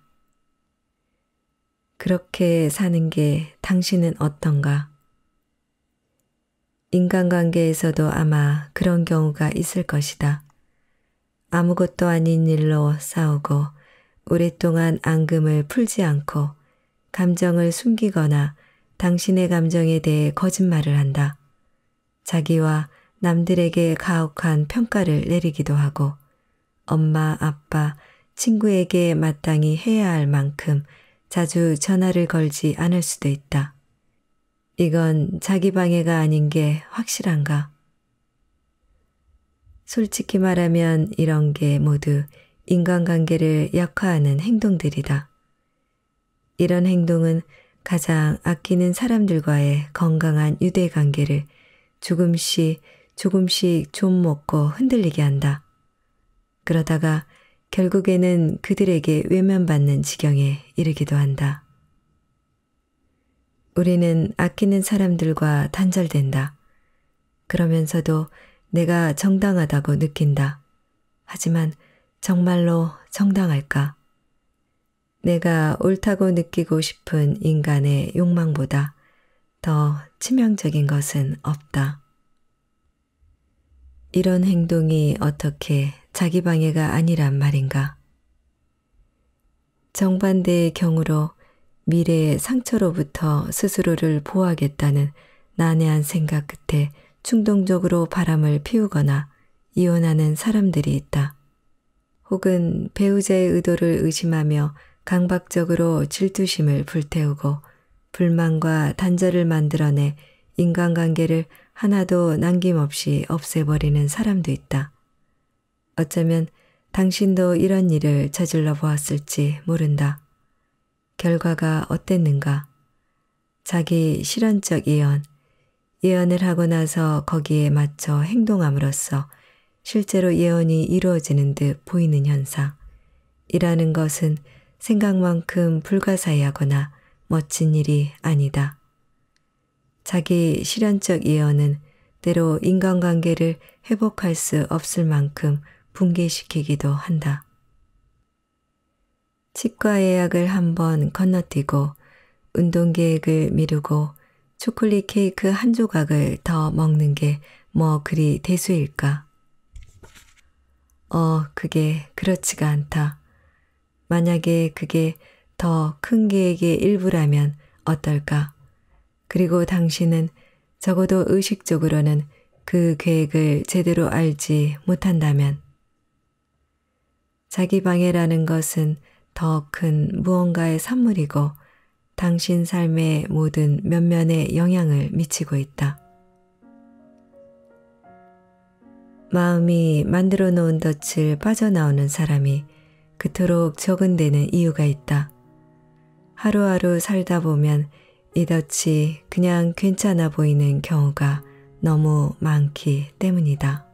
그렇게 사는 게 당신은 어떤가? 인간관계에서도 아마 그런 경우가 있을 것이다. 아무것도 아닌 일로 싸우고 오랫동안 앙금을 풀지 않고 감정을 숨기거나 당신의 감정에 대해 거짓말을 한다. 자기와 남들에게 가혹한 평가를 내리기도 하고 엄마, 아빠, 친구에게 마땅히 해야 할 만큼 자주 전화를 걸지 않을 수도 있다. 이건 자기 방해가 아닌 게 확실한가? 솔직히 말하면 이런 게 모두 인간관계를 약화하는 행동들이다. 이런 행동은 가장 아끼는 사람들과의 건강한 유대관계를 조금씩 조금씩 좀 먹고 흔들리게 한다. 그러다가 결국에는 그들에게 외면받는 지경에 이르기도 한다. 우리는 아끼는 사람들과 단절된다. 그러면서도 내가 정당하다고 느낀다. 하지만 정말로 정당할까? 내가 옳다고 느끼고 싶은 인간의 욕망보다 더 치명적인 것은 없다. 이런 행동이 어떻게 자기방해가 아니란 말인가? 정반대의 경우로 미래의 상처로부터 스스로를 보호하겠다는 난해한 생각 끝에 충동적으로 바람을 피우거나 이혼하는 사람들이 있다. 혹은 배우자의 의도를 의심하며 강박적으로 질투심을 불태우고 불만과 단절을 만들어내 인간관계를 하나도 남김없이 없애버리는 사람도 있다. 어쩌면 당신도 이런 일을 저질러 보았을지 모른다. 결과가 어땠는가? 자기 실현적 이언, 예언을 하고 나서 거기에 맞춰 행동함으로써 실제로 예언이 이루어지는 듯 보이는 현상. 이라는 것은 생각만큼 불가사의하거나 멋진 일이 아니다. 자기 실현적 예언은 때로 인간관계를 회복할 수 없을 만큼 붕괴시키기도 한다. 치과 예약을 한번 건너뛰고 운동 계획을 미루고 초콜릿 케이크 한 조각을 더 먹는 게 뭐 그리 대수일까? 어, 그게 그렇지가 않다. 만약에 그게 더 큰 계획의 일부라면 어떨까? 그리고 당신은 적어도 의식적으로는 그 계획을 제대로 알지 못한다면 자기 방해라는 것은 더 큰 무언가의 산물이고 당신 삶의 모든 면면에 영향을 미치고 있다. 마음이 만들어 놓은 덫을 빠져나오는 사람이 그토록 적은되는 이유가 있다. 하루하루 살다 보면 이 덫이 그냥 괜찮아 보이는 경우가 너무 많기 때문이다.